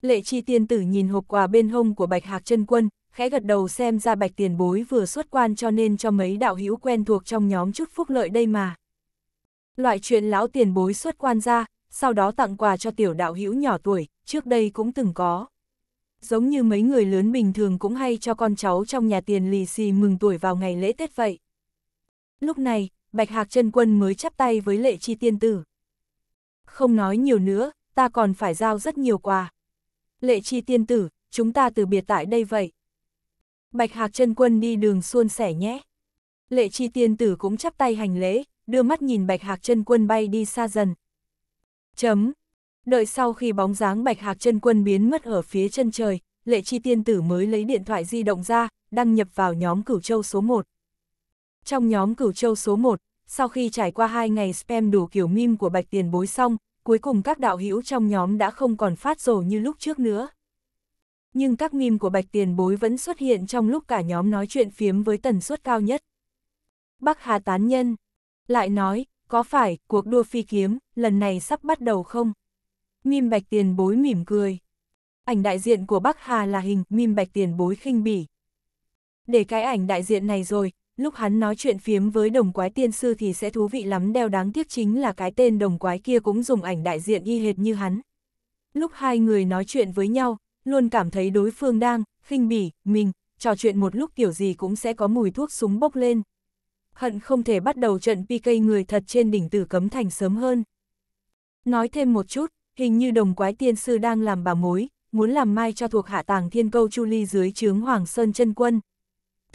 Lệ Chi tiên tử nhìn hộp quà bên hông của Bạch Hạc Trân Quân, khẽ gật đầu xem ra Bạch Tiền Bối vừa xuất quan cho nên cho mấy đạo hữu quen thuộc trong nhóm chút phúc lợi đây mà. Loại chuyện lão tiền bối xuất quan ra, sau đó tặng quà cho tiểu đạo hữu nhỏ tuổi, trước đây cũng từng có. Giống như mấy người lớn bình thường cũng hay cho con cháu trong nhà tiền lì xì mừng tuổi vào ngày lễ Tết vậy. Lúc này, Bạch Hạc Trân Quân mới chắp tay với lệ chi tiên tử. Không nói nhiều nữa, ta còn phải giao rất nhiều quà. Lệ chi tiên tử, chúng ta từ biệt tại đây vậy. Bạch Hạc Trân Quân đi đường xuôn sẻ nhé. Lệ chi tiên tử cũng chắp tay hành lễ, đưa mắt nhìn Bạch Hạc Trân Quân bay đi xa dần. Chấm. Đợi sau khi bóng dáng Bạch Hạc Trân Quân biến mất ở phía chân trời, Lệ Chi Tiên Tử mới lấy điện thoại di động ra, đăng nhập vào nhóm Cửu Châu số 1. Trong nhóm Cửu Châu số 1, sau khi trải qua hai ngày spam đủ kiểu meme của bạch tiền bối xong, cuối cùng các đạo hữu trong nhóm đã không còn phát rồ như lúc trước nữa. Nhưng các meme của bạch tiền bối vẫn xuất hiện trong lúc cả nhóm nói chuyện phiếm với tần suất cao nhất. Bắc Hà Tán Nhân lại nói, có phải cuộc đua phi kiếm lần này sắp bắt đầu không? Mim Bạch Tiền Bối mỉm cười. Ảnh đại diện của Bắc Hà là hình Mim Bạch Tiền Bối khinh bỉ. Để cái ảnh đại diện này rồi, lúc hắn nói chuyện phiếm với đồng quái tiên sư thì sẽ thú vị lắm đeo đáng tiếc chính là cái tên đồng quái kia cũng dùng ảnh đại diện y hệt như hắn. Lúc hai người nói chuyện với nhau, luôn cảm thấy đối phương đang, khinh bỉ, mình, trò chuyện một lúc kiểu gì cũng sẽ có mùi thuốc súng bốc lên. Hận không thể bắt đầu trận PK người thật trên đỉnh tử cấm thành sớm hơn. Nói thêm một chút, hình như đồng quái tiên sư đang làm bà mối, muốn làm mai cho thuộc hạ tàng thiên câu chu ly dưới trướng Hoàng Sơn chân Quân,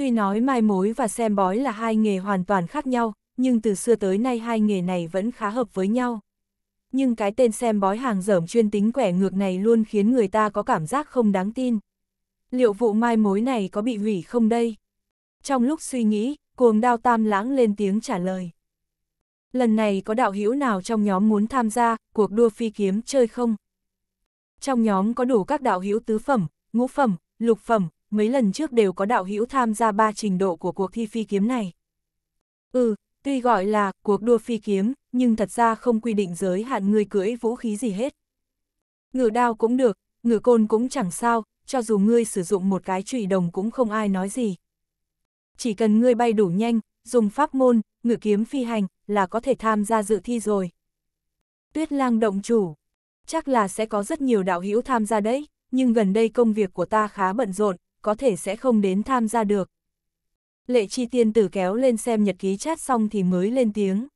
Tuy nói mai mối và xem bói là hai nghề hoàn toàn khác nhau, nhưng từ xưa tới nay hai nghề này vẫn khá hợp với nhau. Nhưng cái tên xem bói hàng dởm chuyên tính quẻ ngược này luôn khiến người ta có cảm giác không đáng tin. Liệu vụ mai mối này có bị hủy không đây? Trong lúc suy nghĩ, cuồng đao tam lãng lên tiếng trả lời. Lần này có đạo hữu nào trong nhóm muốn tham gia cuộc đua phi kiếm chơi không? Trong nhóm có đủ các đạo hữu tứ phẩm, ngũ phẩm, lục phẩm, mấy lần trước đều có đạo hữu tham gia ba trình độ của cuộc thi phi kiếm này. Ừ, tuy gọi là cuộc đua phi kiếm, nhưng thật ra không quy định giới hạn người cưỡi vũ khí gì hết. Ngựa đao cũng được, ngựa côn cũng chẳng sao, cho dù ngươi sử dụng một cái trụy đồng cũng không ai nói gì. Chỉ cần ngươi bay đủ nhanh, dùng pháp môn, ngựa kiếm phi hành là có thể tham gia dự thi rồi. Tuyết lang động chủ, chắc là sẽ có rất nhiều đạo hữu tham gia đấy, nhưng gần đây công việc của ta khá bận rộn, có thể sẽ không đến tham gia được. Lệ chi tiên tử kéo lên xem nhật ký chat xong thì mới lên tiếng.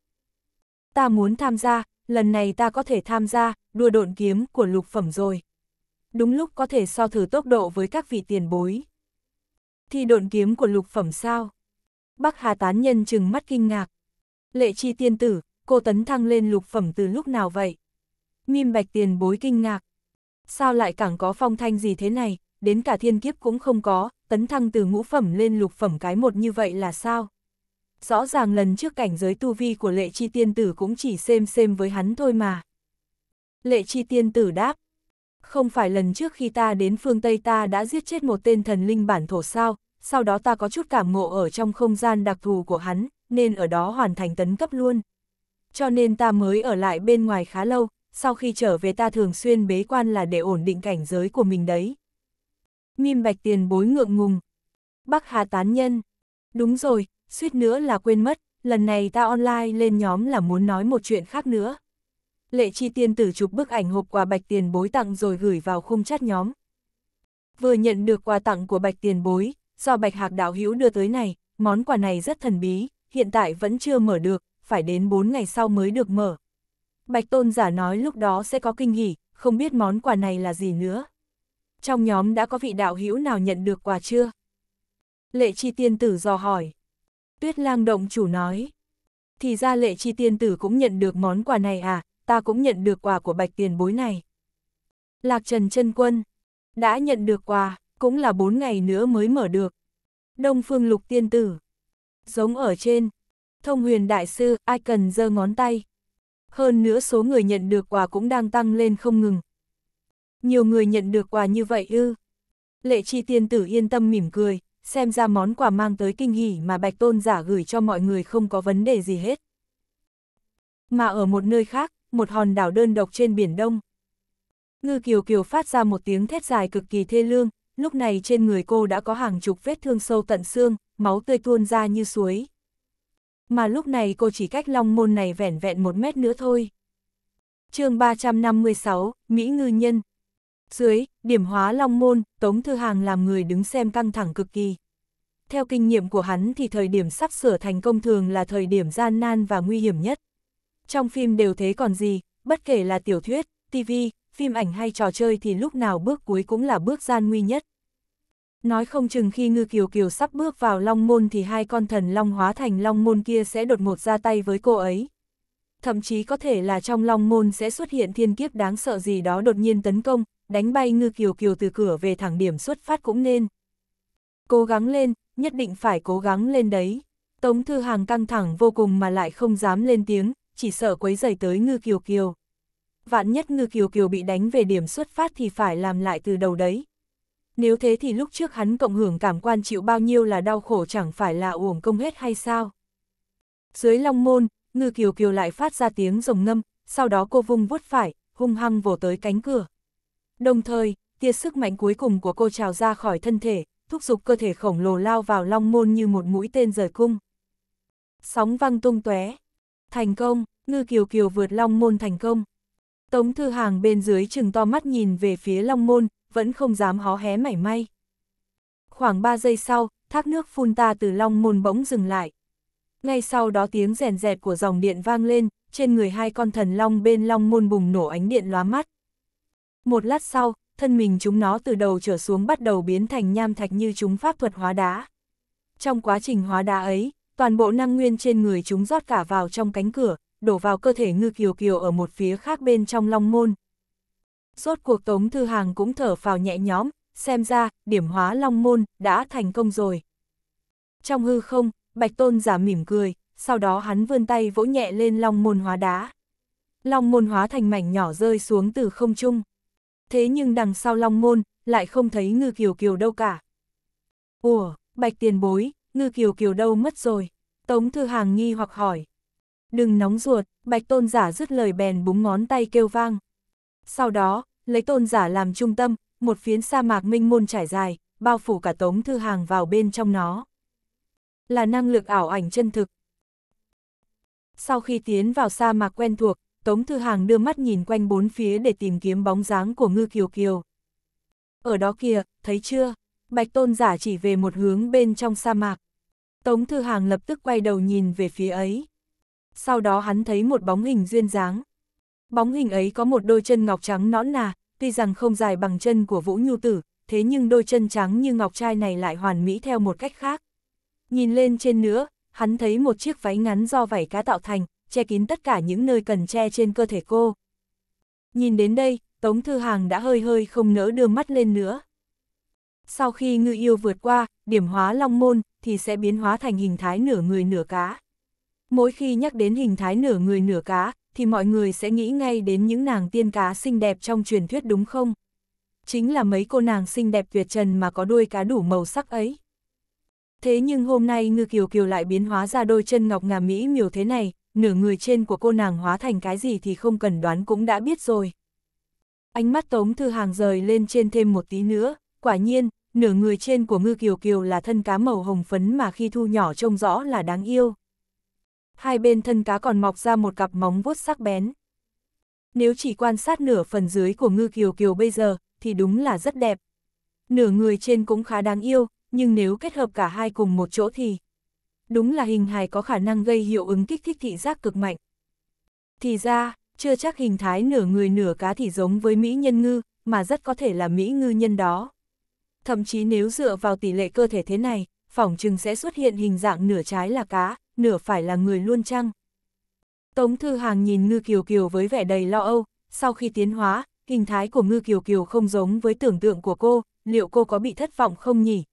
Ta muốn tham gia, lần này ta có thể tham gia, đua độn kiếm của lục phẩm rồi. Đúng lúc có thể so thử tốc độ với các vị tiền bối. thi độn kiếm của lục phẩm sao? Bắc Hà tán nhân chừng mắt kinh ngạc. Lệ chi tiên tử, cô tấn thăng lên lục phẩm từ lúc nào vậy? Mim bạch tiền bối kinh ngạc. Sao lại càng có phong thanh gì thế này, đến cả thiên kiếp cũng không có, tấn thăng từ ngũ phẩm lên lục phẩm cái một như vậy là sao? Rõ ràng lần trước cảnh giới tu vi của lệ chi tiên tử cũng chỉ xem xem với hắn thôi mà. Lệ chi tiên tử đáp, không phải lần trước khi ta đến phương Tây ta đã giết chết một tên thần linh bản thổ sao, sau đó ta có chút cảm ngộ ở trong không gian đặc thù của hắn, nên ở đó hoàn thành tấn cấp luôn. Cho nên ta mới ở lại bên ngoài khá lâu, sau khi trở về ta thường xuyên bế quan là để ổn định cảnh giới của mình đấy. Mim bạch tiền bối ngượng ngùng. Bắc Hà tán nhân. Đúng rồi, suýt nữa là quên mất, lần này ta online lên nhóm là muốn nói một chuyện khác nữa. Lệ chi tiên tử chụp bức ảnh hộp quà bạch tiền bối tặng rồi gửi vào khung chat nhóm. Vừa nhận được quà tặng của bạch tiền bối, do bạch hạc đạo hữu đưa tới này, món quà này rất thần bí, hiện tại vẫn chưa mở được, phải đến 4 ngày sau mới được mở. Bạch tôn giả nói lúc đó sẽ có kinh nghỉ không biết món quà này là gì nữa trong nhóm đã có vị đạo hữu nào nhận được quà chưa? Lệ chi tiên tử dò hỏi. Tuyết lang động chủ nói. Thì ra lệ chi tiên tử cũng nhận được món quà này à, ta cũng nhận được quà của bạch tiền bối này. Lạc Trần chân Quân. Đã nhận được quà, cũng là bốn ngày nữa mới mở được. Đông phương lục tiên tử. Giống ở trên. Thông huyền đại sư, ai cần giơ ngón tay. Hơn nữa số người nhận được quà cũng đang tăng lên không ngừng, nhiều người nhận được quà như vậy ư. Lệ chi tiên tử yên tâm mỉm cười, xem ra món quà mang tới kinh hỉ mà bạch tôn giả gửi cho mọi người không có vấn đề gì hết. Mà ở một nơi khác, một hòn đảo đơn độc trên biển đông. Ngư Kiều Kiều phát ra một tiếng thét dài cực kỳ thê lương, lúc này trên người cô đã có hàng chục vết thương sâu tận xương, máu tươi tuôn ra như suối. Mà lúc này cô chỉ cách long môn này vẻn vẹn một mét nữa thôi. chương 356, Mỹ Ngư Nhân, dưới, điểm hóa long môn, Tống Thư Hàng làm người đứng xem căng thẳng cực kỳ. Theo kinh nghiệm của hắn thì thời điểm sắp sửa thành công thường là thời điểm gian nan và nguy hiểm nhất. Trong phim đều thế còn gì, bất kể là tiểu thuyết, TV, phim ảnh hay trò chơi thì lúc nào bước cuối cũng là bước gian nguy nhất. Nói không chừng khi ngư kiều kiều sắp bước vào long môn thì hai con thần long hóa thành long môn kia sẽ đột ngột ra tay với cô ấy. Thậm chí có thể là trong long môn sẽ xuất hiện thiên kiếp đáng sợ gì đó đột nhiên tấn công, đánh bay ngư kiều kiều từ cửa về thẳng điểm xuất phát cũng nên. Cố gắng lên, nhất định phải cố gắng lên đấy. Tống Thư Hàng căng thẳng vô cùng mà lại không dám lên tiếng, chỉ sợ quấy dày tới ngư kiều kiều. Vạn nhất ngư kiều kiều bị đánh về điểm xuất phát thì phải làm lại từ đầu đấy. Nếu thế thì lúc trước hắn cộng hưởng cảm quan chịu bao nhiêu là đau khổ chẳng phải là uổng công hết hay sao? Dưới long môn, ngư kiều kiều lại phát ra tiếng rồng ngâm, sau đó cô vung vuốt phải, hung hăng vồ tới cánh cửa. Đồng thời, tia sức mạnh cuối cùng của cô trào ra khỏi thân thể, thúc giục cơ thể khổng lồ lao vào long môn như một mũi tên rời cung. Sóng văng tung tóe. Thành công, ngư kiều kiều vượt long môn thành công. Tống thư hàng bên dưới chừng to mắt nhìn về phía long môn, vẫn không dám hó hé mảy may. Khoảng 3 giây sau, thác nước phun ta từ long môn bỗng dừng lại. Ngay sau đó tiếng rèn rẹt của dòng điện vang lên, trên người hai con thần long bên long môn bùng nổ ánh điện lóa mắt. Một lát sau, thân mình chúng nó từ đầu trở xuống bắt đầu biến thành nham thạch như chúng pháp thuật hóa đá. Trong quá trình hóa đá ấy, toàn bộ năng nguyên trên người chúng rót cả vào trong cánh cửa, đổ vào cơ thể ngư kiều kiều ở một phía khác bên trong long môn. Rốt cuộc Tống Thư Hàng cũng thở phào nhẹ nhõm, xem ra, điểm hóa long môn, đã thành công rồi. Trong hư không, Bạch Tôn giả mỉm cười, sau đó hắn vươn tay vỗ nhẹ lên long môn hóa đá. Long môn hóa thành mảnh nhỏ rơi xuống từ không trung thế nhưng đằng sau Long Môn, lại không thấy Ngư Kiều Kiều đâu cả. Ủa, bạch tiền bối, Ngư Kiều Kiều đâu mất rồi? Tống Thư Hàng nghi hoặc hỏi. Đừng nóng ruột, bạch tôn giả dứt lời bèn búng ngón tay kêu vang. Sau đó, lấy tôn giả làm trung tâm, một phiến sa mạc minh môn trải dài, bao phủ cả Tống Thư Hàng vào bên trong nó. Là năng lực ảo ảnh chân thực. Sau khi tiến vào sa mạc quen thuộc, Tống Thư Hàng đưa mắt nhìn quanh bốn phía để tìm kiếm bóng dáng của Ngư Kiều Kiều. Ở đó kìa, thấy chưa? Bạch Tôn giả chỉ về một hướng bên trong sa mạc. Tống Thư Hàng lập tức quay đầu nhìn về phía ấy. Sau đó hắn thấy một bóng hình duyên dáng. Bóng hình ấy có một đôi chân ngọc trắng nõn nà, tuy rằng không dài bằng chân của Vũ Nhu Tử, thế nhưng đôi chân trắng như ngọc trai này lại hoàn mỹ theo một cách khác. Nhìn lên trên nữa, hắn thấy một chiếc váy ngắn do vảy cá tạo thành, che kín tất cả những nơi cần che trên cơ thể cô. Nhìn đến đây, Tống Thư Hàng đã hơi hơi không nỡ đưa mắt lên nữa. Sau khi ngư yêu vượt qua, điểm hóa long môn, thì sẽ biến hóa thành hình thái nửa người nửa cá. Mỗi khi nhắc đến hình thái nửa người nửa cá, thì mọi người sẽ nghĩ ngay đến những nàng tiên cá xinh đẹp trong truyền thuyết đúng không? Chính là mấy cô nàng xinh đẹp tuyệt trần mà có đuôi cá đủ màu sắc ấy. Thế nhưng hôm nay Ngư Kiều Kiều lại biến hóa ra đôi chân ngọc ngà mỹ miều thế này, nửa người trên của cô nàng hóa thành cái gì thì không cần đoán cũng đã biết rồi. Ánh mắt Tống Thư Hàng rời lên trên thêm một tí nữa, quả nhiên, nửa người trên của ngư kiều kiều là thân cá màu hồng phấn mà khi thu nhỏ trông rõ là đáng yêu. Hai bên thân cá còn mọc ra một cặp móng vuốt sắc bén. Nếu chỉ quan sát nửa phần dưới của ngư kiều kiều bây giờ, thì đúng là rất đẹp. Nửa người trên cũng khá đáng yêu, nhưng nếu kết hợp cả hai cùng một chỗ thì đúng là hình hài có khả năng gây hiệu ứng kích thích thị giác cực mạnh. Thì ra, chưa chắc hình thái nửa người nửa cá thì giống với Mỹ nhân ngư, mà rất có thể là Mỹ ngư nhân đó. Thậm chí nếu dựa vào tỷ lệ cơ thể thế này, phỏng chừng sẽ xuất hiện hình dạng nửa trái là cá, nửa phải là người luôn chăng. Tống Thư Hàng nhìn ngư kiều kiều với vẻ đầy lo âu, sau khi tiến hóa, hình thái của ngư kiều kiều không giống với tưởng tượng của cô, liệu cô có bị thất vọng không nhỉ?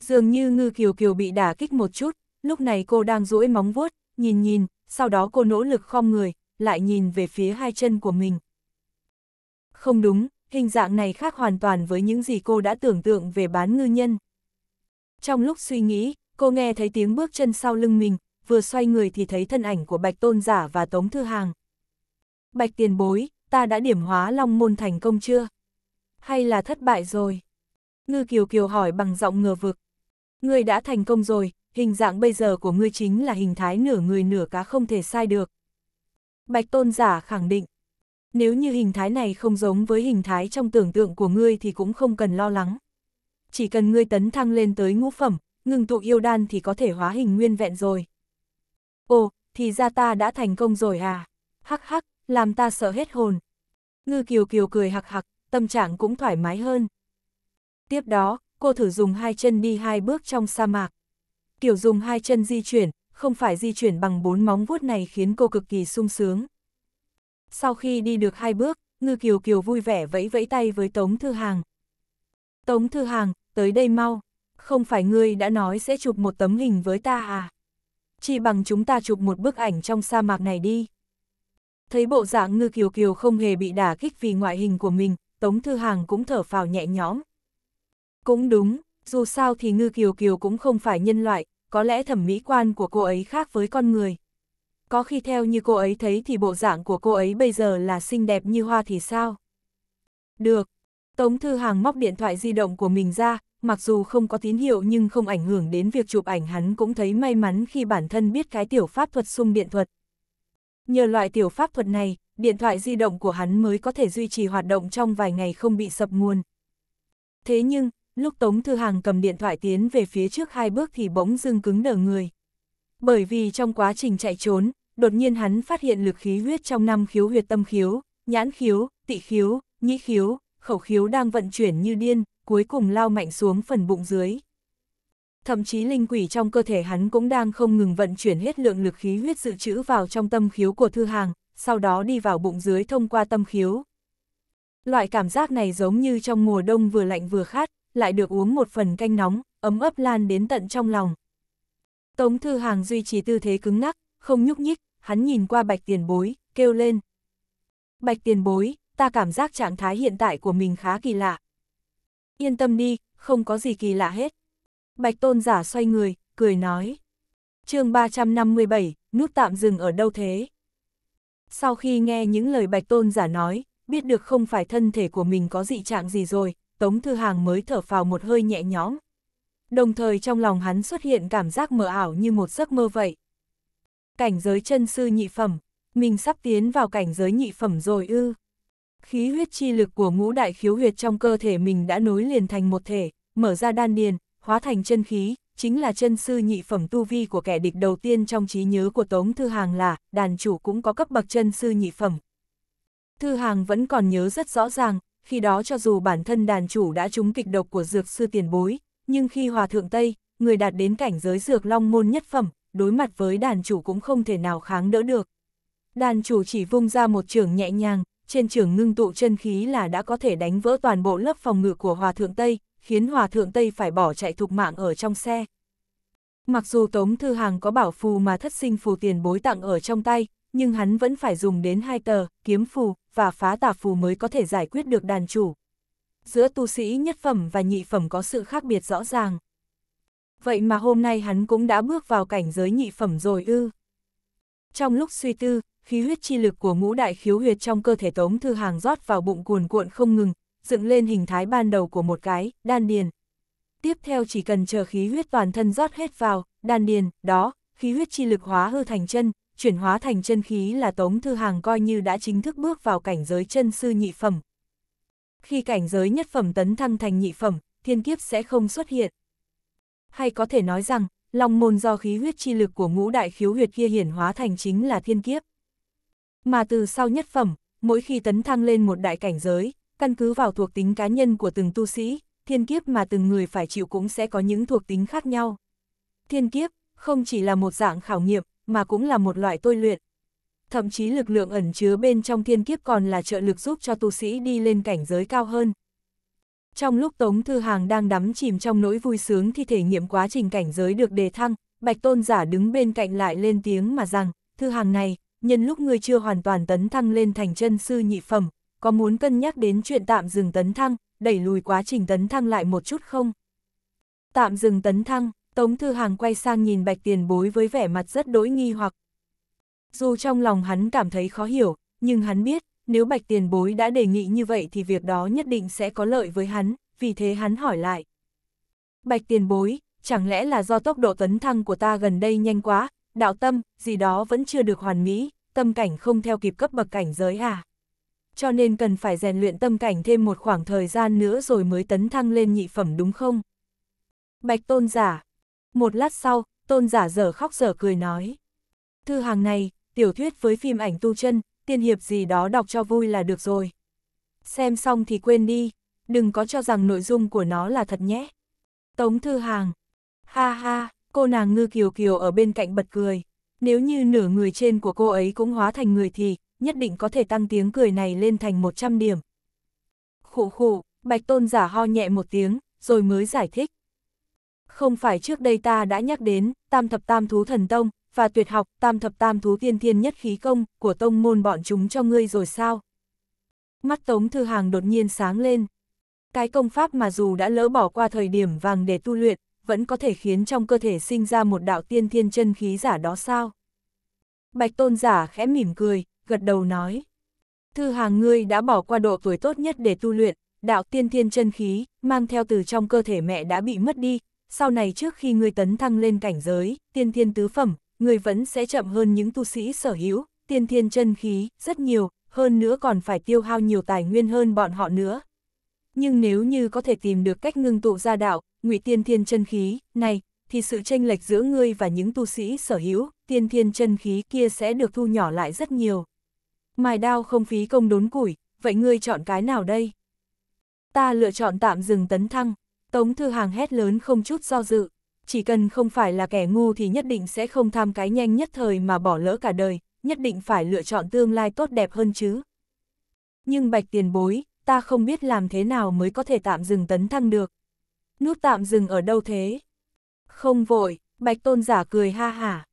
Dường như ngư kiều kiều bị đả kích một chút, lúc này cô đang duỗi móng vuốt, nhìn nhìn, sau đó cô nỗ lực khom người, lại nhìn về phía hai chân của mình. Không đúng, hình dạng này khác hoàn toàn với những gì cô đã tưởng tượng về bán ngư nhân. Trong lúc suy nghĩ, cô nghe thấy tiếng bước chân sau lưng mình, vừa xoay người thì thấy thân ảnh của Bạch Tôn Giả và Tống Thư Hàng. Bạch tiền bối, ta đã điểm hóa Long Môn thành công chưa? Hay là thất bại rồi? Ngư Kiều Kiều hỏi bằng giọng ngờ vực, Ngươi đã thành công rồi, hình dạng bây giờ của ngươi chính là hình thái nửa người nửa cá không thể sai được. Bạch tôn giả khẳng định, nếu như hình thái này không giống với hình thái trong tưởng tượng của ngươi thì cũng không cần lo lắng. Chỉ cần ngươi tấn thăng lên tới ngũ phẩm, ngừng tụ yêu đan thì có thể hóa hình nguyên vẹn rồi. Ồ, thì ra ta đã thành công rồi à? Hắc hắc, làm ta sợ hết hồn. Ngư kiều kiều cười hặc hặc, tâm trạng cũng thoải mái hơn. Tiếp đó, cô thử dùng hai chân đi hai bước trong sa mạc. Kiểu dùng hai chân di chuyển, không phải di chuyển bằng bốn móng vuốt này khiến cô cực kỳ sung sướng. Sau khi đi được hai bước, Ngư Kiều Kiều vui vẻ vẫy vẫy tay với Tống Thư Hàng. Tống Thư Hàng, tới đây mau, không phải ngươi đã nói sẽ chụp một tấm hình với ta à? Chỉ bằng chúng ta chụp một bức ảnh trong sa mạc này đi. Thấy bộ dạng Ngư Kiều Kiều không hề bị đả kích vì ngoại hình của mình, Tống Thư Hàng cũng thở phào nhẹ nhõm, cũng đúng, dù sao thì Ngư Kiều Kiều cũng không phải nhân loại, có lẽ thẩm mỹ quan của cô ấy khác với con người. Có khi theo như cô ấy thấy thì bộ dạng của cô ấy bây giờ là xinh đẹp như hoa thì sao? Được. Tống Thư Hàng móc điện thoại di động của mình ra, mặc dù không có tín hiệu nhưng không ảnh hưởng đến việc chụp ảnh hắn cũng thấy may mắn khi bản thân biết cái tiểu pháp thuật xung điện thuật. Nhờ loại tiểu pháp thuật này, điện thoại di động của hắn mới có thể duy trì hoạt động trong vài ngày không bị sập nguồn. Thế nhưng, lúc Tống Thư Hàng cầm điện thoại tiến về phía trước hai bước thì bỗng dưng cứng đờ người. Bởi vì trong quá trình chạy trốn, đột nhiên hắn phát hiện lực khí huyết trong năm khiếu huyệt tâm khiếu, nhãn khiếu, tị khiếu, nhĩ khiếu, khẩu khiếu đang vận chuyển như điên, cuối cùng lao mạnh xuống phần bụng dưới. Thậm chí linh quỷ trong cơ thể hắn cũng đang không ngừng vận chuyển hết lượng lực khí huyết dự trữ vào trong tâm khiếu của Thư Hàng, sau đó đi vào bụng dưới thông qua tâm khiếu. Loại cảm giác này giống như trong mùa đông vừa lạnh vừa khát, lại được uống một phần canh nóng, ấm ấp lan đến tận trong lòng. Tống Thư Hàng duy trì tư thế cứng ngắc, không nhúc nhích, hắn nhìn qua bạch tiền bối, kêu lên. Bạch tiền bối, ta cảm giác trạng thái hiện tại của mình khá kỳ lạ. Yên tâm đi, không có gì kỳ lạ hết. Bạch tôn giả xoay người, cười nói. chương 357, nút tạm dừng ở đâu thế? Sau khi nghe những lời bạch tôn giả nói, biết được không phải thân thể của mình có dị trạng gì rồi, Tống Thư Hàng mới thở phào một hơi nhẹ nhõm. Đồng thời trong lòng hắn xuất hiện cảm giác mờ ảo như một giấc mơ vậy. Cảnh giới chân sư nhị phẩm, mình sắp tiến vào cảnh giới nhị phẩm rồi ư. Khí huyết chi lực của ngũ đại khiếu huyệt trong cơ thể mình đã nối liền thành một thể, mở ra đan điền, hóa thành chân khí, chính là chân sư nhị phẩm tu vi của kẻ địch đầu tiên trong trí nhớ của Tống Thư Hàng là, đàn chủ cũng có cấp bậc chân sư nhị phẩm. Thư Hàng vẫn còn nhớ rất rõ ràng, khi đó cho dù bản thân đàn chủ đã trúng kịch độc của dược sư tiền bối, nhưng khi hòa thượng Tây, người đạt đến cảnh giới dược long môn nhất phẩm, đối mặt với đàn chủ cũng không thể nào kháng đỡ được. Đàn chủ chỉ vung ra một trường nhẹ nhàng, trên trường ngưng tụ chân khí là đã có thể đánh vỡ toàn bộ lớp phòng ngự của hòa thượng Tây, khiến hòa thượng Tây phải bỏ chạy thục mạng ở trong xe. Mặc dù Tống Thư Hàng có bảo phù mà thất sinh phù tiền bối tặng ở trong tay, nhưng hắn vẫn phải dùng đến hai tờ, kiếm phù, và phá tà phù mới có thể giải quyết được đàn chủ. Giữa tu sĩ nhất phẩm và nhị phẩm có sự khác biệt rõ ràng. Vậy mà hôm nay hắn cũng đã bước vào cảnh giới nhị phẩm rồi ư. Trong lúc suy tư, khí huyết chi lực của ngũ đại khiếu huyệt trong cơ thể Tống Thư Hàng rót vào bụng cuồn cuộn không ngừng, dựng lên hình thái ban đầu của một cái, đan điền. Tiếp theo chỉ cần chờ khí huyết toàn thân rót hết vào, đan điền, đó, khí huyết chi lực hóa hư thành chân, chuyển hóa thành chân khí là Tống Thư Hàng coi như đã chính thức bước vào cảnh giới chân sư nhị phẩm. Khi cảnh giới nhất phẩm tấn thăng thành nhị phẩm, thiên kiếp sẽ không xuất hiện. Hay có thể nói rằng, long môn do khí huyết chi lực của ngũ đại khiếu huyệt kia hiển hóa thành chính là thiên kiếp. Mà từ sau nhất phẩm, mỗi khi tấn thăng lên một đại cảnh giới, căn cứ vào thuộc tính cá nhân của từng tu sĩ, thiên kiếp mà từng người phải chịu cũng sẽ có những thuộc tính khác nhau. Thiên kiếp, không chỉ là một dạng khảo nghiệm, mà cũng là một loại tôi luyện. Thậm chí lực lượng ẩn chứa bên trong thiên kiếp còn là trợ lực giúp cho tu sĩ đi lên cảnh giới cao hơn. Trong lúc Tống Thư Hàng đang đắm chìm trong nỗi vui sướng thì thể nghiệm quá trình cảnh giới được đề thăng, Bạch Tôn Giả đứng bên cạnh lại lên tiếng mà rằng, Thư Hàng này, nhân lúc ngươi chưa hoàn toàn tấn thăng lên thành chân sư nhị phẩm, có muốn cân nhắc đến chuyện tạm dừng tấn thăng, đẩy lùi quá trình tấn thăng lại một chút không? Tạm dừng tấn thăng, Tống Thư Hàng quay sang nhìn bạch tiền bối với vẻ mặt rất đối nghi hoặc. Dù trong lòng hắn cảm thấy khó hiểu, nhưng hắn biết, nếu bạch tiền bối đã đề nghị như vậy thì việc đó nhất định sẽ có lợi với hắn, vì thế hắn hỏi lại. Bạch tiền bối, chẳng lẽ là do tốc độ tấn thăng của ta gần đây nhanh quá, đạo tâm, gì đó vẫn chưa được hoàn mỹ, tâm cảnh không theo kịp cấp bậc cảnh giới à? Cho nên cần phải rèn luyện tâm cảnh thêm một khoảng thời gian nữa rồi mới tấn thăng lên nhị phẩm đúng không? Bạch tôn giả, một lát sau, tôn giả dở khóc dở cười nói. Thư hàng này, tiểu thuyết với phim ảnh tu chân, tiên hiệp gì đó đọc cho vui là được rồi. Xem xong thì quên đi, đừng có cho rằng nội dung của nó là thật nhé. Tống Thư Hàng. Ha ha, cô nàng ngư kiều kiều ở bên cạnh bật cười. Nếu như nửa người trên của cô ấy cũng hóa thành người thì, nhất định có thể tăng tiếng cười này lên thành 100 điểm. Khụ khụ, bạch tôn giả ho nhẹ một tiếng, rồi mới giải thích không phải trước đây ta đã nhắc đến, tam thập tam thú thần tông, và tuyệt học tam thập tam thú tiên thiên nhất khí công của tông môn bọn chúng cho ngươi rồi sao? Mắt Tống Thư Hàng đột nhiên sáng lên. Cái công pháp mà dù đã lỡ bỏ qua thời điểm vàng để tu luyện, vẫn có thể khiến trong cơ thể sinh ra một đạo tiên thiên chân khí giả đó sao? Bạch Tôn giả khẽ mỉm cười, gật đầu nói. Thư Hàng ngươi đã bỏ qua độ tuổi tốt nhất để tu luyện, đạo tiên thiên chân khí, mang theo từ trong cơ thể mẹ đã bị mất đi, sau này trước khi ngươi tấn thăng lên cảnh giới, tiên thiên tứ phẩm, ngươi vẫn sẽ chậm hơn những tu sĩ sở hữu, tiên thiên chân khí, rất nhiều, hơn nữa còn phải tiêu hao nhiều tài nguyên hơn bọn họ nữa. Nhưng nếu như có thể tìm được cách ngưng tụ ra đạo, ngụy tiên thiên chân khí, này, thì sự tranh lệch giữa ngươi và những tu sĩ sở hữu, tiên thiên chân khí kia sẽ được thu nhỏ lại rất nhiều. Mài đao không phí công đốn củi, vậy ngươi chọn cái nào đây? Ta lựa chọn tạm dừng tấn thăng. Tống Thư Hàng hét lớn không chút do dự, chỉ cần không phải là kẻ ngu thì nhất định sẽ không tham cái nhanh nhất thời mà bỏ lỡ cả đời, nhất định phải lựa chọn tương lai tốt đẹp hơn chứ. Nhưng bạch tiền bối, ta không biết làm thế nào mới có thể tạm dừng tấn thăng được. Nút tạm dừng ở đâu thế? Không vội, bạch tôn giả cười ha hả.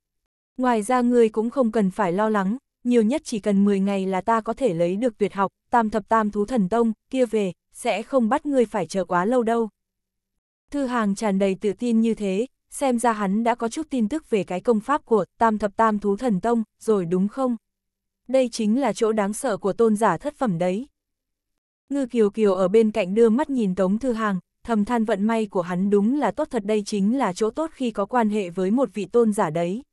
Ngoài ra ngươi cũng không cần phải lo lắng, nhiều nhất chỉ cần 10 ngày là ta có thể lấy được tuyệt học, tam thập tam thú thần tông, kia về, sẽ không bắt ngươi phải chờ quá lâu đâu. Thư hàng tràn đầy tự tin như thế, xem ra hắn đã có chút tin tức về cái công pháp của tam thập tam thú thần tông, rồi đúng không? Đây chính là chỗ đáng sợ của tôn giả thất phẩm đấy. Ngư Kiều Kiều ở bên cạnh đưa mắt nhìn Tống Thư Hàng, thầm than vận may của hắn đúng là tốt thật đây chính là chỗ tốt khi có quan hệ với một vị tôn giả đấy.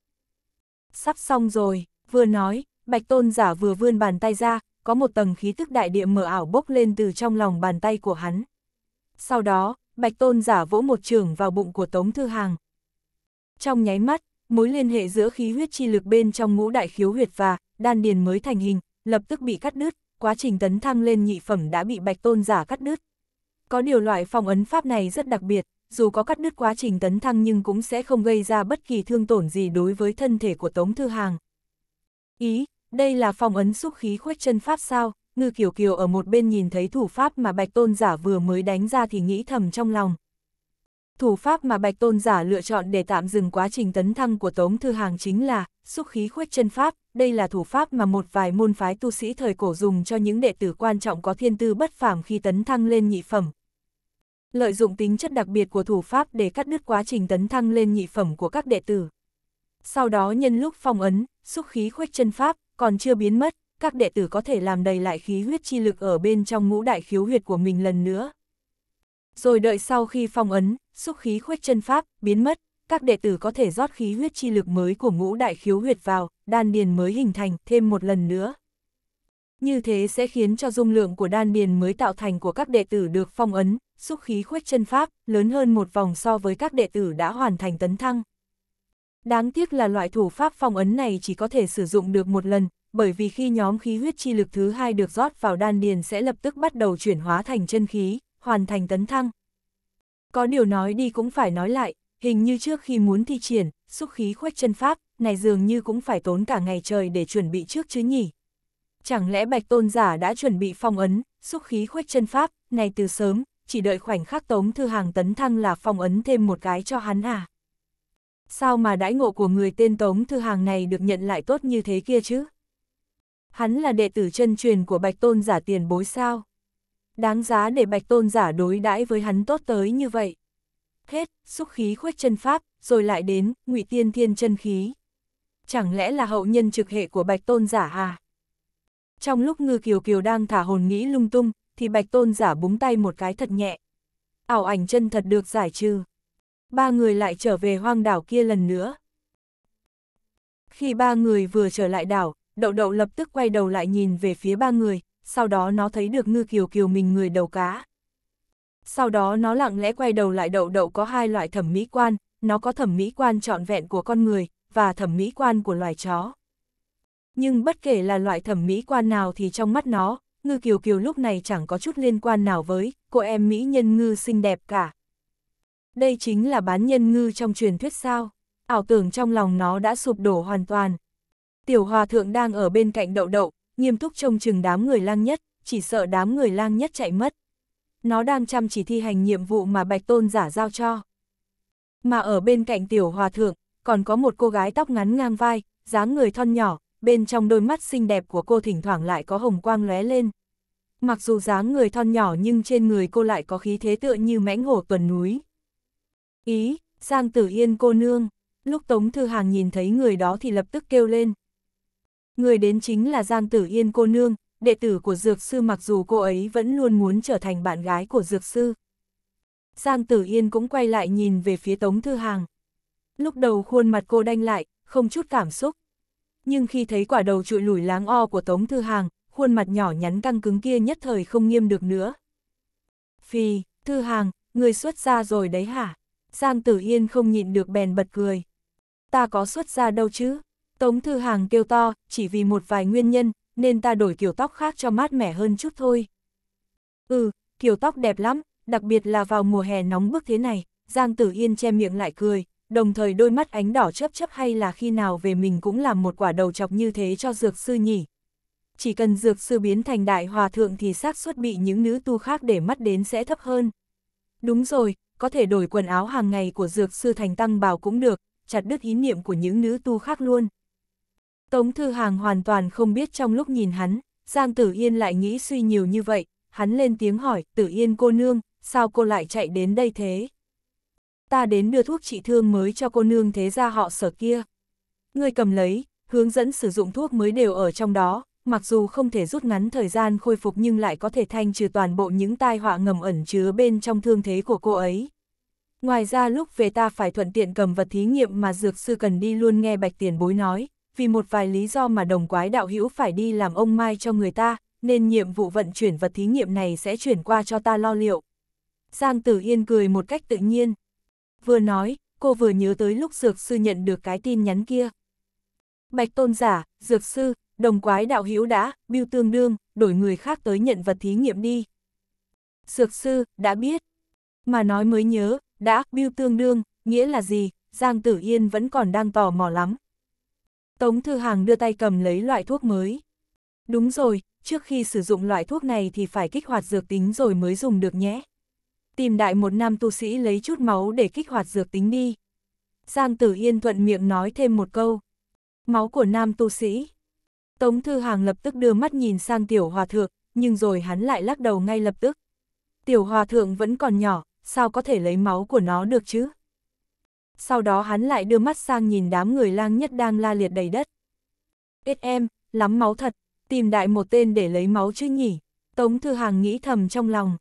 Sắp xong rồi, vừa nói, bạch tôn giả vừa vươn bàn tay ra, có một tầng khí tức đại địa mở ảo bốc lên từ trong lòng bàn tay của hắn. Sau đó, Bạch Tôn giả vỗ một trường vào bụng của Tống Thư Hàng. Trong nháy mắt, mối liên hệ giữa khí huyết chi lực bên trong ngũ đại khiếu huyệt và đan điền mới thành hình, lập tức bị cắt đứt, quá trình tấn thăng lên nhị phẩm đã bị Bạch Tôn giả cắt đứt. Có điều loại phong ấn pháp này rất đặc biệt, dù có cắt đứt quá trình tấn thăng nhưng cũng sẽ không gây ra bất kỳ thương tổn gì đối với thân thể của Tống Thư Hàng. Ý, đây là phong ấn xúc khí khuếch chân pháp sao? Ngư Kiều Kiều ở một bên nhìn thấy thủ pháp mà Bạch Tôn Giả vừa mới đánh ra thì nghĩ thầm trong lòng. Thủ pháp mà Bạch Tôn Giả lựa chọn để tạm dừng quá trình tấn thăng của Tống Thư Hàng chính là xúc khí khuếch chân pháp, đây là thủ pháp mà một vài môn phái tu sĩ thời cổ dùng cho những đệ tử quan trọng có thiên tư bất phàm khi tấn thăng lên nhị phẩm. Lợi dụng tính chất đặc biệt của thủ pháp để cắt đứt quá trình tấn thăng lên nhị phẩm của các đệ tử. Sau đó nhân lúc phong ấn, xúc khí khuếch chân pháp còn chưa biến mất, các đệ tử có thể làm đầy lại khí huyết chi lực ở bên trong ngũ đại khiếu huyệt của mình lần nữa. Rồi đợi sau khi phong ấn, xúc khí khuếch chân pháp, biến mất, các đệ tử có thể rót khí huyết chi lực mới của ngũ đại khiếu huyệt vào, đan điền mới hình thành thêm một lần nữa. Như thế sẽ khiến cho dung lượng của đan điền mới tạo thành của các đệ tử được phong ấn, xúc khí khuếch chân pháp, lớn hơn một vòng so với các đệ tử đã hoàn thành tấn thăng. Đáng tiếc là loại thủ pháp phong ấn này chỉ có thể sử dụng được một lần, bởi vì khi nhóm khí huyết chi lực thứ hai được rót vào đan điền sẽ lập tức bắt đầu chuyển hóa thành chân khí, hoàn thành tấn thăng. Có điều nói đi cũng phải nói lại, hình như trước khi muốn thi triển, xúc khí khuếch chân pháp, này dường như cũng phải tốn cả ngày trời để chuẩn bị trước chứ nhỉ. Chẳng lẽ bạch tôn giả đã chuẩn bị phong ấn, xúc khí khuếch chân pháp, này từ sớm, chỉ đợi khoảnh khắc tống thư hàng tấn thăng là phong ấn thêm một cái cho hắn à. Sao mà đãi ngộ của người tên tống thư hàng này được nhận lại tốt như thế kia chứ? Hắn là đệ tử chân truyền của bạch tôn giả tiền bối sao. Đáng giá để bạch tôn giả đối đãi với hắn tốt tới như vậy. Hết, xúc khí khuếch chân pháp, rồi lại đến, ngụy tiên thiên chân khí. Chẳng lẽ là hậu nhân trực hệ của bạch tôn giả à? Trong lúc ngư kiều kiều đang thả hồn nghĩ lung tung, thì bạch tôn giả búng tay một cái thật nhẹ. Ảo ảnh chân thật được giải trừ. Ba người lại trở về hoang đảo kia lần nữa. Khi ba người vừa trở lại đảo, Đậu đậu lập tức quay đầu lại nhìn về phía ba người, sau đó nó thấy được ngư kiều kiều mình người đầu cá. Sau đó nó lặng lẽ quay đầu lại đậu đậu có hai loại thẩm mỹ quan, nó có thẩm mỹ quan trọn vẹn của con người, và thẩm mỹ quan của loài chó. Nhưng bất kể là loại thẩm mỹ quan nào thì trong mắt nó, ngư kiều kiều lúc này chẳng có chút liên quan nào với cô em mỹ nhân ngư xinh đẹp cả. Đây chính là bán nhân ngư trong truyền thuyết sao, ảo tưởng trong lòng nó đã sụp đổ hoàn toàn, Tiểu hòa thượng đang ở bên cạnh đậu đậu, nghiêm túc trông chừng đám người lang nhất, chỉ sợ đám người lang nhất chạy mất. Nó đang chăm chỉ thi hành nhiệm vụ mà bạch tôn giả giao cho. Mà ở bên cạnh tiểu hòa thượng, còn có một cô gái tóc ngắn ngang vai, dáng người thon nhỏ, bên trong đôi mắt xinh đẹp của cô thỉnh thoảng lại có hồng quang lóe lên. Mặc dù dáng người thon nhỏ nhưng trên người cô lại có khí thế tựa như mãnh hổ tuần núi. Ý, Giang Tử Yên cô nương, lúc Tống Thư Hàng nhìn thấy người đó thì lập tức kêu lên người đến chính là Giang Tử Yên cô nương, đệ tử của Dược Sư mặc dù cô ấy vẫn luôn muốn trở thành bạn gái của Dược Sư. Giang Tử Yên cũng quay lại nhìn về phía Tống Thư Hàng. Lúc đầu khuôn mặt cô đanh lại, không chút cảm xúc. Nhưng khi thấy quả đầu trụi lủi láng o của Tống Thư Hàng, khuôn mặt nhỏ nhắn căng cứng kia nhất thời không nghiêm được nữa. Phi, Thư Hàng, người xuất ra rồi đấy hả? Giang Tử Yên không nhịn được bèn bật cười. Ta có xuất ra đâu chứ? Tống Thư Hàng kêu to, chỉ vì một vài nguyên nhân, nên ta đổi kiểu tóc khác cho mát mẻ hơn chút thôi. Ừ, kiểu tóc đẹp lắm, đặc biệt là vào mùa hè nóng bức thế này, Giang Tử Yên che miệng lại cười, đồng thời đôi mắt ánh đỏ chớp chớp hay là khi nào về mình cũng làm một quả đầu chọc như thế cho dược sư nhỉ. Chỉ cần dược sư biến thành đại hòa thượng thì xác suất bị những nữ tu khác để mắt đến sẽ thấp hơn. Đúng rồi, có thể đổi quần áo hàng ngày của dược sư thành tăng bào cũng được, chặt đứt ý niệm của những nữ tu khác luôn. Tống Thư Hàng hoàn toàn không biết trong lúc nhìn hắn, Giang Tử Yên lại nghĩ suy nhiều như vậy, hắn lên tiếng hỏi, Tử Yên cô nương, sao cô lại chạy đến đây thế? Ta đến đưa thuốc trị thương mới cho cô nương thế ra họ sở kia. Người cầm lấy, hướng dẫn sử dụng thuốc mới đều ở trong đó, mặc dù không thể rút ngắn thời gian khôi phục nhưng lại có thể thanh trừ toàn bộ những tai họa ngầm ẩn chứa bên trong thương thế của cô ấy. Ngoài ra lúc về ta phải thuận tiện cầm vật thí nghiệm mà dược sư cần đi luôn nghe bạch tiền bối nói, vì một vài lý do mà đồng quái đạo hữu phải đi làm ông mai cho người ta, nên nhiệm vụ vận chuyển vật thí nghiệm này sẽ chuyển qua cho ta lo liệu. Giang Tử Yên cười một cách tự nhiên. Vừa nói, cô vừa nhớ tới lúc Dược Sư nhận được cái tin nhắn kia. Bạch Tôn Giả, Dược Sư, đồng quái đạo hữu đã, biêu tương đương, đổi người khác tới nhận vật thí nghiệm đi. Dược Sư, đã biết. Mà nói mới nhớ, đã, biêu tương đương, nghĩa là gì, Giang Tử Yên vẫn còn đang tò mò lắm. Tống Thư Hàng đưa tay cầm lấy loại thuốc mới. Đúng rồi, trước khi sử dụng loại thuốc này thì phải kích hoạt dược tính rồi mới dùng được nhé. Tìm đại một nam tu sĩ lấy chút máu để kích hoạt dược tính đi. Giang Tử Yên thuận miệng nói thêm một câu. Máu của nam tu sĩ. Tống Thư Hàng lập tức đưa mắt nhìn sang tiểu hòa thượng, nhưng rồi hắn lại lắc đầu ngay lập tức. Tiểu hòa thượng vẫn còn nhỏ, sao có thể lấy máu của nó được chứ? sau đó hắn lại đưa mắt sang nhìn đám người lang nhất đang la liệt đầy đất. Ít em, lắm máu thật, tìm đại một tên để lấy máu chứ nhỉ, Tống Thư Hàng nghĩ thầm trong lòng.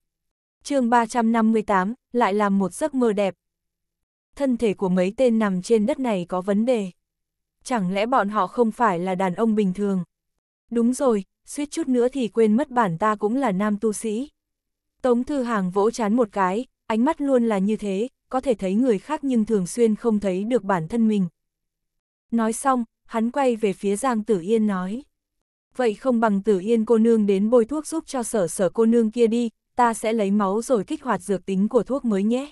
chương 358, lại làm một giấc mơ đẹp. Thân thể của mấy tên nằm trên đất này có vấn đề. Chẳng lẽ bọn họ không phải là đàn ông bình thường? Đúng rồi, suýt chút nữa thì quên mất bản ta cũng là nam tu sĩ. Tống Thư Hàng vỗ chán một cái, ánh mắt luôn là như thế, có thể thấy người khác nhưng thường xuyên không thấy được bản thân mình. Nói xong, hắn quay về phía Giang Tử Yên nói. Vậy không bằng Tử Yên cô nương đến bôi thuốc giúp cho sở sở cô nương kia đi, ta sẽ lấy máu rồi kích hoạt dược tính của thuốc mới nhé.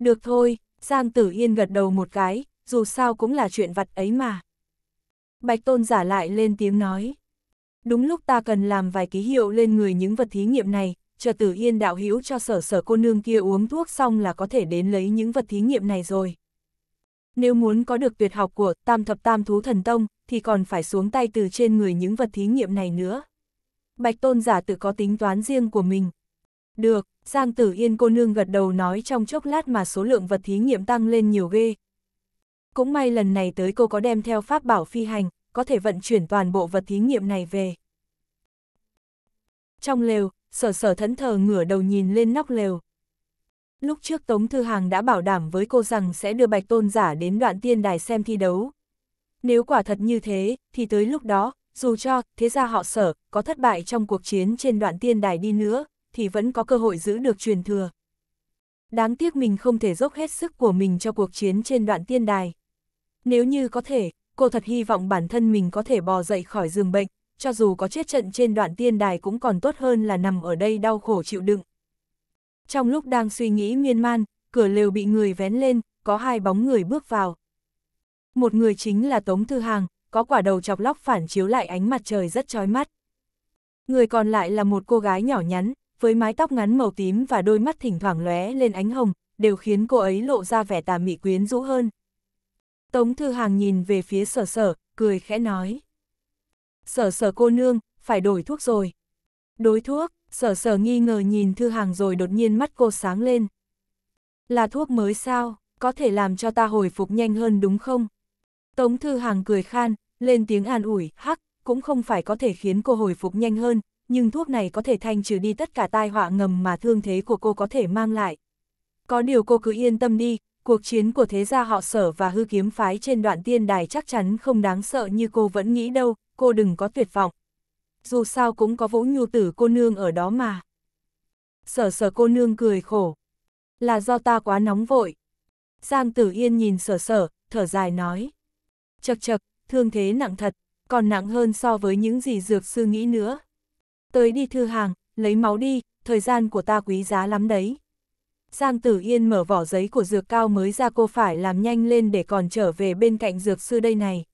Được thôi, Giang Tử Yên gật đầu một cái, dù sao cũng là chuyện vặt ấy mà. Bạch Tôn giả lại lên tiếng nói. Đúng lúc ta cần làm vài ký hiệu lên người những vật thí nghiệm này, chờ tử yên đạo hữu cho sở sở cô nương kia uống thuốc xong là có thể đến lấy những vật thí nghiệm này rồi. Nếu muốn có được tuyệt học của tam thập tam thú thần tông, thì còn phải xuống tay từ trên người những vật thí nghiệm này nữa. Bạch tôn giả tự có tính toán riêng của mình. Được, Giang tử yên cô nương gật đầu nói trong chốc lát mà số lượng vật thí nghiệm tăng lên nhiều ghê. Cũng may lần này tới cô có đem theo pháp bảo phi hành, có thể vận chuyển toàn bộ vật thí nghiệm này về. Trong lều, sở sở thẫn thờ ngửa đầu nhìn lên nóc lều. Lúc trước Tống Thư Hàng đã bảo đảm với cô rằng sẽ đưa Bạch Tôn giả đến đoạn tiên đài xem thi đấu. Nếu quả thật như thế, thì tới lúc đó, dù cho thế gia họ sở có thất bại trong cuộc chiến trên đoạn tiên đài đi nữa, thì vẫn có cơ hội giữ được truyền thừa. Đáng tiếc mình không thể dốc hết sức của mình cho cuộc chiến trên đoạn tiên đài. Nếu như có thể, cô thật hy vọng bản thân mình có thể bò dậy khỏi giường bệnh, cho dù có chết trận trên đoạn tiên đài cũng còn tốt hơn là nằm ở đây đau khổ chịu đựng. Trong lúc đang suy nghĩ miên man, cửa lều bị người vén lên, có hai bóng người bước vào. Một người chính là Tống Thư Hàng, có quả đầu chọc lóc phản chiếu lại ánh mặt trời rất chói mắt. Người còn lại là một cô gái nhỏ nhắn, với mái tóc ngắn màu tím và đôi mắt thỉnh thoảng lóe lên ánh hồng, đều khiến cô ấy lộ ra vẻ tà mị quyến rũ hơn. Tống Thư Hàng nhìn về phía sở sở, cười khẽ nói sở sở cô nương, phải đổi thuốc rồi. Đối thuốc, sở sở nghi ngờ nhìn thư hàng rồi đột nhiên mắt cô sáng lên. Là thuốc mới sao, có thể làm cho ta hồi phục nhanh hơn đúng không? Tống thư hàng cười khan, lên tiếng an ủi, hắc, cũng không phải có thể khiến cô hồi phục nhanh hơn, nhưng thuốc này có thể thanh trừ đi tất cả tai họa ngầm mà thương thế của cô có thể mang lại. Có điều cô cứ yên tâm đi, cuộc chiến của thế gia họ sở và hư kiếm phái trên đoạn tiên đài chắc chắn không đáng sợ như cô vẫn nghĩ đâu, cô đừng có tuyệt vọng. Dù sao cũng có vũ nhu tử cô nương ở đó mà. Sở sở cô nương cười khổ. Là do ta quá nóng vội. Giang tử yên nhìn sở sở, thở dài nói. Chật chật, thương thế nặng thật, còn nặng hơn so với những gì dược sư nghĩ nữa. Tới đi thư hàng, lấy máu đi, thời gian của ta quý giá lắm đấy. Giang Tử Yên mở vỏ giấy của dược cao mới ra cô phải làm nhanh lên để còn trở về bên cạnh dược sư đây này.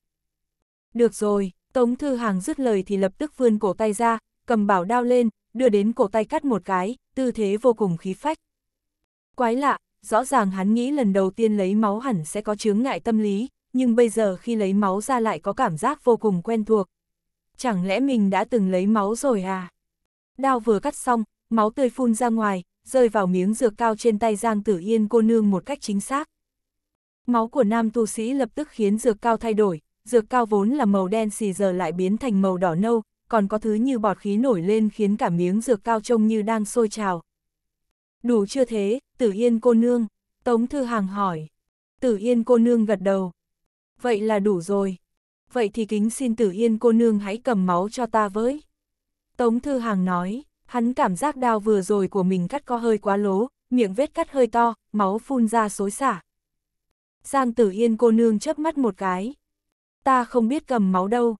Được rồi, Tống Thư Hàng dứt lời thì lập tức vươn cổ tay ra, cầm bảo đao lên, đưa đến cổ tay cắt một cái, tư thế vô cùng khí phách. Quái lạ, rõ ràng hắn nghĩ lần đầu tiên lấy máu hẳn sẽ có chướng ngại tâm lý, nhưng bây giờ khi lấy máu ra lại có cảm giác vô cùng quen thuộc. Chẳng lẽ mình đã từng lấy máu rồi à? Đao vừa cắt xong, máu tươi phun ra ngoài, rơi vào miếng dược cao trên tay Giang Tử Yên cô nương một cách chính xác. Máu của nam tu sĩ lập tức khiến dược cao thay đổi, dược cao vốn là màu đen xì giờ lại biến thành màu đỏ nâu, còn có thứ như bọt khí nổi lên khiến cả miếng dược cao trông như đang sôi trào. Đủ chưa thế, Tử Yên cô nương, Tống Thư Hàng hỏi. Tử Yên cô nương gật đầu. Vậy là đủ rồi. Vậy thì kính xin Tử Yên cô nương hãy cầm máu cho ta với. Tống Thư Hàng nói, hắn cảm giác đau vừa rồi của mình cắt có hơi quá lố, miệng vết cắt hơi to, máu phun ra xối xả. Giang Tử Yên cô nương chớp mắt một cái ta không biết cầm máu đâu.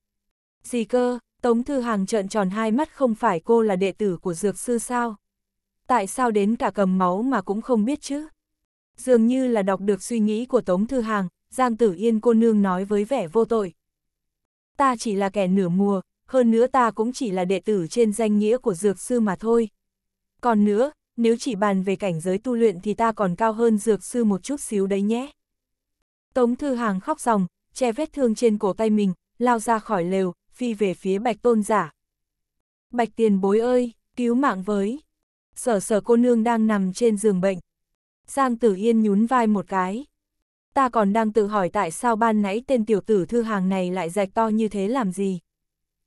Gì cơ, Tống Thư Hàng trợn tròn hai mắt không phải cô là đệ tử của dược sư sao? Tại sao đến cả cầm máu mà cũng không biết chứ? Dường như là đọc được suy nghĩ của Tống Thư Hàng, Giang Tử Yên cô nương nói với vẻ vô tội. Ta chỉ là kẻ nửa mùa, hơn nữa ta cũng chỉ là đệ tử trên danh nghĩa của dược sư mà thôi. Còn nữa, nếu chỉ bàn về cảnh giới tu luyện thì ta còn cao hơn dược sư một chút xíu đấy nhé. Tống Thư Hàng khóc ròng, che vết thương trên cổ tay mình, lao ra khỏi lều, phi về phía bạch tôn giả. Bạch tiền bối ơi, cứu mạng với. Sở sở cô nương đang nằm trên giường bệnh. Giang tử yên nhún vai một cái. Ta còn đang tự hỏi tại sao ban nãy tên tiểu tử thư hàng này lại rạch to như thế làm gì.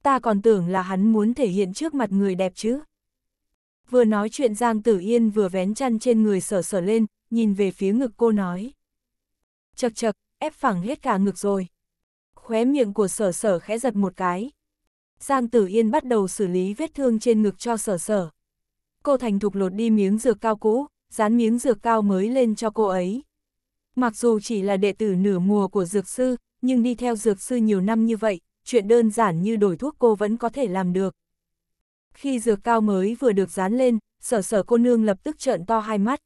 Ta còn tưởng là hắn muốn thể hiện trước mặt người đẹp chứ. Vừa nói chuyện Giang Tử Yên vừa vén chăn trên người sở sở lên, nhìn về phía ngực cô nói. Chật chật, ép phẳng hết cả ngực rồi. Khóe miệng của sở sở khẽ giật một cái. Giang Tử Yên bắt đầu xử lý vết thương trên ngực cho sở sở. Cô thành thục lột đi miếng dược cao cũ, dán miếng dược cao mới lên cho cô ấy. Mặc dù chỉ là đệ tử nửa mùa của dược sư, nhưng đi theo dược sư nhiều năm như vậy, chuyện đơn giản như đổi thuốc cô vẫn có thể làm được. Khi dược cao mới vừa được dán lên, sở sở cô nương lập tức trợn to hai mắt.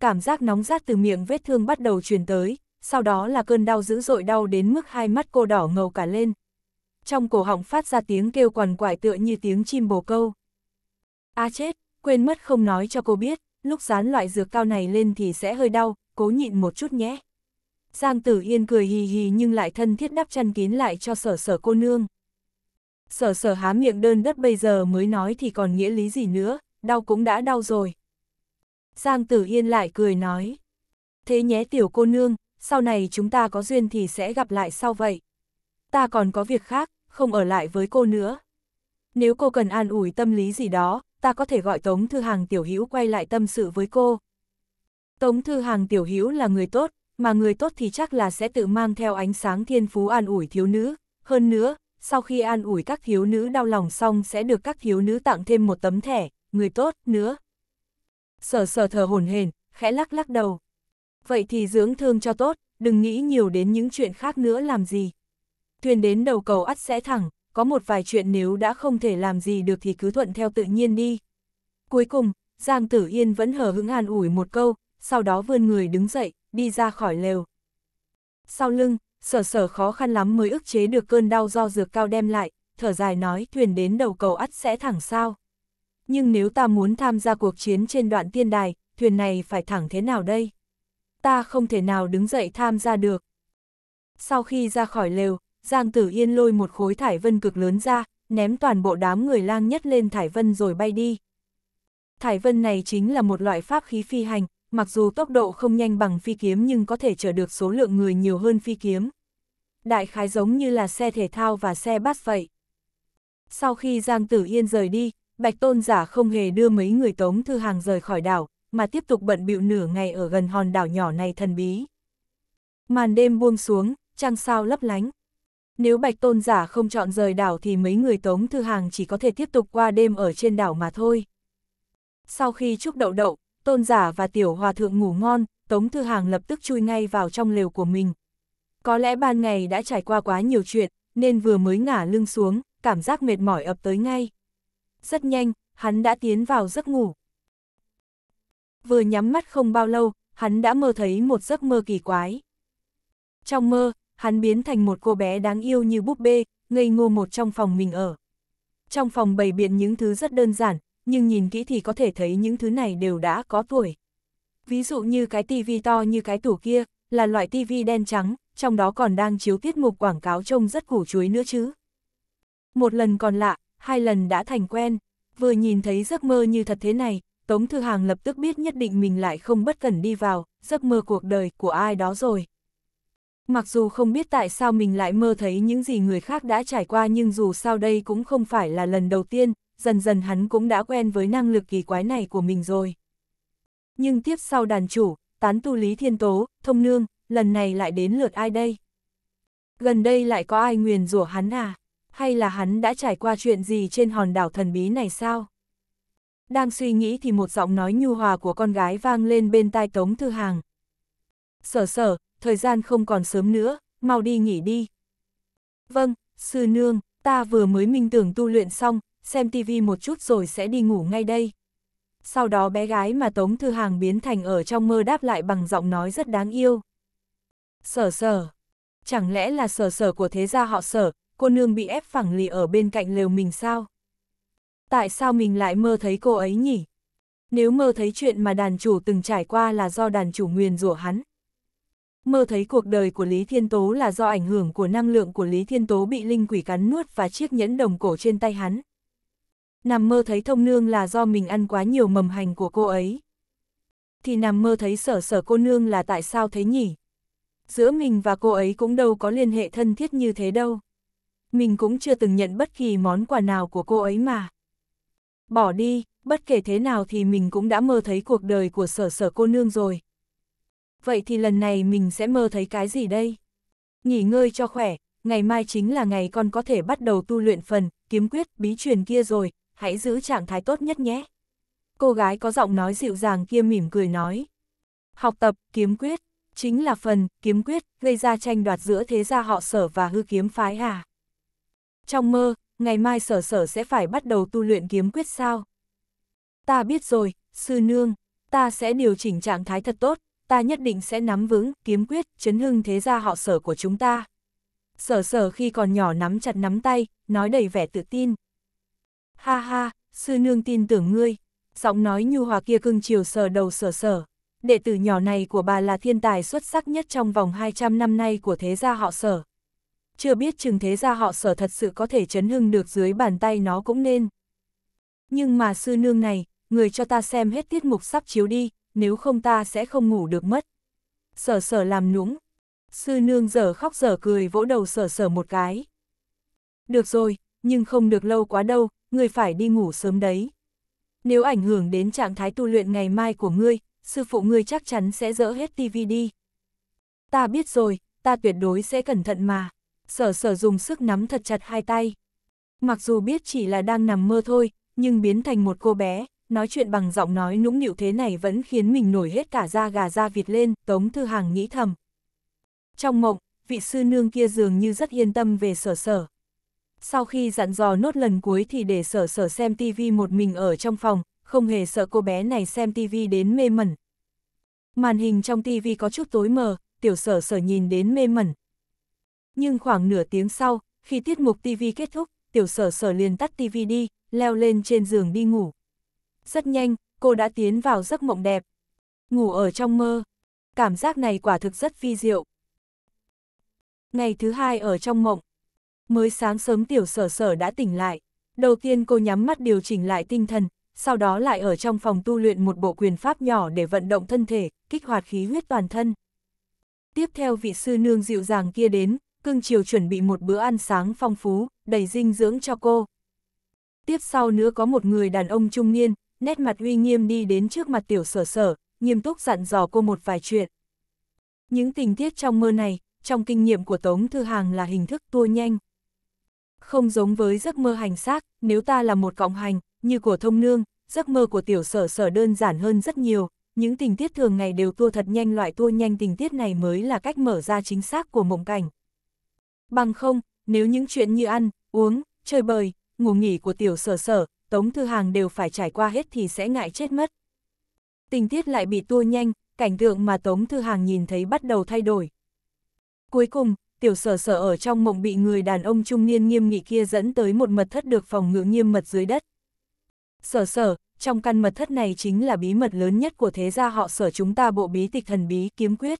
Cảm giác nóng rát từ miệng vết thương bắt đầu truyền tới, sau đó là cơn đau dữ dội đau đến mức hai mắt cô đỏ ngầu cả lên. Trong cổ họng phát ra tiếng kêu quằn quại tựa như tiếng chim bồ câu. A à chết, quên mất không nói cho cô biết, lúc dán loại dược cao này lên thì sẽ hơi đau, cố nhịn một chút nhé. Giang Tử Yên cười hì hì nhưng lại thân thiết đắp chăn kín lại cho sở sở cô nương. Sở sở há miệng đơn đất bây giờ mới nói thì còn nghĩa lý gì nữa, đau cũng đã đau rồi. Giang Tử Yên lại cười nói. Thế nhé tiểu cô nương, sau này chúng ta có duyên thì sẽ gặp lại sau vậy. Ta còn có việc khác, không ở lại với cô nữa. Nếu cô cần an ủi tâm lý gì đó, ta có thể gọi Tống Thư Hàng Tiểu Hữu quay lại tâm sự với cô. Tống Thư Hàng Tiểu Hữu là người tốt, mà người tốt thì chắc là sẽ tự mang theo ánh sáng thiên phú an ủi thiếu nữ. Hơn nữa, sau khi an ủi các thiếu nữ đau lòng xong sẽ được các thiếu nữ tặng thêm một tấm thẻ, người tốt nữa. Sở sở thờ hồn hền, khẽ lắc lắc đầu vậy thì dưỡng thương cho tốt, đừng nghĩ nhiều đến những chuyện khác nữa làm gì. Thuyền đến đầu cầu ắt sẽ thẳng, có một vài chuyện nếu đã không thể làm gì được thì cứ thuận theo tự nhiên đi. Cuối cùng, Giang Tử Yên vẫn hờ hững an ủi một câu, sau đó vươn người đứng dậy, đi ra khỏi lều. Sau lưng, sở sở khó khăn lắm mới ức chế được cơn đau do dược cao đem lại, thở dài nói thuyền đến đầu cầu ắt sẽ thẳng sao. Nhưng nếu ta muốn tham gia cuộc chiến trên đoạn tiên đài, thuyền này phải thẳng thế nào đây? ta không thể nào đứng dậy tham gia được. Sau khi ra khỏi lều, Giang Tử Yên lôi một khối thải vân cực lớn ra, ném toàn bộ đám người lang nhất lên thải vân rồi bay đi. Thải vân này chính là một loại pháp khí phi hành, mặc dù tốc độ không nhanh bằng phi kiếm nhưng có thể chở được số lượng người nhiều hơn phi kiếm. Đại khái giống như là xe thể thao và xe bát vậy. Sau khi Giang Tử Yên rời đi, Bạch Tôn Giả không hề đưa mấy người Tống Thư Hàng rời khỏi đảo, mà tiếp tục bận bịu nửa ngày ở gần hòn đảo nhỏ này thần bí. Màn đêm buông xuống, trăng sao lấp lánh. Nếu Bạch Tôn giả không chọn rời đảo thì mấy người Tống Thư Hàng chỉ có thể tiếp tục qua đêm ở trên đảo mà thôi. Sau khi chúc đậu đậu, Tôn giả và Tiểu Hòa Thượng ngủ ngon, Tống Thư Hàng lập tức chui ngay vào trong lều của mình. Có lẽ ban ngày đã trải qua quá nhiều chuyện, nên vừa mới ngả lưng xuống, cảm giác mệt mỏi ập tới ngay. Rất nhanh, hắn đã tiến vào giấc ngủ vừa nhắm mắt không bao lâu, hắn đã mơ thấy một giấc mơ kỳ quái. Trong mơ, hắn biến thành một cô bé đáng yêu như búp bê, ngây ngô một trong phòng mình ở. Trong phòng bày biện những thứ rất đơn giản, nhưng nhìn kỹ thì có thể thấy những thứ này đều đã có tuổi. Ví dụ như cái tivi to như cái tủ kia, là loại tivi đen trắng, trong đó còn đang chiếu tiết mục quảng cáo trông rất củ chuối nữa chứ. Một lần còn lạ, hai lần đã thành quen, vừa nhìn thấy giấc mơ như thật thế này, Tống Thư Hàng lập tức biết nhất định mình lại không bất cần đi vào, giấc mơ cuộc đời của ai đó rồi. Mặc dù không biết tại sao mình lại mơ thấy những gì người khác đã trải qua nhưng dù sao đây cũng không phải là lần đầu tiên, dần dần hắn cũng đã quen với năng lực kỳ quái này của mình rồi. Nhưng tiếp sau đàn chủ, tán tu Lý Thiên Tố, Thông Nương, lần này lại đến lượt ai đây? Gần đây lại có ai nguyền rủa hắn à? Hay là hắn đã trải qua chuyện gì trên hòn đảo thần bí này sao? Đang suy nghĩ thì một giọng nói nhu hòa của con gái vang lên bên tai Tống Thư Hàng. Sở sở, thời gian không còn sớm nữa, mau đi nghỉ đi. Vâng, sư nương, ta vừa mới minh tưởng tu luyện xong, xem tivi một chút rồi sẽ đi ngủ ngay đây. Sau đó bé gái mà Tống Thư Hàng biến thành ở trong mơ đáp lại bằng giọng nói rất đáng yêu. Sở sở, chẳng lẽ là sở sở của thế gia họ sở, cô nương bị ép phẳng lì ở bên cạnh lều mình sao? Tại sao mình lại mơ thấy cô ấy nhỉ? Nếu mơ thấy chuyện mà đàn chủ từng trải qua là do đàn chủ nguyền rủa hắn. Mơ thấy cuộc đời của Lý Thiên Tố là do ảnh hưởng của năng lượng của Lý Thiên Tố bị linh quỷ cắn nuốt và chiếc nhẫn đồng cổ trên tay hắn. Nằm mơ thấy thông nương là do mình ăn quá nhiều mầm hành của cô ấy. Thì nằm mơ thấy sở sở cô nương là tại sao thế nhỉ? Giữa mình và cô ấy cũng đâu có liên hệ thân thiết như thế đâu. Mình cũng chưa từng nhận bất kỳ món quà nào của cô ấy mà. Bỏ đi, bất kể thế nào thì mình cũng đã mơ thấy cuộc đời của sở sở cô nương rồi. Vậy thì lần này mình sẽ mơ thấy cái gì đây? Nghỉ ngơi cho khỏe, ngày mai chính là ngày con có thể bắt đầu tu luyện phần, kiếm quyết, bí truyền kia rồi, hãy giữ trạng thái tốt nhất nhé. Cô gái có giọng nói dịu dàng kia mỉm cười nói. Học tập, kiếm quyết, chính là phần, kiếm quyết, gây ra tranh đoạt giữa thế gia họ sở và hư kiếm phái à. Trong mơ, ngày mai sở sở sẽ phải bắt đầu tu luyện kiếm quyết sao. Ta biết rồi, sư nương, ta sẽ điều chỉnh trạng thái thật tốt, ta nhất định sẽ nắm vững, kiếm quyết, chấn hưng thế gia họ sở của chúng ta. Sở sở khi còn nhỏ nắm chặt nắm tay, nói đầy vẻ tự tin. Ha ha, sư nương tin tưởng ngươi, giọng nói nhu hòa kia cưng chiều sờ đầu sở sở. Đệ tử nhỏ này của bà là thiên tài xuất sắc nhất trong vòng 200 năm nay của thế gia họ sở chưa biết chừng thế ra họ sở thật sự có thể chấn hưng được dưới bàn tay nó cũng nên. Nhưng mà sư nương này, người cho ta xem hết tiết mục sắp chiếu đi, nếu không ta sẽ không ngủ được mất. Sở sở làm nũng. Sư nương giờ khóc giờ cười vỗ đầu sở sở một cái. Được rồi, nhưng không được lâu quá đâu, người phải đi ngủ sớm đấy. Nếu ảnh hưởng đến trạng thái tu luyện ngày mai của ngươi, sư phụ ngươi chắc chắn sẽ dỡ hết tivi đi. Ta biết rồi, ta tuyệt đối sẽ cẩn thận mà sở sở dùng sức nắm thật chặt hai tay. Mặc dù biết chỉ là đang nằm mơ thôi, nhưng biến thành một cô bé, nói chuyện bằng giọng nói nũng nịu thế này vẫn khiến mình nổi hết cả da gà da vịt lên, Tống Thư Hàng nghĩ thầm. Trong mộng, vị sư nương kia dường như rất yên tâm về sở sở. Sau khi dặn dò nốt lần cuối thì để sở sở xem tivi một mình ở trong phòng, không hề sợ cô bé này xem tivi đến mê mẩn. Màn hình trong tivi có chút tối mờ, tiểu sở sở nhìn đến mê mẩn, nhưng khoảng nửa tiếng sau, khi tiết mục TV kết thúc, tiểu sở sở liền tắt TV đi, leo lên trên giường đi ngủ. Rất nhanh, cô đã tiến vào giấc mộng đẹp. Ngủ ở trong mơ. Cảm giác này quả thực rất phi diệu. Ngày thứ hai ở trong mộng. Mới sáng sớm tiểu sở sở đã tỉnh lại. Đầu tiên cô nhắm mắt điều chỉnh lại tinh thần, sau đó lại ở trong phòng tu luyện một bộ quyền pháp nhỏ để vận động thân thể, kích hoạt khí huyết toàn thân. Tiếp theo vị sư nương dịu dàng kia đến, cưng chiều chuẩn bị một bữa ăn sáng phong phú, đầy dinh dưỡng cho cô. Tiếp sau nữa có một người đàn ông trung niên, nét mặt uy nghiêm đi đến trước mặt tiểu sở sở, nghiêm túc dặn dò cô một vài chuyện. Những tình tiết trong mơ này, trong kinh nghiệm của Tống Thư Hàng là hình thức tua nhanh. Không giống với giấc mơ hành xác, nếu ta là một cộng hành, như của thông nương, giấc mơ của tiểu sở sở đơn giản hơn rất nhiều, những tình tiết thường ngày đều tua thật nhanh loại tua nhanh tình tiết này mới là cách mở ra chính xác của mộng cảnh. Bằng không, nếu những chuyện như ăn, uống, chơi bời, ngủ nghỉ của tiểu sở sở, Tống Thư Hàng đều phải trải qua hết thì sẽ ngại chết mất. Tình tiết lại bị tua nhanh, cảnh tượng mà Tống Thư Hàng nhìn thấy bắt đầu thay đổi. Cuối cùng, tiểu sở sở ở trong mộng bị người đàn ông trung niên nghiêm nghị kia dẫn tới một mật thất được phòng ngự nghiêm mật dưới đất. Sở sở, trong căn mật thất này chính là bí mật lớn nhất của thế gia họ sở chúng ta bộ bí tịch thần bí kiếm quyết.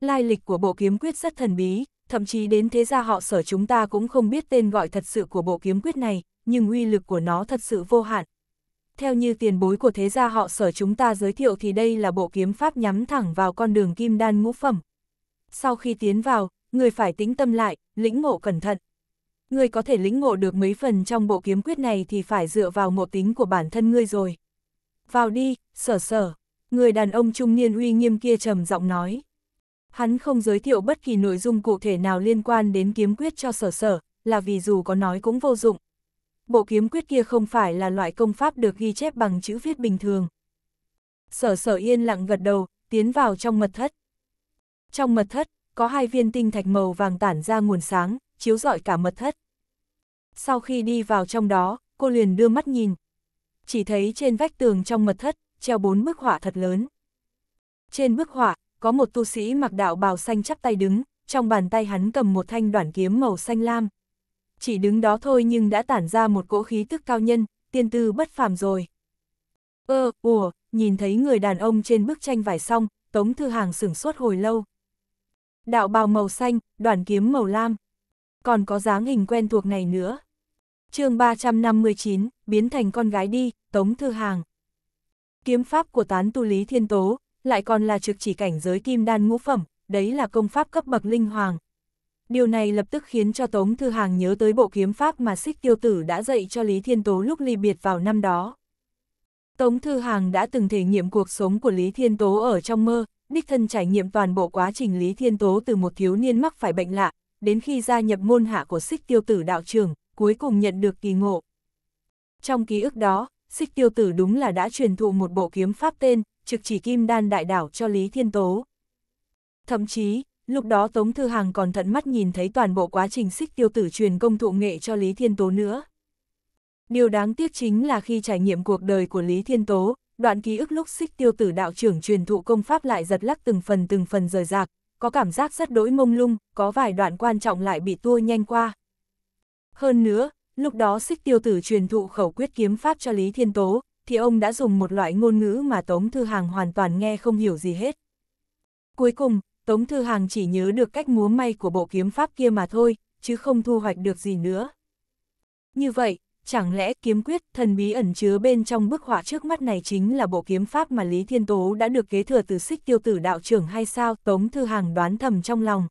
Lai lịch của bộ kiếm quyết rất thần bí, thậm chí đến thế gia họ sở chúng ta cũng không biết tên gọi thật sự của bộ kiếm quyết này, nhưng uy lực của nó thật sự vô hạn. Theo như tiền bối của thế gia họ sở chúng ta giới thiệu thì đây là bộ kiếm pháp nhắm thẳng vào con đường kim đan ngũ phẩm. Sau khi tiến vào, người phải tĩnh tâm lại, lĩnh ngộ cẩn thận. Người có thể lĩnh ngộ được mấy phần trong bộ kiếm quyết này thì phải dựa vào ngộ tính của bản thân ngươi rồi. Vào đi, sở sở. Người đàn ông trung niên uy nghiêm kia trầm giọng nói. Hắn không giới thiệu bất kỳ nội dung cụ thể nào liên quan đến kiếm quyết cho sở sở, là vì dù có nói cũng vô dụng. Bộ kiếm quyết kia không phải là loại công pháp được ghi chép bằng chữ viết bình thường. Sở sở yên lặng gật đầu, tiến vào trong mật thất. Trong mật thất, có hai viên tinh thạch màu vàng tản ra nguồn sáng, chiếu rọi cả mật thất. Sau khi đi vào trong đó, cô liền đưa mắt nhìn. Chỉ thấy trên vách tường trong mật thất, treo bốn bức họa thật lớn. Trên bức họa, có một tu sĩ mặc đạo bào xanh chắp tay đứng, trong bàn tay hắn cầm một thanh đoạn kiếm màu xanh lam. Chỉ đứng đó thôi nhưng đã tản ra một cỗ khí tức cao nhân, tiên tư bất phàm rồi. Ơ, ờ, ủa, nhìn thấy người đàn ông trên bức tranh vải xong, Tống Thư Hàng sửng sốt hồi lâu. Đạo bào màu xanh, đoạn kiếm màu lam. Còn có dáng hình quen thuộc này nữa. chương 359, biến thành con gái đi, Tống Thư Hàng. Kiếm pháp của tán tu Lý Thiên Tố, lại còn là trực chỉ cảnh giới kim đan ngũ phẩm, đấy là công pháp cấp bậc linh hoàng. Điều này lập tức khiến cho Tống Thư Hàng nhớ tới bộ kiếm pháp mà Sích Tiêu Tử đã dạy cho Lý Thiên Tố lúc ly biệt vào năm đó. Tống Thư Hàng đã từng thể nghiệm cuộc sống của Lý Thiên Tố ở trong mơ, đích thân trải nghiệm toàn bộ quá trình Lý Thiên Tố từ một thiếu niên mắc phải bệnh lạ, đến khi gia nhập môn hạ của Sích Tiêu Tử đạo trưởng, cuối cùng nhận được kỳ ngộ. Trong ký ức đó, Sích Tiêu Tử đúng là đã truyền thụ một bộ kiếm pháp tên trực chỉ kim đan đại đảo cho Lý Thiên Tố. Thậm chí, lúc đó Tống Thư Hàng còn thận mắt nhìn thấy toàn bộ quá trình xích tiêu tử truyền công thụ nghệ cho Lý Thiên Tố nữa. Điều đáng tiếc chính là khi trải nghiệm cuộc đời của Lý Thiên Tố, đoạn ký ức lúc xích tiêu tử đạo trưởng truyền thụ công pháp lại giật lắc từng phần từng phần rời rạc, có cảm giác rất đỗi mông lung, có vài đoạn quan trọng lại bị tua nhanh qua. Hơn nữa, lúc đó xích tiêu tử truyền thụ khẩu quyết kiếm pháp cho Lý Thiên Tố, thì ông đã dùng một loại ngôn ngữ mà Tống Thư Hàng hoàn toàn nghe không hiểu gì hết. Cuối cùng, Tống Thư Hàng chỉ nhớ được cách múa may của bộ kiếm pháp kia mà thôi, chứ không thu hoạch được gì nữa. Như vậy, chẳng lẽ kiếm quyết thần bí ẩn chứa bên trong bức họa trước mắt này chính là bộ kiếm pháp mà Lý Thiên Tố đã được kế thừa từ xích tiêu tử đạo trưởng hay sao Tống Thư Hàng đoán thầm trong lòng.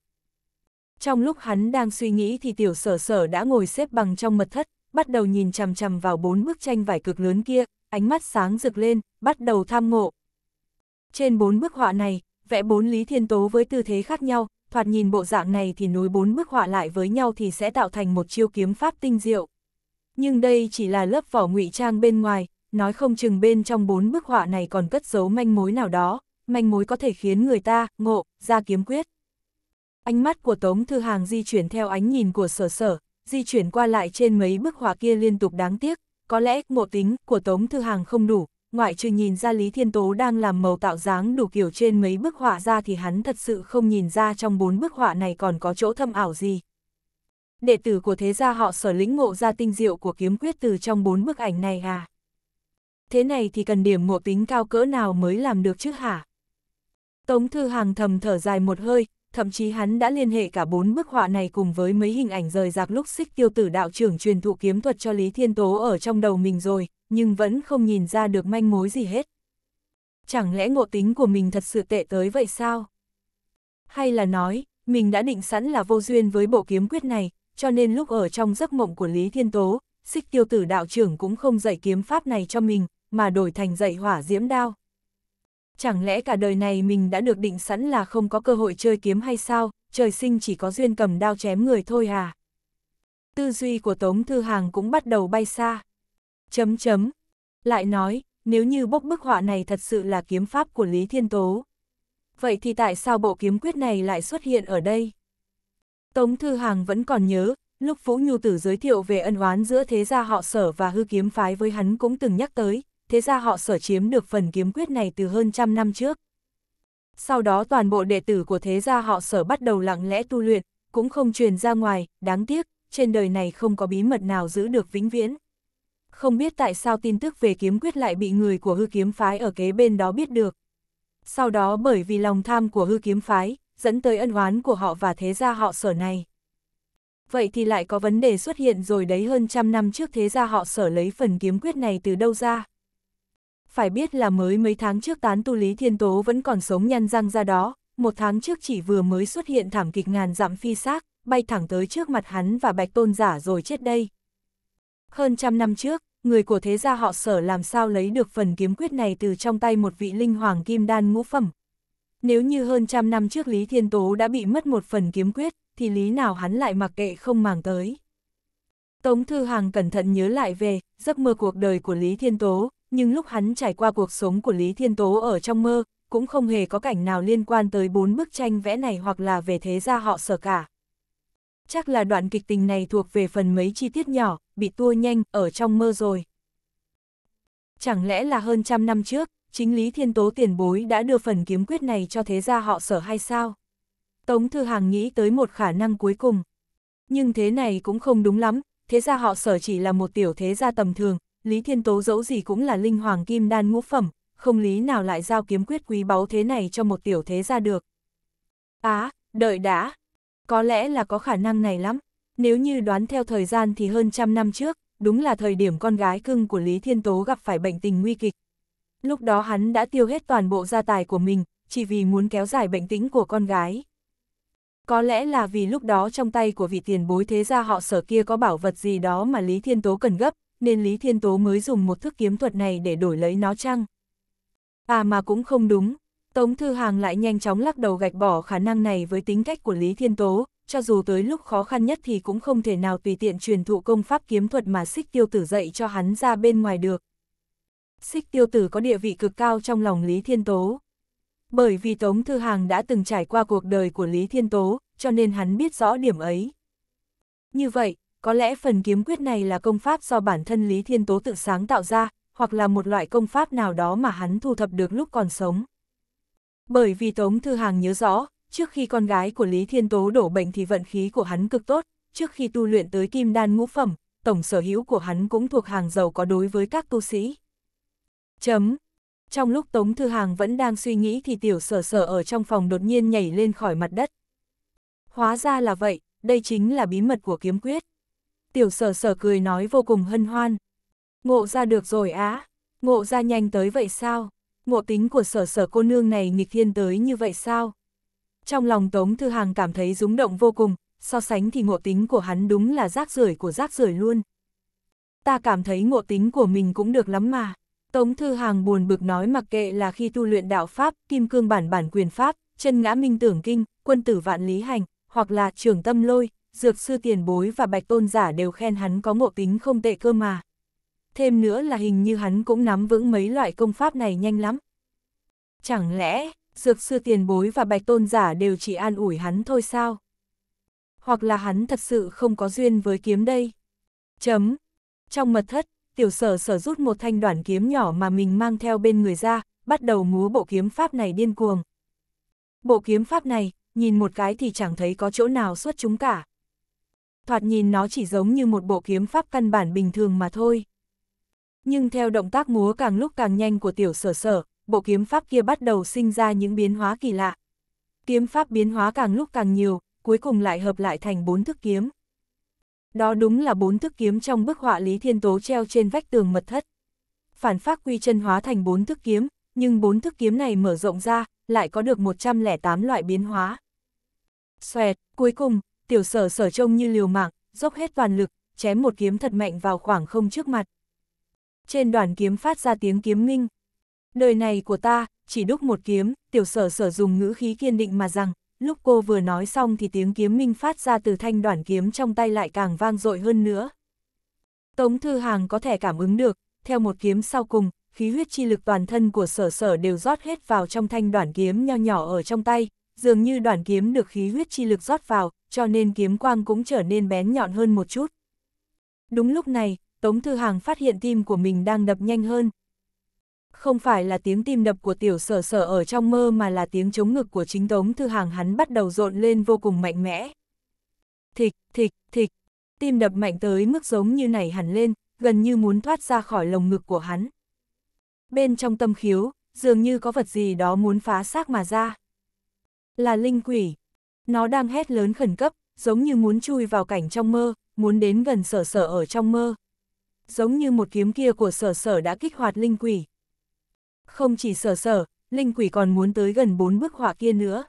Trong lúc hắn đang suy nghĩ thì tiểu sở sở đã ngồi xếp bằng trong mật thất, bắt đầu nhìn chằm chằm vào bốn bức tranh vải cực lớn kia, ánh mắt sáng rực lên, bắt đầu tham ngộ. Trên bốn bức họa này, vẽ bốn Lý Thiên Tố với tư thế khác nhau, thoạt nhìn bộ dạng này thì nối bốn bức họa lại với nhau thì sẽ tạo thành một chiêu kiếm pháp tinh diệu. Nhưng đây chỉ là lớp vỏ ngụy trang bên ngoài, nói không chừng bên trong bốn bức họa này còn cất giấu manh mối nào đó, manh mối có thể khiến người ta ngộ, ra kiếm quyết. Ánh mắt của Tống Thư Hàng di chuyển theo ánh nhìn của sở sở, di chuyển qua lại trên mấy bức họa kia liên tục đáng tiếc, có lẽ ngộ tính của Tống Thư Hàng không đủ, ngoại trừ nhìn ra Lý Thiên Tố đang làm màu tạo dáng đủ kiểu trên mấy bức họa ra thì hắn thật sự không nhìn ra trong bốn bức họa này còn có chỗ thâm ảo gì. Đệ tử của thế gia họ sở lĩnh ngộ ra tinh diệu của kiếm quyết từ trong bốn bức ảnh này à? Thế này thì cần điểm ngộ tính cao cỡ nào mới làm được chứ hả? Tống Thư Hàng thầm thở dài một hơi, thậm chí hắn đã liên hệ cả bốn bức họa này cùng với mấy hình ảnh rời rạc lúc xích tiêu tử đạo trưởng truyền thụ kiếm thuật cho Lý Thiên Tố ở trong đầu mình rồi, nhưng vẫn không nhìn ra được manh mối gì hết. Chẳng lẽ ngộ tính của mình thật sự tệ tới vậy sao? Hay là nói, mình đã định sẵn là vô duyên với bộ kiếm quyết này, cho nên lúc ở trong giấc mộng của Lý Thiên Tố, xích tiêu tử đạo trưởng cũng không dạy kiếm pháp này cho mình, mà đổi thành dạy hỏa diễm đao. Chẳng lẽ cả đời này mình đã được định sẵn là không có cơ hội chơi kiếm hay sao, trời sinh chỉ có duyên cầm đao chém người thôi à? Tư duy của Tống Thư Hàng cũng bắt đầu bay xa. Chấm chấm. Lại nói, nếu như bốc bức họa này thật sự là kiếm pháp của Lý Thiên Tố. Vậy thì tại sao bộ kiếm quyết này lại xuất hiện ở đây? Tống Thư Hàng vẫn còn nhớ, lúc Vũ Nhu Tử giới thiệu về ân oán giữa thế gia họ sở và hư kiếm phái với hắn cũng từng nhắc tới, thế ra họ sở chiếm được phần kiếm quyết này từ hơn trăm năm trước. Sau đó toàn bộ đệ tử của thế gia họ sở bắt đầu lặng lẽ tu luyện, cũng không truyền ra ngoài, đáng tiếc, trên đời này không có bí mật nào giữ được vĩnh viễn. Không biết tại sao tin tức về kiếm quyết lại bị người của hư kiếm phái ở kế bên đó biết được. Sau đó bởi vì lòng tham của hư kiếm phái, dẫn tới ân oán của họ và thế gia họ sở này. Vậy thì lại có vấn đề xuất hiện rồi đấy hơn trăm năm trước thế gia họ sở lấy phần kiếm quyết này từ đâu ra phải biết là mới mấy tháng trước tán tu Lý Thiên Tố vẫn còn sống nhăn răng ra đó, một tháng trước chỉ vừa mới xuất hiện thảm kịch ngàn dặm phi xác, bay thẳng tới trước mặt hắn và bạch tôn giả rồi chết đây. Hơn trăm năm trước, người của thế gia họ sở làm sao lấy được phần kiếm quyết này từ trong tay một vị linh hoàng kim đan ngũ phẩm. Nếu như hơn trăm năm trước Lý Thiên Tố đã bị mất một phần kiếm quyết, thì lý nào hắn lại mặc kệ không màng tới. Tống Thư Hàng cẩn thận nhớ lại về giấc mơ cuộc đời của Lý Thiên Tố, nhưng lúc hắn trải qua cuộc sống của Lý Thiên Tố ở trong mơ, cũng không hề có cảnh nào liên quan tới bốn bức tranh vẽ này hoặc là về thế gia họ sở cả. Chắc là đoạn kịch tình này thuộc về phần mấy chi tiết nhỏ, bị tua nhanh, ở trong mơ rồi. Chẳng lẽ là hơn trăm năm trước, chính Lý Thiên Tố tiền bối đã đưa phần kiếm quyết này cho thế gia họ sở hay sao? Tống Thư Hàng nghĩ tới một khả năng cuối cùng. Nhưng thế này cũng không đúng lắm, thế gia họ sở chỉ là một tiểu thế gia tầm thường, Lý Thiên Tố dẫu gì cũng là linh hoàng kim đan ngũ phẩm, không lý nào lại giao kiếm quyết quý báu thế này cho một tiểu thế ra được. Á, à, đợi đã. Có lẽ là có khả năng này lắm. Nếu như đoán theo thời gian thì hơn trăm năm trước, đúng là thời điểm con gái cưng của Lý Thiên Tố gặp phải bệnh tình nguy kịch. Lúc đó hắn đã tiêu hết toàn bộ gia tài của mình, chỉ vì muốn kéo dài bệnh tĩnh của con gái. Có lẽ là vì lúc đó trong tay của vị tiền bối thế gia họ sở kia có bảo vật gì đó mà Lý Thiên Tố cần gấp, nên Lý Thiên Tố mới dùng một thức kiếm thuật này để đổi lấy nó chăng? À mà cũng không đúng, Tống Thư Hàng lại nhanh chóng lắc đầu gạch bỏ khả năng này với tính cách của Lý Thiên Tố, cho dù tới lúc khó khăn nhất thì cũng không thể nào tùy tiện truyền thụ công pháp kiếm thuật mà xích tiêu tử dạy cho hắn ra bên ngoài được. Xích tiêu tử có địa vị cực cao trong lòng Lý Thiên Tố. Bởi vì Tống Thư Hàng đã từng trải qua cuộc đời của Lý Thiên Tố, cho nên hắn biết rõ điểm ấy. Như vậy, có lẽ phần kiếm quyết này là công pháp do bản thân Lý Thiên Tố tự sáng tạo ra, hoặc là một loại công pháp nào đó mà hắn thu thập được lúc còn sống. Bởi vì Tống Thư Hàng nhớ rõ, trước khi con gái của Lý Thiên Tố đổ bệnh thì vận khí của hắn cực tốt, trước khi tu luyện tới kim đan ngũ phẩm, tổng sở hữu của hắn cũng thuộc hàng giàu có đối với các tu sĩ. Chấm. Trong lúc Tống Thư Hàng vẫn đang suy nghĩ thì tiểu sở sở ở trong phòng đột nhiên nhảy lên khỏi mặt đất. Hóa ra là vậy, đây chính là bí mật của kiếm quyết tiểu sở sở cười nói vô cùng hân hoan. Ngộ ra được rồi á, ngộ ra nhanh tới vậy sao? Ngộ tính của sở sở cô nương này nghịch thiên tới như vậy sao? Trong lòng Tống Thư Hàng cảm thấy rúng động vô cùng, so sánh thì ngộ tính của hắn đúng là rác rưởi của rác rưởi luôn. Ta cảm thấy ngộ tính của mình cũng được lắm mà. Tống Thư Hàng buồn bực nói mặc kệ là khi tu luyện đạo Pháp, kim cương bản bản quyền Pháp, chân ngã minh tưởng kinh, quân tử vạn lý hành, hoặc là trường tâm lôi, dược sư tiền bối và bạch tôn giả đều khen hắn có ngộ tính không tệ cơ mà. Thêm nữa là hình như hắn cũng nắm vững mấy loại công pháp này nhanh lắm. Chẳng lẽ, dược sư tiền bối và bạch tôn giả đều chỉ an ủi hắn thôi sao? Hoặc là hắn thật sự không có duyên với kiếm đây? Chấm. Trong mật thất, tiểu sở sở rút một thanh đoạn kiếm nhỏ mà mình mang theo bên người ra, bắt đầu múa bộ kiếm pháp này điên cuồng. Bộ kiếm pháp này, nhìn một cái thì chẳng thấy có chỗ nào xuất chúng cả, thoạt nhìn nó chỉ giống như một bộ kiếm pháp căn bản bình thường mà thôi. Nhưng theo động tác múa càng lúc càng nhanh của tiểu sở sở, bộ kiếm pháp kia bắt đầu sinh ra những biến hóa kỳ lạ. Kiếm pháp biến hóa càng lúc càng nhiều, cuối cùng lại hợp lại thành bốn thức kiếm. Đó đúng là bốn thức kiếm trong bức họa Lý Thiên Tố treo trên vách tường mật thất. Phản phát quy chân hóa thành bốn thức kiếm, nhưng bốn thức kiếm này mở rộng ra, lại có được 108 loại biến hóa. Xoẹt, cuối cùng, tiểu sở sở trông như liều mạng, dốc hết toàn lực, chém một kiếm thật mạnh vào khoảng không trước mặt. Trên đoàn kiếm phát ra tiếng kiếm minh. Đời này của ta, chỉ đúc một kiếm, tiểu sở sở dùng ngữ khí kiên định mà rằng, lúc cô vừa nói xong thì tiếng kiếm minh phát ra từ thanh đoàn kiếm trong tay lại càng vang dội hơn nữa. Tống Thư Hàng có thể cảm ứng được, theo một kiếm sau cùng, khí huyết chi lực toàn thân của sở sở đều rót hết vào trong thanh đoàn kiếm nho nhỏ ở trong tay, dường như đoàn kiếm được khí huyết chi lực rót vào, cho nên kiếm quang cũng trở nên bén nhọn hơn một chút. Đúng lúc này, Tống Thư Hàng phát hiện tim của mình đang đập nhanh hơn. Không phải là tiếng tim đập của tiểu sở sở ở trong mơ mà là tiếng chống ngực của chính Tống Thư Hàng hắn bắt đầu rộn lên vô cùng mạnh mẽ. Thịch, thịch, thịch, tim đập mạnh tới mức giống như này hẳn lên, gần như muốn thoát ra khỏi lồng ngực của hắn. Bên trong tâm khiếu, dường như có vật gì đó muốn phá xác mà ra. Là linh quỷ, nó đang hét lớn khẩn cấp, giống như muốn chui vào cảnh trong mơ, muốn đến gần sở sở ở trong mơ. Giống như một kiếm kia của sở sở đã kích hoạt linh quỷ. Không chỉ sở sở, linh quỷ còn muốn tới gần bốn bức họa kia nữa.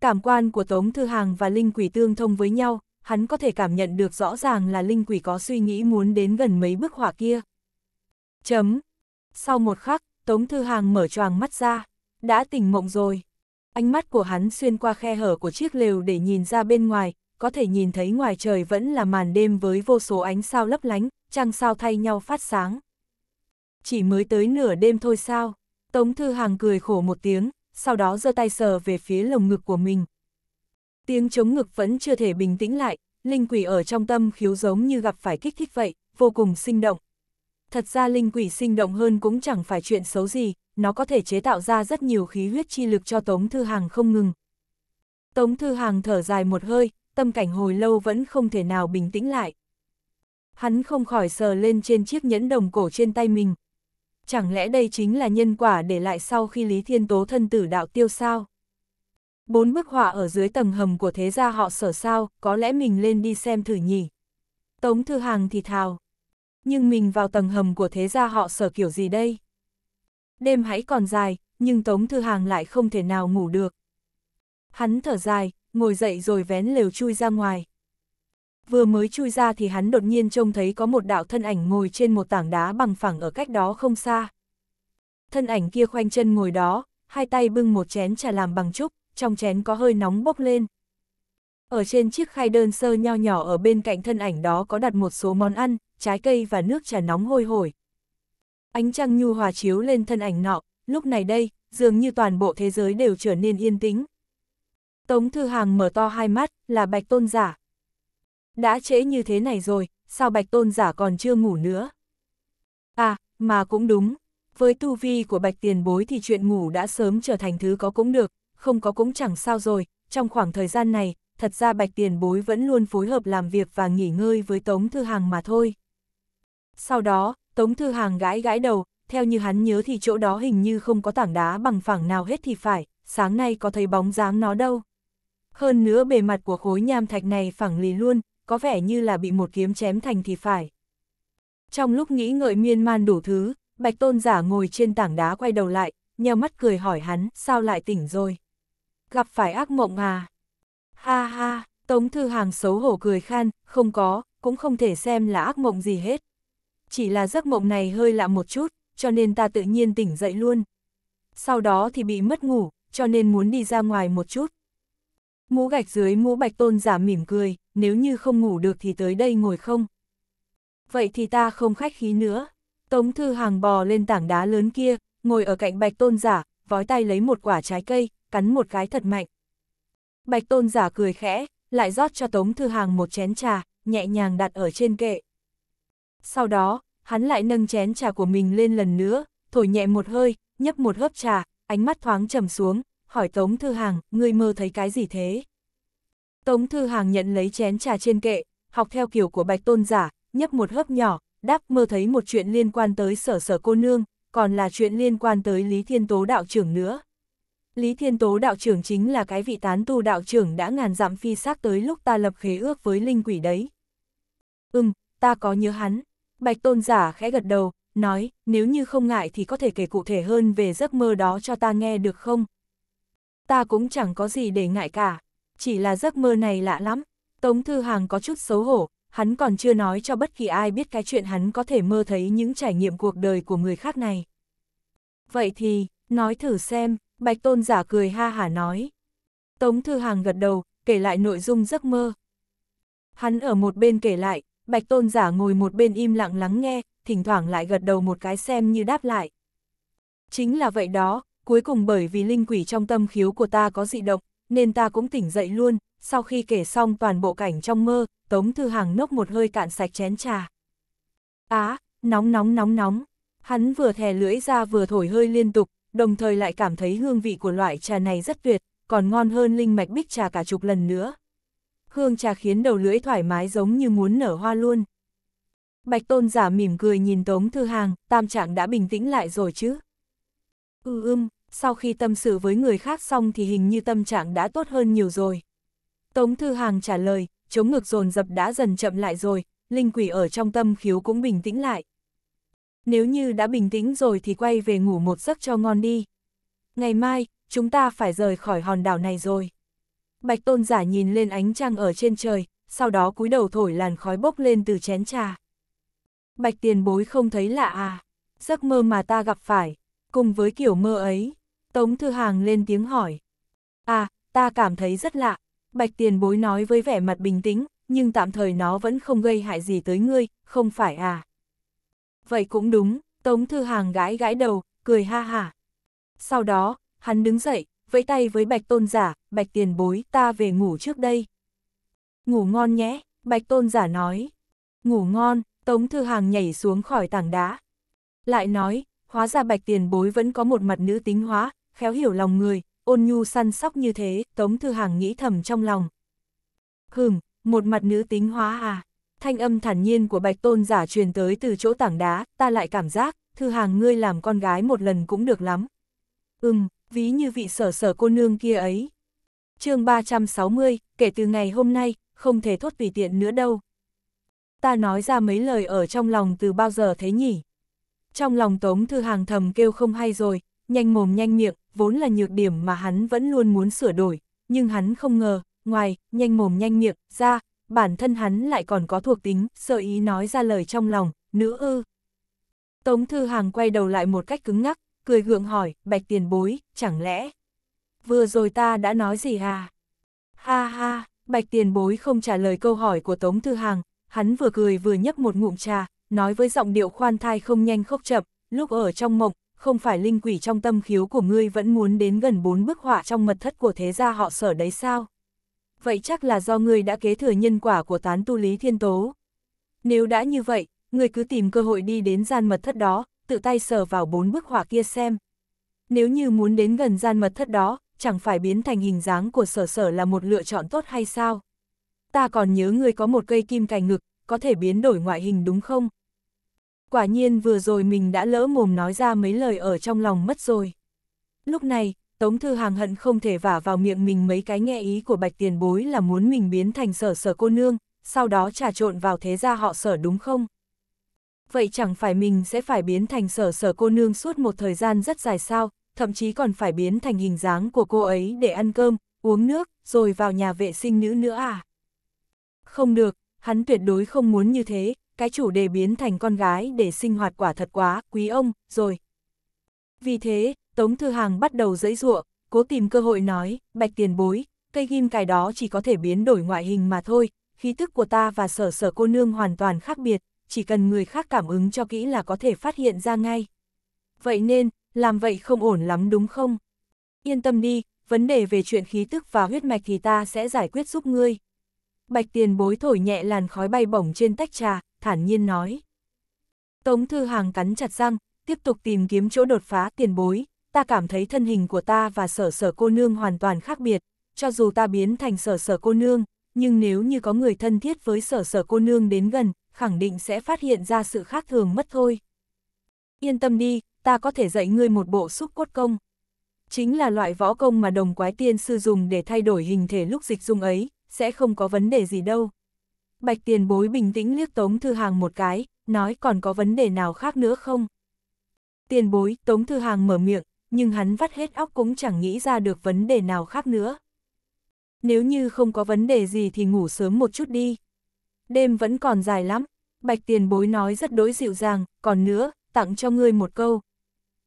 Cảm quan của Tống Thư Hàng và linh quỷ tương thông với nhau, hắn có thể cảm nhận được rõ ràng là linh quỷ có suy nghĩ muốn đến gần mấy bức họa kia. Chấm. Sau một khắc, Tống Thư Hàng mở choàng mắt ra, đã tỉnh mộng rồi ánh mắt của hắn xuyên qua khe hở của chiếc lều để nhìn ra bên ngoài, có thể nhìn thấy ngoài trời vẫn là màn đêm với vô số ánh sao lấp lánh, trăng sao thay nhau phát sáng. Chỉ mới tới nửa đêm thôi sao? Tống Thư Hàng cười khổ một tiếng, sau đó giơ tay sờ về phía lồng ngực của mình. Tiếng chống ngực vẫn chưa thể bình tĩnh lại, linh quỷ ở trong tâm khiếu giống như gặp phải kích thích vậy, vô cùng sinh động, Thật ra linh quỷ sinh động hơn cũng chẳng phải chuyện xấu gì, nó có thể chế tạo ra rất nhiều khí huyết chi lực cho Tống Thư Hàng không ngừng. Tống Thư Hàng thở dài một hơi, tâm cảnh hồi lâu vẫn không thể nào bình tĩnh lại. Hắn không khỏi sờ lên trên chiếc nhẫn đồng cổ trên tay mình. Chẳng lẽ đây chính là nhân quả để lại sau khi Lý Thiên Tố thân tử đạo tiêu sao? Bốn bức họa ở dưới tầng hầm của thế gia họ sở sao, có lẽ mình lên đi xem thử nhỉ. Tống Thư Hàng thì thào nhưng mình vào tầng hầm của thế gia họ sở kiểu gì đây? Đêm hãy còn dài, nhưng Tống Thư Hàng lại không thể nào ngủ được. Hắn thở dài, ngồi dậy rồi vén lều chui ra ngoài. Vừa mới chui ra thì hắn đột nhiên trông thấy có một đạo thân ảnh ngồi trên một tảng đá bằng phẳng ở cách đó không xa. Thân ảnh kia khoanh chân ngồi đó, hai tay bưng một chén trà làm bằng trúc, trong chén có hơi nóng bốc lên. Ở trên chiếc khay đơn sơ nho nhỏ ở bên cạnh thân ảnh đó có đặt một số món ăn, trái cây và nước trà nóng hôi hổi. Ánh trăng nhu hòa chiếu lên thân ảnh nọ, lúc này đây, dường như toàn bộ thế giới đều trở nên yên tĩnh. Tống Thư Hàng mở to hai mắt, là Bạch Tôn Giả. Đã trễ như thế này rồi, sao Bạch Tôn Giả còn chưa ngủ nữa? À, mà cũng đúng, với tu vi của Bạch Tiền Bối thì chuyện ngủ đã sớm trở thành thứ có cũng được, không có cũng chẳng sao rồi, trong khoảng thời gian này, thật ra Bạch Tiền Bối vẫn luôn phối hợp làm việc và nghỉ ngơi với Tống Thư Hàng mà thôi. Sau đó, Tống Thư Hàng gãi gãi đầu, theo như hắn nhớ thì chỗ đó hình như không có tảng đá bằng phẳng nào hết thì phải, sáng nay có thấy bóng dáng nó đâu. Hơn nữa bề mặt của khối nham thạch này phẳng lì luôn, có vẻ như là bị một kiếm chém thành thì phải. Trong lúc nghĩ ngợi miên man đủ thứ, Bạch Tôn giả ngồi trên tảng đá quay đầu lại, nheo mắt cười hỏi hắn, sao lại tỉnh rồi? Gặp phải ác mộng à? Ha ha, Tống Thư Hàng xấu hổ cười khan, không có, cũng không thể xem là ác mộng gì hết chỉ là giấc mộng này hơi lạ một chút, cho nên ta tự nhiên tỉnh dậy luôn. Sau đó thì bị mất ngủ, cho nên muốn đi ra ngoài một chút. Mũ gạch dưới mũ bạch tôn giả mỉm cười, nếu như không ngủ được thì tới đây ngồi không. Vậy thì ta không khách khí nữa. Tống Thư Hàng bò lên tảng đá lớn kia, ngồi ở cạnh bạch tôn giả, vói tay lấy một quả trái cây, cắn một cái thật mạnh. Bạch tôn giả cười khẽ, lại rót cho Tống Thư Hàng một chén trà, nhẹ nhàng đặt ở trên kệ. Sau đó, hắn lại nâng chén trà của mình lên lần nữa, thổi nhẹ một hơi, nhấp một hớp trà, ánh mắt thoáng trầm xuống, hỏi Tống Thư Hàng, ngươi mơ thấy cái gì thế? Tống Thư Hàng nhận lấy chén trà trên kệ, học theo kiểu của bạch tôn giả, nhấp một hớp nhỏ, đáp mơ thấy một chuyện liên quan tới sở sở cô nương, còn là chuyện liên quan tới Lý Thiên Tố đạo trưởng nữa. Lý Thiên Tố đạo trưởng chính là cái vị tán tu đạo trưởng đã ngàn dặm phi xác tới lúc ta lập khế ước với linh quỷ đấy. Ừm, ta có nhớ hắn. Bạch tôn giả khẽ gật đầu, nói, nếu như không ngại thì có thể kể cụ thể hơn về giấc mơ đó cho ta nghe được không? Ta cũng chẳng có gì để ngại cả, chỉ là giấc mơ này lạ lắm. Tống Thư Hàng có chút xấu hổ, hắn còn chưa nói cho bất kỳ ai biết cái chuyện hắn có thể mơ thấy những trải nghiệm cuộc đời của người khác này. Vậy thì, nói thử xem, Bạch Tôn giả cười ha hả nói. Tống Thư Hàng gật đầu, kể lại nội dung giấc mơ. Hắn ở một bên kể lại, Bạch Tôn giả ngồi một bên im lặng lắng nghe, thỉnh thoảng lại gật đầu một cái xem như đáp lại. Chính là vậy đó, cuối cùng bởi vì linh quỷ trong tâm khiếu của ta có dị động, nên ta cũng tỉnh dậy luôn, sau khi kể xong toàn bộ cảnh trong mơ, Tống Thư Hàng nốc một hơi cạn sạch chén trà. Á, à, nóng nóng nóng nóng, hắn vừa thè lưỡi ra vừa thổi hơi liên tục, đồng thời lại cảm thấy hương vị của loại trà này rất tuyệt, còn ngon hơn linh mạch bích trà cả chục lần nữa hương trà khiến đầu lưỡi thoải mái giống như muốn nở hoa luôn. Bạch tôn giả mỉm cười nhìn Tống Thư Hàng, tam trạng đã bình tĩnh lại rồi chứ. Ừ ưm, sau khi tâm sự với người khác xong thì hình như tâm trạng đã tốt hơn nhiều rồi. Tống Thư Hàng trả lời, chống ngực dồn dập đã dần chậm lại rồi, linh quỷ ở trong tâm khiếu cũng bình tĩnh lại. Nếu như đã bình tĩnh rồi thì quay về ngủ một giấc cho ngon đi. Ngày mai, chúng ta phải rời khỏi hòn đảo này rồi. Bạch tôn giả nhìn lên ánh trăng ở trên trời, sau đó cúi đầu thổi làn khói bốc lên từ chén trà. Bạch tiền bối không thấy lạ à, giấc mơ mà ta gặp phải, cùng với kiểu mơ ấy, Tống Thư Hàng lên tiếng hỏi. À, ta cảm thấy rất lạ, bạch tiền bối nói với vẻ mặt bình tĩnh, nhưng tạm thời nó vẫn không gây hại gì tới ngươi, không phải à. Vậy cũng đúng, Tống Thư Hàng gãi gãi đầu, cười ha hả. Sau đó, hắn đứng dậy, với tay với bạch tôn giả, bạch tiền bối, ta về ngủ trước đây. Ngủ ngon nhé, bạch tôn giả nói. Ngủ ngon, Tống Thư Hàng nhảy xuống khỏi tảng đá. Lại nói, hóa ra bạch tiền bối vẫn có một mặt nữ tính hóa, khéo hiểu lòng người, ôn nhu săn sóc như thế, Tống Thư Hàng nghĩ thầm trong lòng. Hừm, một mặt nữ tính hóa à. Thanh âm thản nhiên của bạch tôn giả truyền tới từ chỗ tảng đá, ta lại cảm giác, Thư Hàng ngươi làm con gái một lần cũng được lắm. Ừm, ví như vị sở sở cô nương kia ấy. chương 360, kể từ ngày hôm nay, không thể thốt tùy tiện nữa đâu. Ta nói ra mấy lời ở trong lòng từ bao giờ thế nhỉ? Trong lòng Tống Thư Hàng thầm kêu không hay rồi, nhanh mồm nhanh miệng, vốn là nhược điểm mà hắn vẫn luôn muốn sửa đổi, nhưng hắn không ngờ, ngoài, nhanh mồm nhanh miệng, ra, bản thân hắn lại còn có thuộc tính, sợ ý nói ra lời trong lòng, nữ ư. Tống Thư Hàng quay đầu lại một cách cứng ngắc, cười gượng hỏi, bạch tiền bối, chẳng lẽ... Vừa rồi ta đã nói gì hà Ha ha, bạch tiền bối không trả lời câu hỏi của Tống Thư Hàng, hắn vừa cười vừa nhấp một ngụm trà, nói với giọng điệu khoan thai không nhanh khốc chậm, lúc ở trong mộng, không phải linh quỷ trong tâm khiếu của ngươi vẫn muốn đến gần bốn bức họa trong mật thất của thế gia họ sở đấy sao? Vậy chắc là do ngươi đã kế thừa nhân quả của tán tu lý thiên tố. Nếu đã như vậy, ngươi cứ tìm cơ hội đi đến gian mật thất đó, tự tay sờ vào bốn bức họa kia xem. Nếu như muốn đến gần gian mật thất đó, chẳng phải biến thành hình dáng của sở sở là một lựa chọn tốt hay sao? Ta còn nhớ người có một cây kim cành ngực, có thể biến đổi ngoại hình đúng không? Quả nhiên vừa rồi mình đã lỡ mồm nói ra mấy lời ở trong lòng mất rồi. Lúc này, Tống Thư Hàng hận không thể vả vào miệng mình mấy cái nghe ý của bạch tiền bối là muốn mình biến thành sở sở cô nương, sau đó trà trộn vào thế gia họ sở đúng không? vậy chẳng phải mình sẽ phải biến thành sở sở cô nương suốt một thời gian rất dài sao, thậm chí còn phải biến thành hình dáng của cô ấy để ăn cơm, uống nước, rồi vào nhà vệ sinh nữ nữa à? Không được, hắn tuyệt đối không muốn như thế, cái chủ đề biến thành con gái để sinh hoạt quả thật quá, quý ông, rồi. Vì thế, Tống Thư Hàng bắt đầu dẫy ruộng, cố tìm cơ hội nói, bạch tiền bối, cây ghim cài đó chỉ có thể biến đổi ngoại hình mà thôi, khí tức của ta và sở sở cô nương hoàn toàn khác biệt, chỉ cần người khác cảm ứng cho kỹ là có thể phát hiện ra ngay. Vậy nên, làm vậy không ổn lắm đúng không? Yên tâm đi, vấn đề về chuyện khí tức và huyết mạch thì ta sẽ giải quyết giúp ngươi. Bạch tiền bối thổi nhẹ làn khói bay bổng trên tách trà, thản nhiên nói. Tống thư hàng cắn chặt răng, tiếp tục tìm kiếm chỗ đột phá tiền bối, ta cảm thấy thân hình của ta và sở sở cô nương hoàn toàn khác biệt, cho dù ta biến thành sở sở cô nương, nhưng nếu như có người thân thiết với sở sở cô nương đến gần, khẳng định sẽ phát hiện ra sự khác thường mất thôi. Yên tâm đi, ta có thể dạy ngươi một bộ xúc cốt công. Chính là loại võ công mà đồng quái tiên sư dùng để thay đổi hình thể lúc dịch dung ấy, sẽ không có vấn đề gì đâu. Bạch tiền bối bình tĩnh liếc Tống Thư Hàng một cái, nói còn có vấn đề nào khác nữa không? Tiền bối, Tống Thư Hàng mở miệng, nhưng hắn vắt hết óc cũng chẳng nghĩ ra được vấn đề nào khác nữa. Nếu như không có vấn đề gì thì ngủ sớm một chút đi đêm vẫn còn dài lắm, bạch tiền bối nói rất đối dịu dàng, còn nữa, tặng cho ngươi một câu.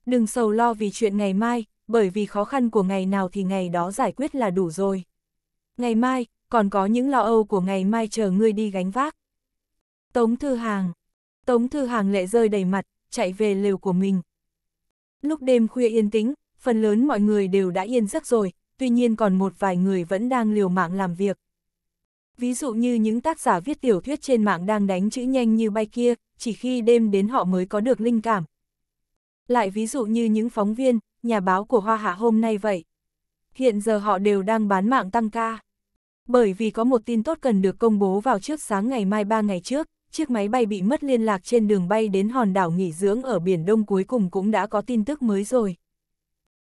Đừng sầu lo vì chuyện ngày mai, bởi vì khó khăn của ngày nào thì ngày đó giải quyết là đủ rồi. Ngày mai, còn có những lo âu của ngày mai chờ ngươi đi gánh vác. Tống Thư Hàng Tống Thư Hàng lệ rơi đầy mặt, chạy về lều của mình. Lúc đêm khuya yên tĩnh, phần lớn mọi người đều đã yên giấc rồi, tuy nhiên còn một vài người vẫn đang liều mạng làm việc ví dụ như những tác giả viết tiểu thuyết trên mạng đang đánh chữ nhanh như bay kia, chỉ khi đêm đến họ mới có được linh cảm. Lại ví dụ như những phóng viên, nhà báo của Hoa Hạ hôm nay vậy. Hiện giờ họ đều đang bán mạng tăng ca. Bởi vì có một tin tốt cần được công bố vào trước sáng ngày mai ba ngày trước, chiếc máy bay bị mất liên lạc trên đường bay đến hòn đảo nghỉ dưỡng ở Biển Đông cuối cùng cũng đã có tin tức mới rồi.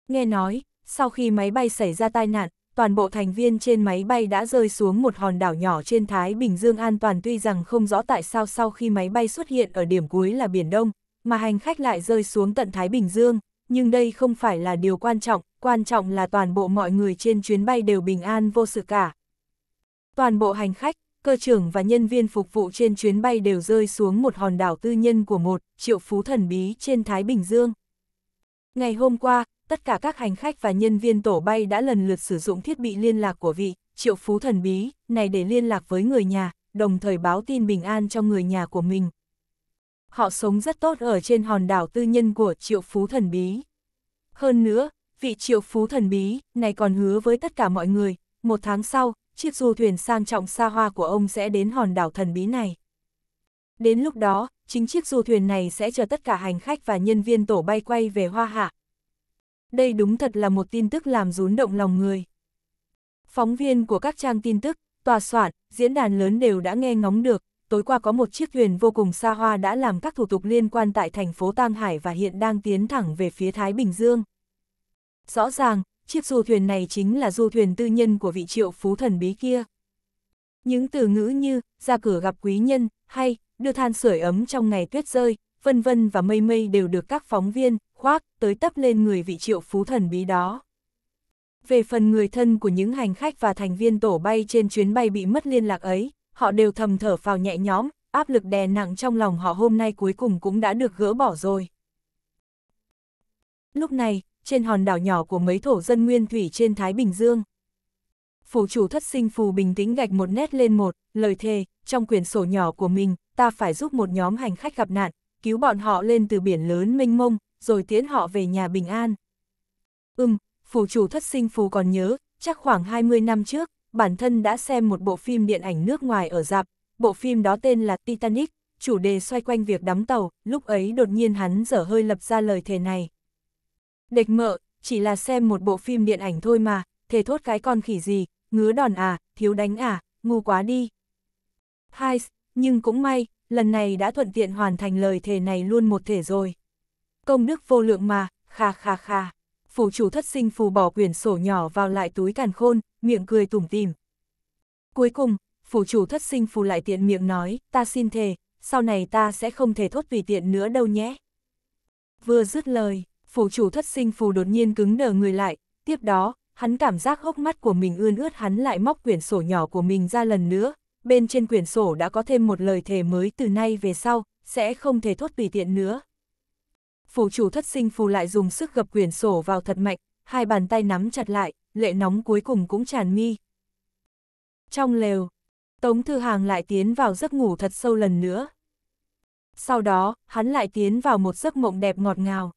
Nghe nói, sau khi máy bay xảy ra tai nạn, toàn bộ thành viên trên máy bay đã rơi xuống một hòn đảo nhỏ trên Thái Bình Dương an toàn tuy rằng không rõ tại sao sau khi máy bay xuất hiện ở điểm cuối là Biển Đông, mà hành khách lại rơi xuống tận Thái Bình Dương, nhưng đây không phải là điều quan trọng, quan trọng là toàn bộ mọi người trên chuyến bay đều bình an vô sự cả. Toàn bộ hành khách, cơ trưởng và nhân viên phục vụ trên chuyến bay đều rơi xuống một hòn đảo tư nhân của một triệu phú thần bí trên Thái Bình Dương. Ngày hôm qua, tất cả các hành khách và nhân viên tổ bay đã lần lượt sử dụng thiết bị liên lạc của vị triệu phú thần bí này để liên lạc với người nhà, đồng thời báo tin bình an cho người nhà của mình. Họ sống rất tốt ở trên hòn đảo tư nhân của triệu phú thần bí. Hơn nữa, vị triệu phú thần bí này còn hứa với tất cả mọi người, một tháng sau, chiếc du thuyền sang trọng xa hoa của ông sẽ đến hòn đảo thần bí này. Đến lúc đó, chính chiếc du thuyền này sẽ chờ tất cả hành khách và nhân viên tổ bay quay về Hoa Hạ. Đây đúng thật là một tin tức làm rún động lòng người. Phóng viên của các trang tin tức, tòa soạn, diễn đàn lớn đều đã nghe ngóng được, tối qua có một chiếc thuyền vô cùng xa hoa đã làm các thủ tục liên quan tại thành phố Tang Hải và hiện đang tiến thẳng về phía Thái Bình Dương. Rõ ràng, chiếc du thuyền này chính là du thuyền tư nhân của vị triệu phú thần bí kia. Những từ ngữ như, ra cửa gặp quý nhân, hay, đưa than sưởi ấm trong ngày tuyết rơi, vân vân và mây mây đều được các phóng viên, khoác, tới tấp lên người vị triệu phú thần bí đó. Về phần người thân của những hành khách và thành viên tổ bay trên chuyến bay bị mất liên lạc ấy, họ đều thầm thở phào nhẹ nhõm, áp lực đè nặng trong lòng họ hôm nay cuối cùng cũng đã được gỡ bỏ rồi. Lúc này, trên hòn đảo nhỏ của mấy thổ dân nguyên thủy trên Thái Bình Dương, Phù chủ thất sinh phù bình tĩnh gạch một nét lên một, lời thề, trong quyển sổ nhỏ của mình, ta phải giúp một nhóm hành khách gặp nạn, cứu bọn họ lên từ biển lớn mênh mông, rồi tiễn họ về nhà bình an. Ừm, phù chủ thất sinh phù còn nhớ, chắc khoảng 20 năm trước, bản thân đã xem một bộ phim điện ảnh nước ngoài ở dạp, bộ phim đó tên là Titanic, chủ đề xoay quanh việc đắm tàu, lúc ấy đột nhiên hắn dở hơi lập ra lời thề này. Địch mợ, chỉ là xem một bộ phim điện ảnh thôi mà, thề thốt cái con khỉ gì, ngứa đòn à, thiếu đánh à, ngu quá đi. Hai, nhưng cũng may, lần này đã thuận tiện hoàn thành lời thề này luôn một thể rồi. Công đức vô lượng mà, kha kha kha. Phủ chủ thất sinh phù bỏ quyển sổ nhỏ vào lại túi càn khôn, miệng cười tủm tìm. Cuối cùng, phủ chủ thất sinh phù lại tiện miệng nói, ta xin thề, sau này ta sẽ không thể thốt vì tiện nữa đâu nhé. Vừa dứt lời, phủ chủ thất sinh phù đột nhiên cứng đờ người lại, tiếp đó, hắn cảm giác hốc mắt của mình ươn ướt hắn lại móc quyển sổ nhỏ của mình ra lần nữa, bên trên quyển sổ đã có thêm một lời thề mới từ nay về sau, sẽ không thể thốt tùy tiện nữa. Phủ chủ thất sinh phù lại dùng sức gập quyển sổ vào thật mạnh, hai bàn tay nắm chặt lại, lệ nóng cuối cùng cũng tràn mi. Trong lều, Tống Thư Hàng lại tiến vào giấc ngủ thật sâu lần nữa. Sau đó, hắn lại tiến vào một giấc mộng đẹp ngọt ngào.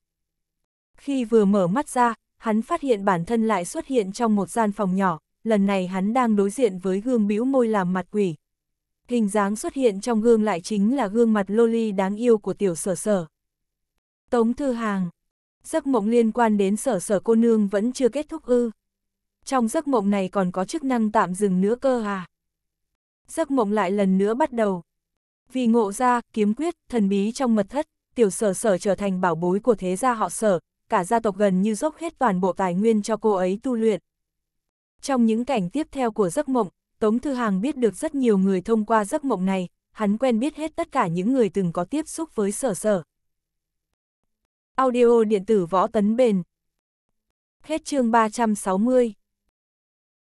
Khi vừa mở mắt ra, hắn phát hiện bản thân lại xuất hiện trong một gian phòng nhỏ, lần này hắn đang đối diện với gương bĩu môi làm mặt quỷ. Hình dáng xuất hiện trong gương lại chính là gương mặt loli đáng yêu của tiểu sở sở. Tống Thư Hàng Giấc mộng liên quan đến sở sở cô nương vẫn chưa kết thúc ư. Trong giấc mộng này còn có chức năng tạm dừng nữa cơ à. Giấc mộng lại lần nữa bắt đầu. Vì ngộ ra, kiếm quyết, thần bí trong mật thất, tiểu sở sở trở thành bảo bối của thế gia họ sở, cả gia tộc gần như dốc hết toàn bộ tài nguyên cho cô ấy tu luyện. Trong những cảnh tiếp theo của giấc mộng, Tống Thư Hàng biết được rất nhiều người thông qua giấc mộng này, hắn quen biết hết tất cả những người từng có tiếp xúc với sở sở. Audio điện tử võ tấn bền Hết chương 360